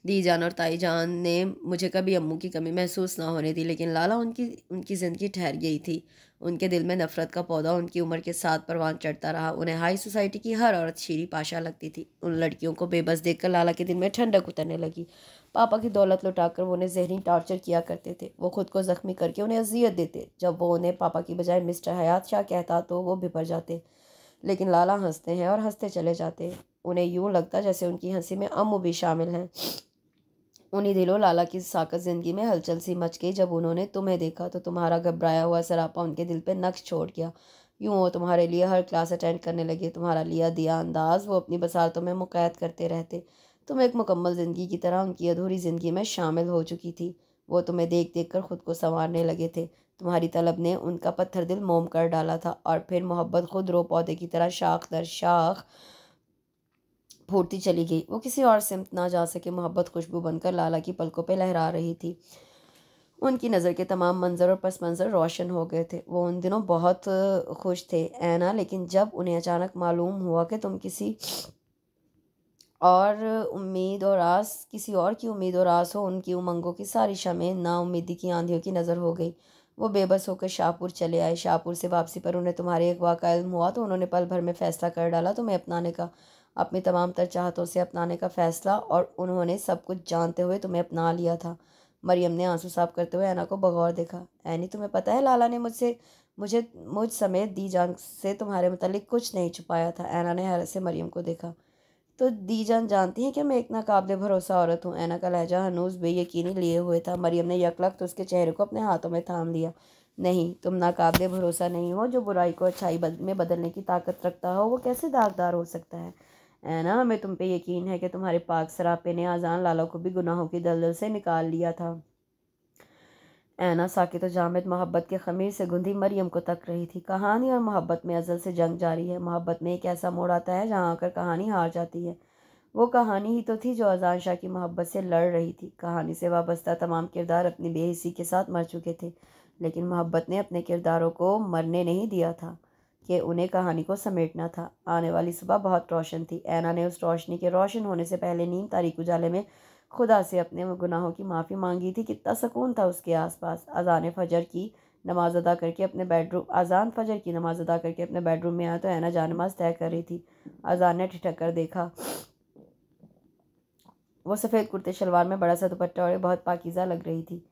दी जान और ताई जान ने मुझे कभी अम्मू की कमी महसूस ना होने दी लेकिन लाला उनकी उनकी ज़िंदगी ठहर गई थी उनके दिल में नफ़रत का पौधा उनकी उम्र के साथ परवान चढ़ता रहा उन्हें हाई सोसाइटी की हर औरत शीरी पाशा लगती थी उन लड़कियों को बेबस देखकर लाला के दिल में ठंडक उतरने लगी पापा की दौलत लुटाकर वो उन्हें जहरी टॉर्चर किया करते थे वो खुद को ज़ख्मी करके उन्हें अजियत देते जब वो उन्हें पापा की बजाय मिस्टर हयात शाह कहता तो वो भिपर जाते लेकिन लाला हंसते हैं और हंसते चले जाते उन्हें यूँ लगता जैसे उनकी हंसी में अमू भी शामिल हैं उन्हीं दिलों लाला की साकत ज़िंदगी में हलचल सी मच गई जब उन्होंने तुम्हें देखा तो तुम्हारा घबराया हुआ सरापा उनके दिल पर नक्श छोड़ गया यूँ वो तुम्हारे लिए हर क्लास अटेंड करने लगे तुम्हारा लिया दिया अंदाज वो अपनी बसारतों में मुकैद करते रहते तुम तो एक मुकम्मल ज़िंदगी की तरह उनकी अधूरी ज़िंदगी में शामिल हो चुकी थी वो तुम्हें देख देख कर ख़ुद को संवारने लगे थे तुम्हारी तलब ने उनका पत्थर दिल मोम कर डाला था और फिर मोहब्बत खुद रो पौधे की तरह शाख दर शाख फूटती चली गई वो किसी और सिमत ना जा सके मोहब्बत खुशबू बनकर लाला की पलकों पर लहरा रही थी उनकी नज़र के तमाम मंजर और पस मंज़र रोशन हो गए थे वो उन दिनों बहुत खुश थे ऐना लेकिन जब उन्हें अचानक मालूम हुआ कि तुम किसी और उम्मीद और आस किसी और की उम्मीद और आस हो उनकी उमंगों की शमें ना नाउमीदी की आंधियों की नज़र हो गई वो बेबस होकर शाहपुर चले आए शाहपुर से वापसी पर उन्हें तुम्हारे अगवा का इल्म हुआ तो उन्होंने पल भर में फ़ैसला कर डाला तुम्हें अपनाने का अपनी तमाम तर चाहतों से अपनाने का फ़ैसला और उन्होंने सब कुछ जानते हुए तुम्हें अपना लिया था मरियम ने आंसू साफ करते हुए ऐना को बगौर देखा ऐनी तुम्हें पता है लाला ने मुझसे मुझे मुझ समेत दी जान से तुम्हारे मतलब कुछ नहीं छुपाया था ऐना ने हैरत से मरियम को देखा तो दी जान जानती हैं कि मैं एक नाकाबले भरोसा औरत हूँ ऐना का लहजा हनूज बेयकीनी लिए हुए था मरियम ने यकलक तो उसके चेहरे को अपने हाथों में थाम लिया नहीं तुम नाकबिल भरोसा नहीं हो जो बुराई को अच्छाई बद, में बदलने की ताकत रखता हो वो कैसे दागदार हो सकता है ऐना हमें तुम पे यकीन है कि तुम्हारे पाक सरापे ने आज़ान लाला को भी गुनाहों की दलदल से निकाल लिया था ऐना साकित तो जामिद मोहब्बत के खमीर से गुंधी मरियम को तक रही थी कहानी और मोहब्बत में अजल से जंग जारी है मोहब्बत में एक ऐसा मोड़ आता है जहाँ आकर कहानी हार जाती है वो कहानी ही तो थी जो अजान शाह की मोहब्बत से लड़ रही थी कहानी से वाबस्ता तमाम किरदार अपनी बेहसी के साथ मर चुके थे लेकिन मोहब्बत ने अपने किरदारों को मरने नहीं दिया था कि उन्हें कहानी को समेटना था आने वाली सुबह बहुत रोशन थी ऐना ने उस रोशनी के रोशन होने से पहले नीम तारीख उजाले में खुदा से अपने गुनाहों की माफ़ी मांगी थी कितना सुकून था उसके आसपास अजान फजर की नमाज़ अदा करके अपने बेडरूम अजान फजर की नमाज़ अदा करके अपने बेडरूम में आया तो ऐना नमाज तय कर रही थी अजान ने ठिठक कर देखा वो सफ़ेद कुर्ते शलवार में बड़ा सा दुपट्टा और बहुत पाकिज़ा लग रही थी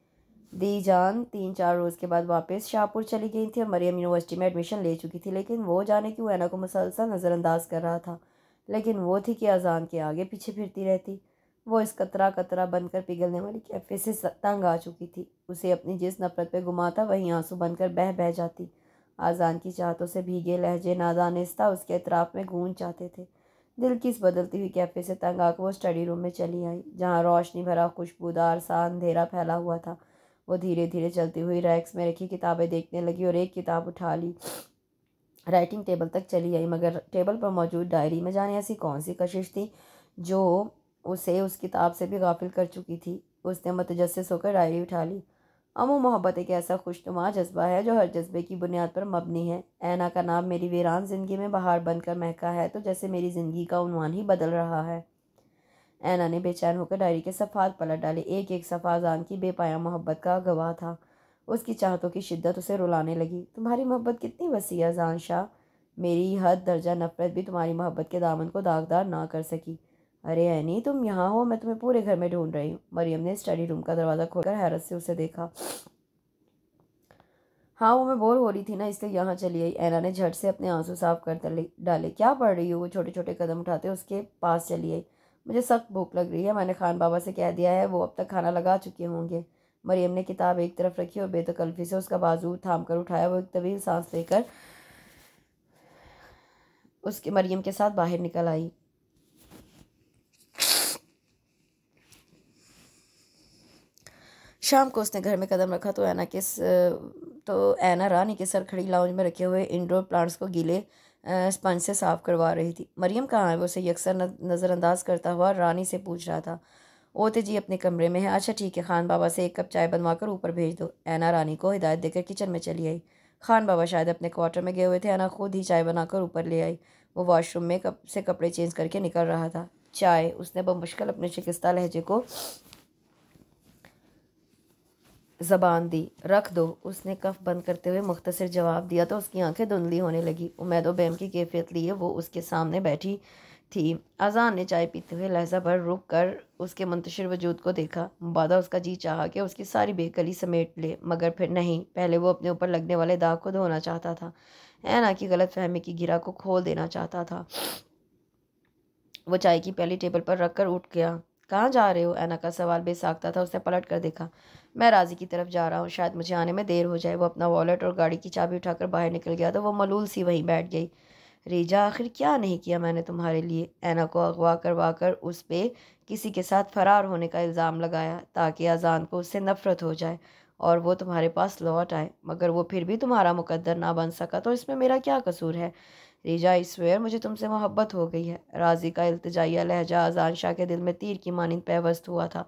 दी जान तीन चार रोज़ के बाद वापस शाहपुर चली गई थी और मरियम यूनिवर्सिटी में एडमिशन ले चुकी थी लेकिन वो जाने वो ऐना को मुसलसल नज़रअंदाज कर रहा था लेकिन वो थी कि अजान के आगे पीछे फिरती रहती वो इस कतरा कतरा बनकर पिघलने वाली कैफे से तंग आ चुकी थी उसे अपनी जिस नफरत पे घुमाता वहीं आंसू बनकर बह बह जाती आज़ान की चाहतों से भीगे लहजे नादानिस्ता उसके अतराफ में गूंज जाते थे दिल की इस बदलती हुई कैफे से तंग आकर वो स्टडी रूम में चली आई जहाँ रोशनी भरा खुशबूदार सा अंधेरा फैला हुआ था वो धीरे धीरे चलती हुई रैक्स में रखी किताबें देखने लगी और एक किताब उठा ली राइटिंग टेबल तक चली आई मगर टेबल पर मौजूद डायरी में जाने ऐसी कौन सी कशिश थी जो उसे उस किताब से भी गाफिल कर चुकी थी उसने मतजस होकर डायरी उठा ली अमो मोहब्बत एक ऐसा खुशनुमा जज्बा है जो हर जज्बे की बुनियाद पर मबनी है ऐना का नाम मेरी वीरान ज़िंदगी में बाहर बनकर महका है तो जैसे मेरी ज़िंदगी का उनवान ही बदल रहा है ऐना ने बेचैन होकर डायरी के सफ़ात पलट डाले एक एक सफ़ा जान की बेपाया मोहब्बत का गवाह था उसकी चाहतों की शिद्दत उसे रुलाने लगी तुम्हारी मोहब्बत कितनी वसी है जान शाह मेरी हद दर्जा नफरत भी तुम्हारी मोहब्बत के दामन को दागदार ना कर सकी अरे ऐनी तुम यहाँ हो मैं तुम्हें पूरे घर में ढूंढ रही हूँ मरियम ने स्टडी रूम का दरवाज़ा खोलकर हैरत से उसे देखा हाँ वो मैं बोर हो रही थी ना इसलिए यहाँ चली आई ऐना ने झट से अपने आंसू साफ कर डाले क्या पढ़ रही हो वो छोटे छोटे कदम उठाते उसके पास चली आई मुझे सख्त भूख लग रही है मैंने खान बाबा से कह दिया है वो अब तक खाना लगा चुके होंगे मरियम ने किताब एक तरफ रखी और बेतकल्फी से उसका बाजू थाम कर उठाया वो एक तवील सांस लेकर उसके मरियम के साथ बाहर निकल आई शाम को उसने घर में कदम रखा तो ऐना के तो ऐना रानी के सर खड़ी लाउंज में रखे हुए इंडोर प्लांट्स को गीले स्पंज से साफ करवा रही थी मरियम कहाँ है वो उसे यकसर नज़रअंदाज करता हुआ रानी से पूछ रहा था ओते जी अपने कमरे में है अच्छा ठीक है खान बाबा से एक कप चाय बनवा कर ऊपर भेज दो ऐना रानी को हिदायत देकर किचन में चली आई खान बाबा शायद अपने क्वार्टर में गए हुए थे ऐना खुद ही चाय बनाकर ऊपर ले आई वो वॉशरूम में कप से कपड़े चेंज करके निकल रहा था चाय उसने बमुश्किल अपने शिकस्ता लहजे को ज़बान दी रख दो उसने कफ बंद करते हुए मुख्तसर जवाब दिया तो उसकी आंखें धुंधली होने लगी उमैदो बैम की कैफियत लिए वो उसके सामने बैठी थी अजान ने चाय पीते हुए लहजा भर रुक कर उसके मुंतशिर वजूद को देखा मुबादा उसका जी चाहा कि उसकी सारी बेकली समेट ले मगर फिर नहीं पहले वो अपने ऊपर लगने वाले दाग को धोना चाहता था ऐना की गलत फहमी की गिरा को खोल देना चाहता था वो चाय की पहली टेबल पर रख कर उठ गया कहाँ जा रहे हो ऐना का सवाल बेसाखता था उसने पलट कर देखा मैं राज़ी की तरफ जा रहा हूँ शायद मुझे आने में देर हो जाए वो अपना वॉलेट और गाड़ी की चाबी उठाकर बाहर निकल गया तो वो मलूल सी वहीं बैठ गई रीजा आखिर क्या नहीं किया मैंने तुम्हारे लिए ऐना को अगवा करवा कर उस पर किसी के साथ फ़रार होने का इल्ज़ाम लगाया ताकि अजान को उससे नफ़रत हो जाए और वो तुम्हारे पास लौट आए मगर वो फिर भी तुम्हारा मुकद्दर ना बन सका तो इसमें मेरा क्या कसूर है रीजा इस वेर मुझे तुमसे मोहब्बत हो गई है राजी का अल्तजाया लहजा अजान शाह के दिल में तीर की मानंद पेवस्त हुआ था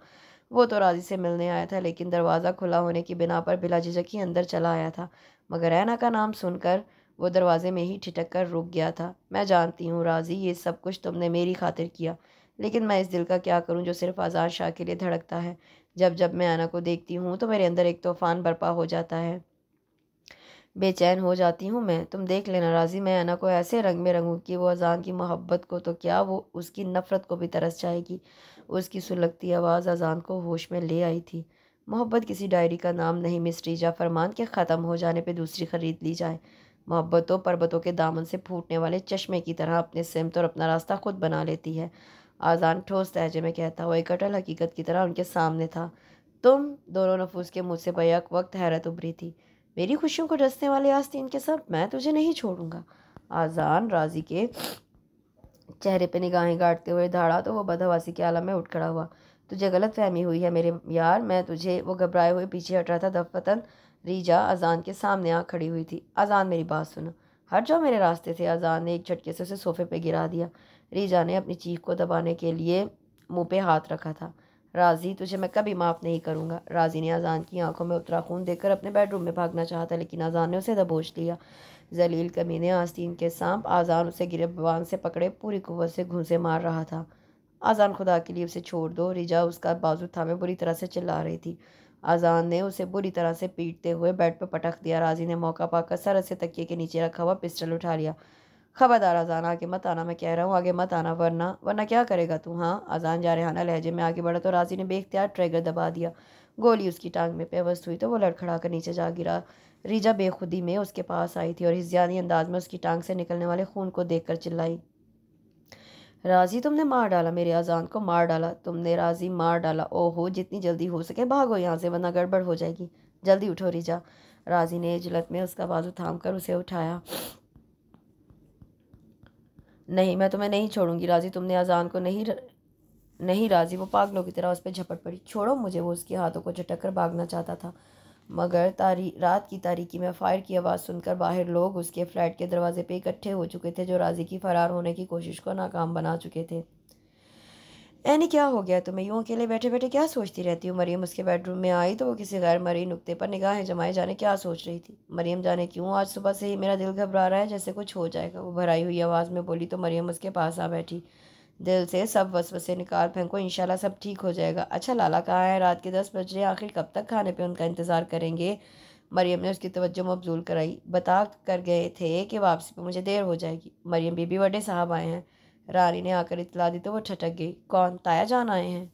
वो तो राजी से मिलने आया था लेकिन दरवाज़ा खुला होने की बिना पर बिला झिझक ही अंदर चला आया था मगर ऐना का नाम सुनकर वो दरवाज़े में ही ठिटक कर रुक गया था मैं जानती हूँ राजी ये सब कुछ तुमने मेरी खातिर किया लेकिन मैं इस दिल का क्या करूँ जो सिर्फ आज़ाद शाह के लिए धड़कता है जब जब मैं आना को देखती हूँ तो मेरे अंदर एक तूफ़ान बर्पा हो जाता है बेचैन हो जाती हूँ मैं तुम देख लेना राजी मैं आना को ऐसे रंग में रंगूँ कि वो अजान की मोहब्बत को तो क्या वो उसकी नफ़रत को भी तरस जाएगी उसकी सुलगती आवाज़ अजान को होश में ले आई थी मोहब्बत किसी डायरी का नाम नहीं मिस या फरमान के ख़त्म हो जाने पे दूसरी ख़रीद ली जाए मोहब्बतों परबतों के दामन से फूटने वाले चश्मे की तरह अपने सिमत और अपना रास्ता खुद बना लेती है आज़ान ठोस तहजे में कहता हुआ एक अटल हकीकत की तरह उनके सामने था तुम दोनों नफूस के मुझसे बैक वक्त हैरत उभरी थी मेरी खुशियों को रसने वाले आस्तीन के सब मैं तुझे नहीं छोड़ूंगा आज़ान राजी के चेहरे पे निगाहें गाड़ते हुए धाड़ा तो वो बदहवासी के आला में उठ खड़ा हुआ तुझे गलत फहमी हुई है मेरे यार मैं तुझे वो घबराए हुए पीछे हट रहा था दफ़तन रीजा अजान के सामने आ खड़ी हुई थी अजान मेरी बात सुनो हट जाओ मेरे रास्ते से अजान ने एक झटके से उसे सोफे पे गिरा दिया रीजा ने अपनी चीख को दबाने के लिए मुंह पे हाथ रखा था राजी तुझे मैं कभी माफ़ नहीं करूँगा राजी ने अजान की आंखों में उतरा खून देकर अपने बेडरूम में भागना चाहा था लेकिन अजान ने उसे दबोच लिया जलील कमीने आस्तीन के सांप आज़ान उसे गिरबान से पकड़े पूरी कुत से घूसे मार रहा था आज़ान खुदा के लिए उसे छोड़ दो रिजा उसका बाजू थामे बुरी तरह से चिल्ला रही थी आज़ान ने उसे बुरी तरह से पीटते हुए बेड पर पटक दिया राजी ने मौका पाकर सर से तकिए के नीचे रखा हुआ पिस्टल उठा लिया खबरदार आज़ान आगे मत आना मैं कह रहा हूँ आगे मत आना वरना वरना क्या करेगा तू हाँ आज़ान जा जारहाना लहजे में आगे बढ़ा तो राजी ने बेख्तियार ट्रैगर दबा दिया गोली उसकी टांग में पेवस्त हुई तो वो लड़खड़ा कर नीचे जा गिरा रीजा बेखुदी में उसके पास आई थी और हिस्यानी अंदाज में उसकी टांग से निकलने वाले खून को कर चिल्लाई राजी तुमने मार डाला मेरे अजान को मार डाला तुमने राजी मार डाला ओहो जितनी जल्दी हो सके भागो यहाँ से वरना गड़बड़ हो जाएगी जल्दी उठो रीजा राजी ने जलत में उसका बाजू थाम कर उसे उठाया नहीं मैं तुम्हें नहीं छोड़ूंगी राजी तुमने अजान को नहीं र... नहीं राजी वो पागलों की तरह उस पर झपट पड़ी छोड़ो मुझे वो उसके हाथों को झटक कर भागना चाहता था मगर तारी रात की तारीकी में फायर की आवाज़ सुनकर बाहर लोग उसके फ्लैट के दरवाजे पे इकट्ठे हो चुके थे जो राजी की फरार होने की कोशिश को नाकाम बना चुके थे एनी क्या हो गया तुम्हें यूँ अकेले बैठे बैठे क्या सोचती रहती हूँ मरीम उसके बेडरूम में आई तो वो किसी गैर मरी नुकते पर निगाहें जमाए जाने क्या सोच रही थी मरीम जाने क्यों आज सुबह से ही मेरा दिल घबरा रहा है जैसे कुछ हो जाएगा वो भराई हुई आवाज़ में बोली तो मरीम उसके पास आ बैठी दिल से सब वसवसे निकाल फेंको इंशाल्लाह सब ठीक हो जाएगा अच्छा लाला कहाँ है रात के दस बज रहे आखिर कब तक खाने पे उनका इंतज़ार करेंगे मरियम ने उसकी तवज्जो मबजूल कराई बता कर गए थे कि वापसी पे मुझे देर हो जाएगी मरियम बीबी वडे साहब आए हैं रानी ने आकर इतला दी तो वो ठटक गई कौन ताया जान आए हैं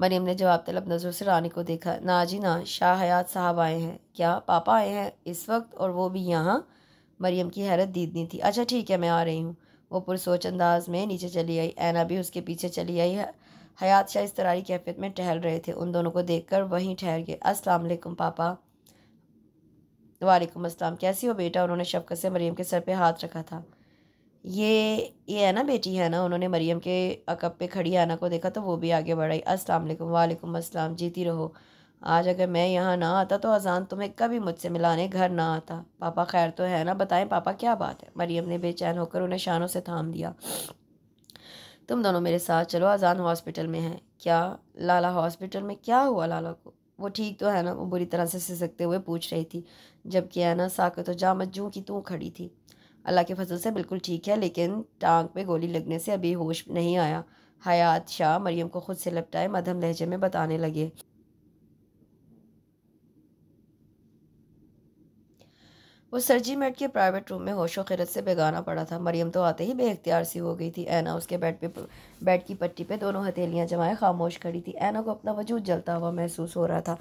मरियम ने जवाब तलब नज़रों से रानी को देखा ना जी ना शाह हयात साहब आए हैं क्या पापा आए हैं इस वक्त और वो भी यहाँ मरियम की हैरत दीदनी थी अच्छा ठीक है मैं आ रही हूँ वो पुरसोच अंदाज में नीचे चली आई ऐना भी उसके पीछे चली आई हयात शाह इस तरारी कैफियत में टहल रहे थे उन दोनों को देखकर वहीं ठहर गए अस्सलाम वालेकुम पापा वालेकुम अस्सलाम कैसी हो बेटा उन्होंने शफकत से मरीम के सर पे हाथ रखा था ये ये है ना बेटी है ना उन्होंने मरियम के अकब पे खड़ी आना को देखा तो वो भी आगे बढ़ाई अस्सलाम वालेकुम वालेकुम अस्सलाम जीती रहो आज अगर मैं यहाँ ना आता तो अजान तुम्हें कभी मुझसे मिलाने घर ना आता पापा खैर तो है ना बताएं पापा क्या बात है मरियम ने बेचैन होकर उन्हें शानों से थाम दिया तुम दोनों मेरे साथ चलो अजान हॉस्पिटल में है क्या लाला हॉस्पिटल में क्या हुआ लाला को वो ठीक तो है ना वो बुरी तरह से सिसकते हुए पूछ रही थी जबकि है ना साकत तो जामत जू की तू खड़ी थी अल्लाह के फजल से बिल्कुल ठीक है लेकिन टांग पे गोली लगने से अभी होश नहीं आया हयात शाह मरियम को खुद से लपटाए मधम लहजे में बताने लगे वो सरजी मेट के प्राइवेट रूम में होशो खिरत से बेगाना पड़ा था मरियम तो आते ही बेख्तियार सी हो गई थी ऐना उसके बेड पे बेड की पट्टी पे दोनों हथेलियां जमाए खामोश खड़ी थी ऐना को अपना वजूद जलता हुआ महसूस हो रहा था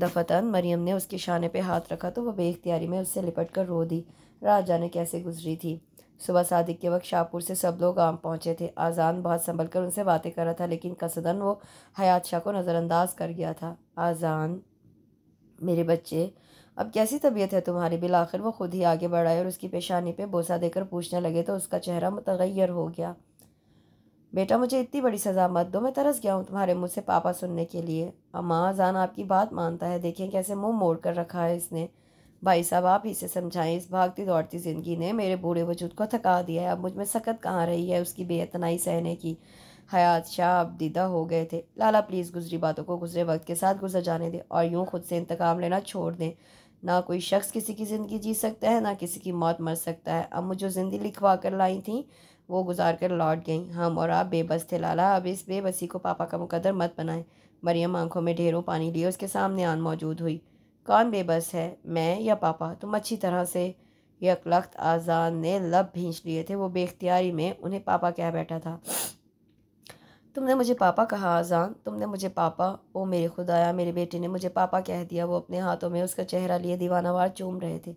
दफतन मरियम ने उसके शाने पे हाथ रखा तो वह बेख्तियारी में उससे लिपट कर रो दी रात जाने कैसे गुजरी थी सुबह सादिक के वक्त शाहपुर से सब लोग आम पहुँचे थे आज़ान बहुत संभल कर उनसे बातें कर रहा था लेकिन कसदन वो हयात शाह को नज़रअंदाज कर गया था आज़ान मेरे बच्चे अब कैसी तबीयत है तुम्हारी बिल आखिर वो खुद ही आगे बढ़ाए और उसकी पेशानी पे बोसा देकर पूछने लगे तो उसका चेहरा मुतगैर हो गया बेटा मुझे इतनी बड़ी सज़ा मत दो मैं तरस गया हूँ तुम्हारे मुँह से पापा सुनने के लिए अम्मा जान आपकी बात मानता है देखें कैसे मुंह मोड़ कर रखा है इसने भाई साहब आप इसे समझाएं इस भागती दौड़ती ज़िंदगी ने मेरे बूढ़े वजूद को थका दिया है अब मुझ में सख्त कहाँ रही है उसकी बेतनाई सहने की हयात शाह अब दीदा हो गए थे लाला प्लीज़ गुजरी बातों को गुजरे वक्त के साथ गुजर जाने दें और यूँ ख़ुद से इंतकाम लेना छोड़ दें ना कोई शख्स किसी की ज़िंदगी जी सकता है ना किसी की मौत मर सकता है अब मुझे ज़िंदगी लिखवा कर लाई थी वो गुजार कर लौट गई हम और आप बेबस थे लाला अब इस बेबसी को पापा का मुकदर मत बनाएं मरियम आंखों में ढेरों पानी लिए उसके सामने आन मौजूद हुई कौन बेबस है मैं या पापा तुम अच्छी तरह से यकलख्त आजान ने लब भींच लिए थे वो बेख्तियारी में उन्हें पापा कह बैठा था तुमने मुझे पापा कहा आज़ान तुमने मुझे पापा ओ मेरे खुदाया मेरे बेटे ने मुझे पापा कह दिया वो अपने हाथों में उसका चेहरा लिए दीवानावार चूम रहे थे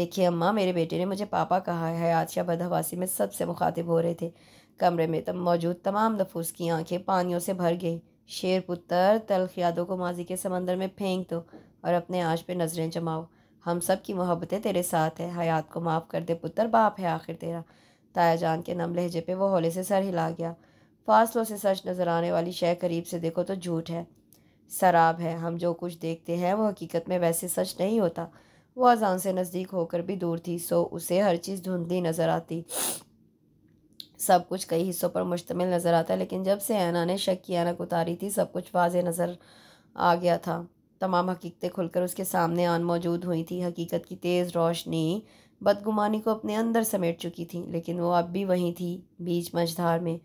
देखिए अम्मा मेरे बेटे ने मुझे पापा कहा है आदशाह बदहवासी में सबसे मुखातिब हो रहे थे कमरे में तब मौजूद तमाम नफूस की आंखें पानियों से भर गई शेर पुत्र तलख यादों को माजी के समंदर में फेंक दो और अपने आज पर नज़रें जमाओ हम सब की मोहब्बतें तेरे साथ है हयात को माफ़ कर दे पुत्र बाप है आखिर तेरा ताया जान के नम लहजे पे वो हौले से सर हिला गया फासलों से सच नज़र आने वाली शय करीब से देखो तो झूठ है शराब है हम जो कुछ देखते हैं वो हकीकत में वैसे सच नहीं होता वो अजान से नज़दीक होकर भी दूर थी सो उसे हर चीज़ धुंधली नज़र आती सब कुछ कई हिस्सों पर मुश्तमिल नज़र आता लेकिन जब से ऐना ने शक की अनक उतारी थी सब कुछ वाज नज़र आ गया था तमाम हकीकतें खुलकर उसके सामने आन मौजूद हुई थी हकीकत की तेज़ रोशनी बदगुमानी को अपने अंदर समेट चुकी थी लेकिन वो अब भी वहीं थी बीच मझधार में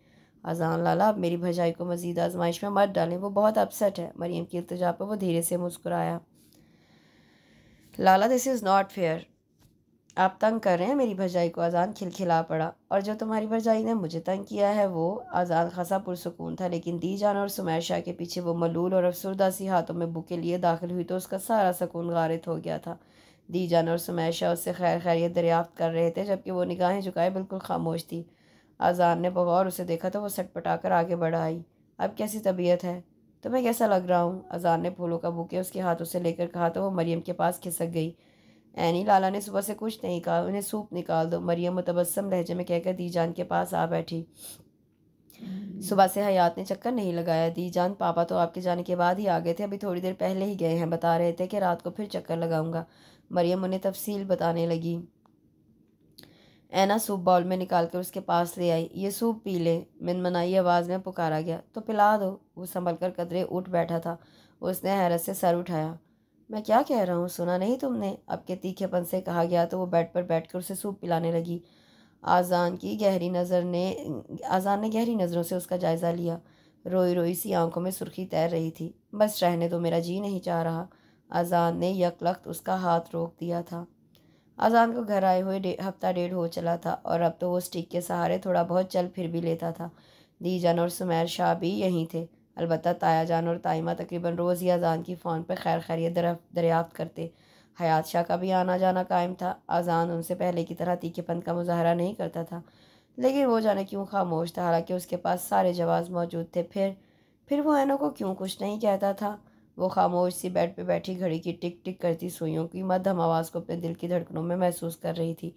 अजान लाला आप मेरी भजाई को मजीद आजमाइश में मत डालें वो बहुत अपसेट है मरीम की इल्तजा पर वो धीरे से मुस्कुराया Lala this is not fair आप तंग कर रहे हैं मेरी भजाई को अजान खिलखिला पड़ा और जो तुम्हारी भजाई ने मुझे तंग किया है वो अजान खासा पुरसकून था लेकिन दी जान और सुमैर शाह के पीछे वो मलूल और अफसरदा सी हाथों में बुके लिए दाखिल हुई तो उसका सारा सकून गारित हो गया था दी जान और सुमैर शाह उससे खैर खैरियत दरियाफ्त कर रहे थे जबकि वो निगाहें झुकाए बिल्कुल खामोश थी आजान ने बगौर उसे देखा तो वो सटपटा कर आगे बढ़ा आई अब कैसी तबीयत है तुम्हें मैं कैसा लग रहा हूँ अजान ने फूलों का बुके उसके हाथों से लेकर कहा तो वो मरियम के पास खिसक गई ऐनी लाला ने सुबह से कुछ नहीं कहा उन्हें सूप निकाल दो मरियम मुतबसम लहजे में कहकर दी जान के पास आ बैठी सुबह से हयात ने चक्कर नहीं लगाया दी जान पापा तो आपके जाने के बाद ही आ गए थे अभी थोड़ी देर पहले ही गए हैं बता रहे थे कि रात को फिर चक्कर लगाऊंगा मरियम उन्हें तफसील बताने लगी ऐना सूप बाउल में निकाल कर उसके पास ले आई ये सूप पी ले मिनमनाई आवाज़ में पुकारा गया तो पिला दो वो संभल कर कदरे उठ बैठा था उसने हैरत से सर उठाया मैं क्या कह रहा हूँ सुना नहीं तुमने अब के तीखेपन से कहा गया तो वो बेड पर बैठ कर उसे सूप पिलाने लगी आज़ान की गहरी नज़र ने आज़ान ने गहरी नज़रों से उसका जायज़ा लिया रोई रोई सी आंखों में सुर्खी तैर रही थी बस रहने तो मेरा जी नहीं चाह रहा आज़ान ने यकलख्त उसका हाथ रोक दिया था अजान को घर आए हुए हफ्ता डेढ़ हो चला था और अब तो वो स्टिक के सहारे थोड़ा बहुत चल फिर भी लेता था दीजान और सुमैर शाह भी यहीं थे अलबत्त जान और ताइमा तकरीबन रोज़ ही अजान की फ़ोन पर खैर खैरियत दरियाफ्त करते हयात शाह का भी आना जाना कायम था अजान उनसे पहले की तरह तीखेपन का मुजाहरा नहीं करता था लेकिन वो जाने क्यों खामोश था हालांकि उसके पास सारे जवाब मौजूद थे फिर फिर वो एनों को क्यों कुछ नहीं कहता था वो खामोश सी बेड पे बैठी घड़ी की टिक टिक करती सुइयों की मध्यम आवाज़ को अपने दिल की धड़कनों में महसूस कर रही थी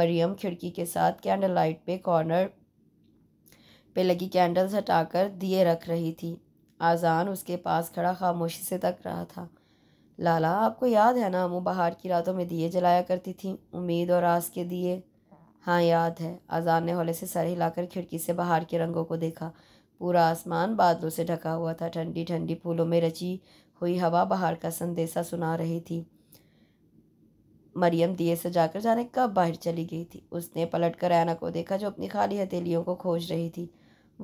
मरियम खिड़की के साथ कैंडल लाइट पे कॉर्नर पे लगी कैंडल्स हटाकर दिए रख रही थी आज़ान उसके पास खड़ा खामोशी से तक रहा था लाला आपको याद है ना अमू बाहर की रातों में दिए जलाया करती थी उम्मीद और आस के दिए हाँ याद है आज़ान ने हौले से सर हिलाकर खिड़की से बाहर के रंगों को देखा पूरा आसमान बादलों से ढका हुआ था ठंडी ठंडी फूलों में रची हुई हवा बाहर का संदेशा सुना रही थी मरियम दिए सजाकर जाने कब बाहर चली गई थी उसने पलट कर ऐना को देखा जो अपनी खाली हथेलियों को खोज रही थी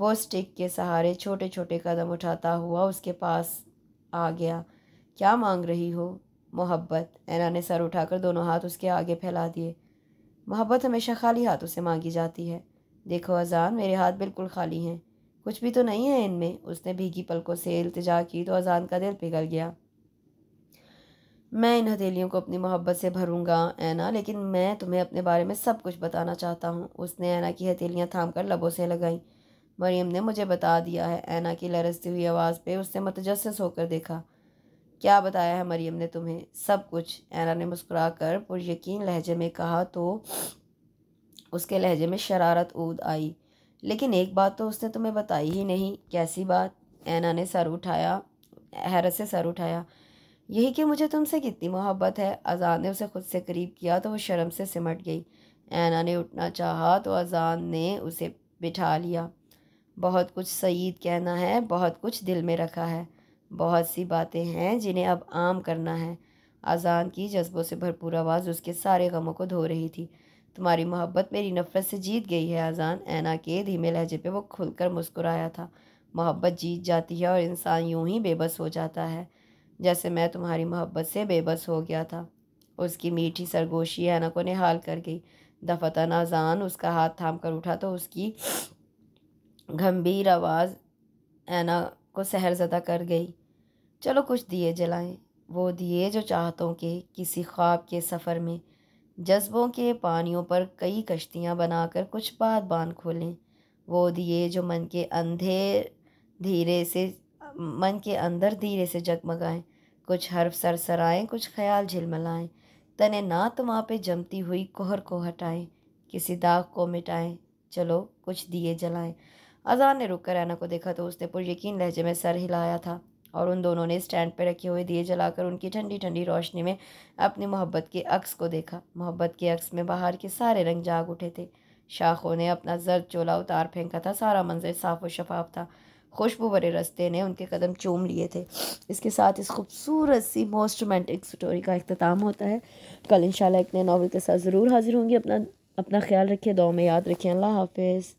वो स्टिक के सहारे छोटे छोटे कदम उठाता हुआ उसके पास आ गया क्या मांग रही हो मोहब्बत ऐना ने सर उठाकर दोनों हाथ उसके आगे फैला दिए मोहब्बत हमेशा खाली हाथों से मांगी जाती है देखो अजान मेरे हाथ बिल्कुल खाली हैं कुछ भी तो नहीं है इनमें उसने भीगी पलकों से इल्तजा की तो अजान का दिल पिघल गया मैं इन हथेलियों को अपनी मोहब्बत से भरूंगा ऐना लेकिन मैं तुम्हें अपने बारे में सब कुछ बताना चाहता हूँ उसने ऐना की हथेलियाँ थाम कर लबों से लगाई मरियम ने मुझे बता दिया है ऐना की लरसती हुई आवाज़ पे उसने मतजस होकर देखा क्या बताया है मरियम ने तुम्हें सब कुछ ऐना ने मुस्कुरा कर पुरयकीन लहजे में कहा तो उसके लहजे में शरारत ऊद आई लेकिन एक बात तो उसने तुम्हें बताई ही नहीं कैसी बात ऐना ने सर उठाया हैरत से सर उठाया यही कि मुझे तुमसे कितनी मोहब्बत है अजान ने उसे खुद से करीब किया तो वो शर्म से सिमट गई ऐना ने उठना चाहा तो अजान ने उसे बिठा लिया बहुत कुछ सईद कहना है बहुत कुछ दिल में रखा है बहुत सी बातें हैं जिन्हें अब आम करना है अजान की जज्बों से भरपूर आवाज़ उसके सारे गमों को धो रही थी तुम्हारी मोहब्बत मेरी नफ़रत से जीत गई है अजान ऐना के धीमे लहजे पे वो खुलकर मुस्कुराया था मोहब्बत जीत जाती है और इंसान यूं ही बेबस हो जाता है जैसे मैं तुम्हारी मोहब्बत से बेबस हो गया था उसकी मीठी सरगोशी ऐना को निहाल कर गई दफतन अजान उसका हाथ थाम कर उठा तो उसकी गंभीर आवाज़ ऐना को सहरजदा कर गई चलो कुछ दिए जलाएं वो दिए जो चाहतों के किसी ख्वाब के सफ़र में जज्बों के पानियों पर कई कश्तियाँ बनाकर कुछ बात बांध खोलें वो दिए जो मन के अंधेर धीरे से मन के अंदर धीरे से जगमगाएं कुछ हर्फ सर सराएं कुछ ख्याल झिलमलाएं तने ना तो वहाँ पे जमती हुई कोहर को हटाएं किसी दाग को मिटाएं चलो कुछ दिए जलाएं अजान ने रुक कर रैना को देखा तो उसने यकीन लहजे में सर हिलाया था और उन दोनों ने स्टैंड पर रखे हुए दिए जलाकर उनकी ठंडी ठंडी रोशनी में अपनी मोहब्बत के अक्स को देखा मोहब्बत के अक्स में बाहर के सारे रंग जाग उठे थे शाखों ने अपना जर्द चोला उतार फेंका था सारा मंजर साफ व शफाफ था खुशबू भरे रस्ते ने उनके कदम चूम लिए थे इसके साथ इस खूबसूरत सी मोस्ट रोमांटिक स्टोरी का अख्ताम होता है कल इंशाल्लाह एक नए नावल के साथ ज़रूर हाजिर होंगी अपना अपना ख्याल रखिए दो में याद रखिए अल्लाह हाफिज़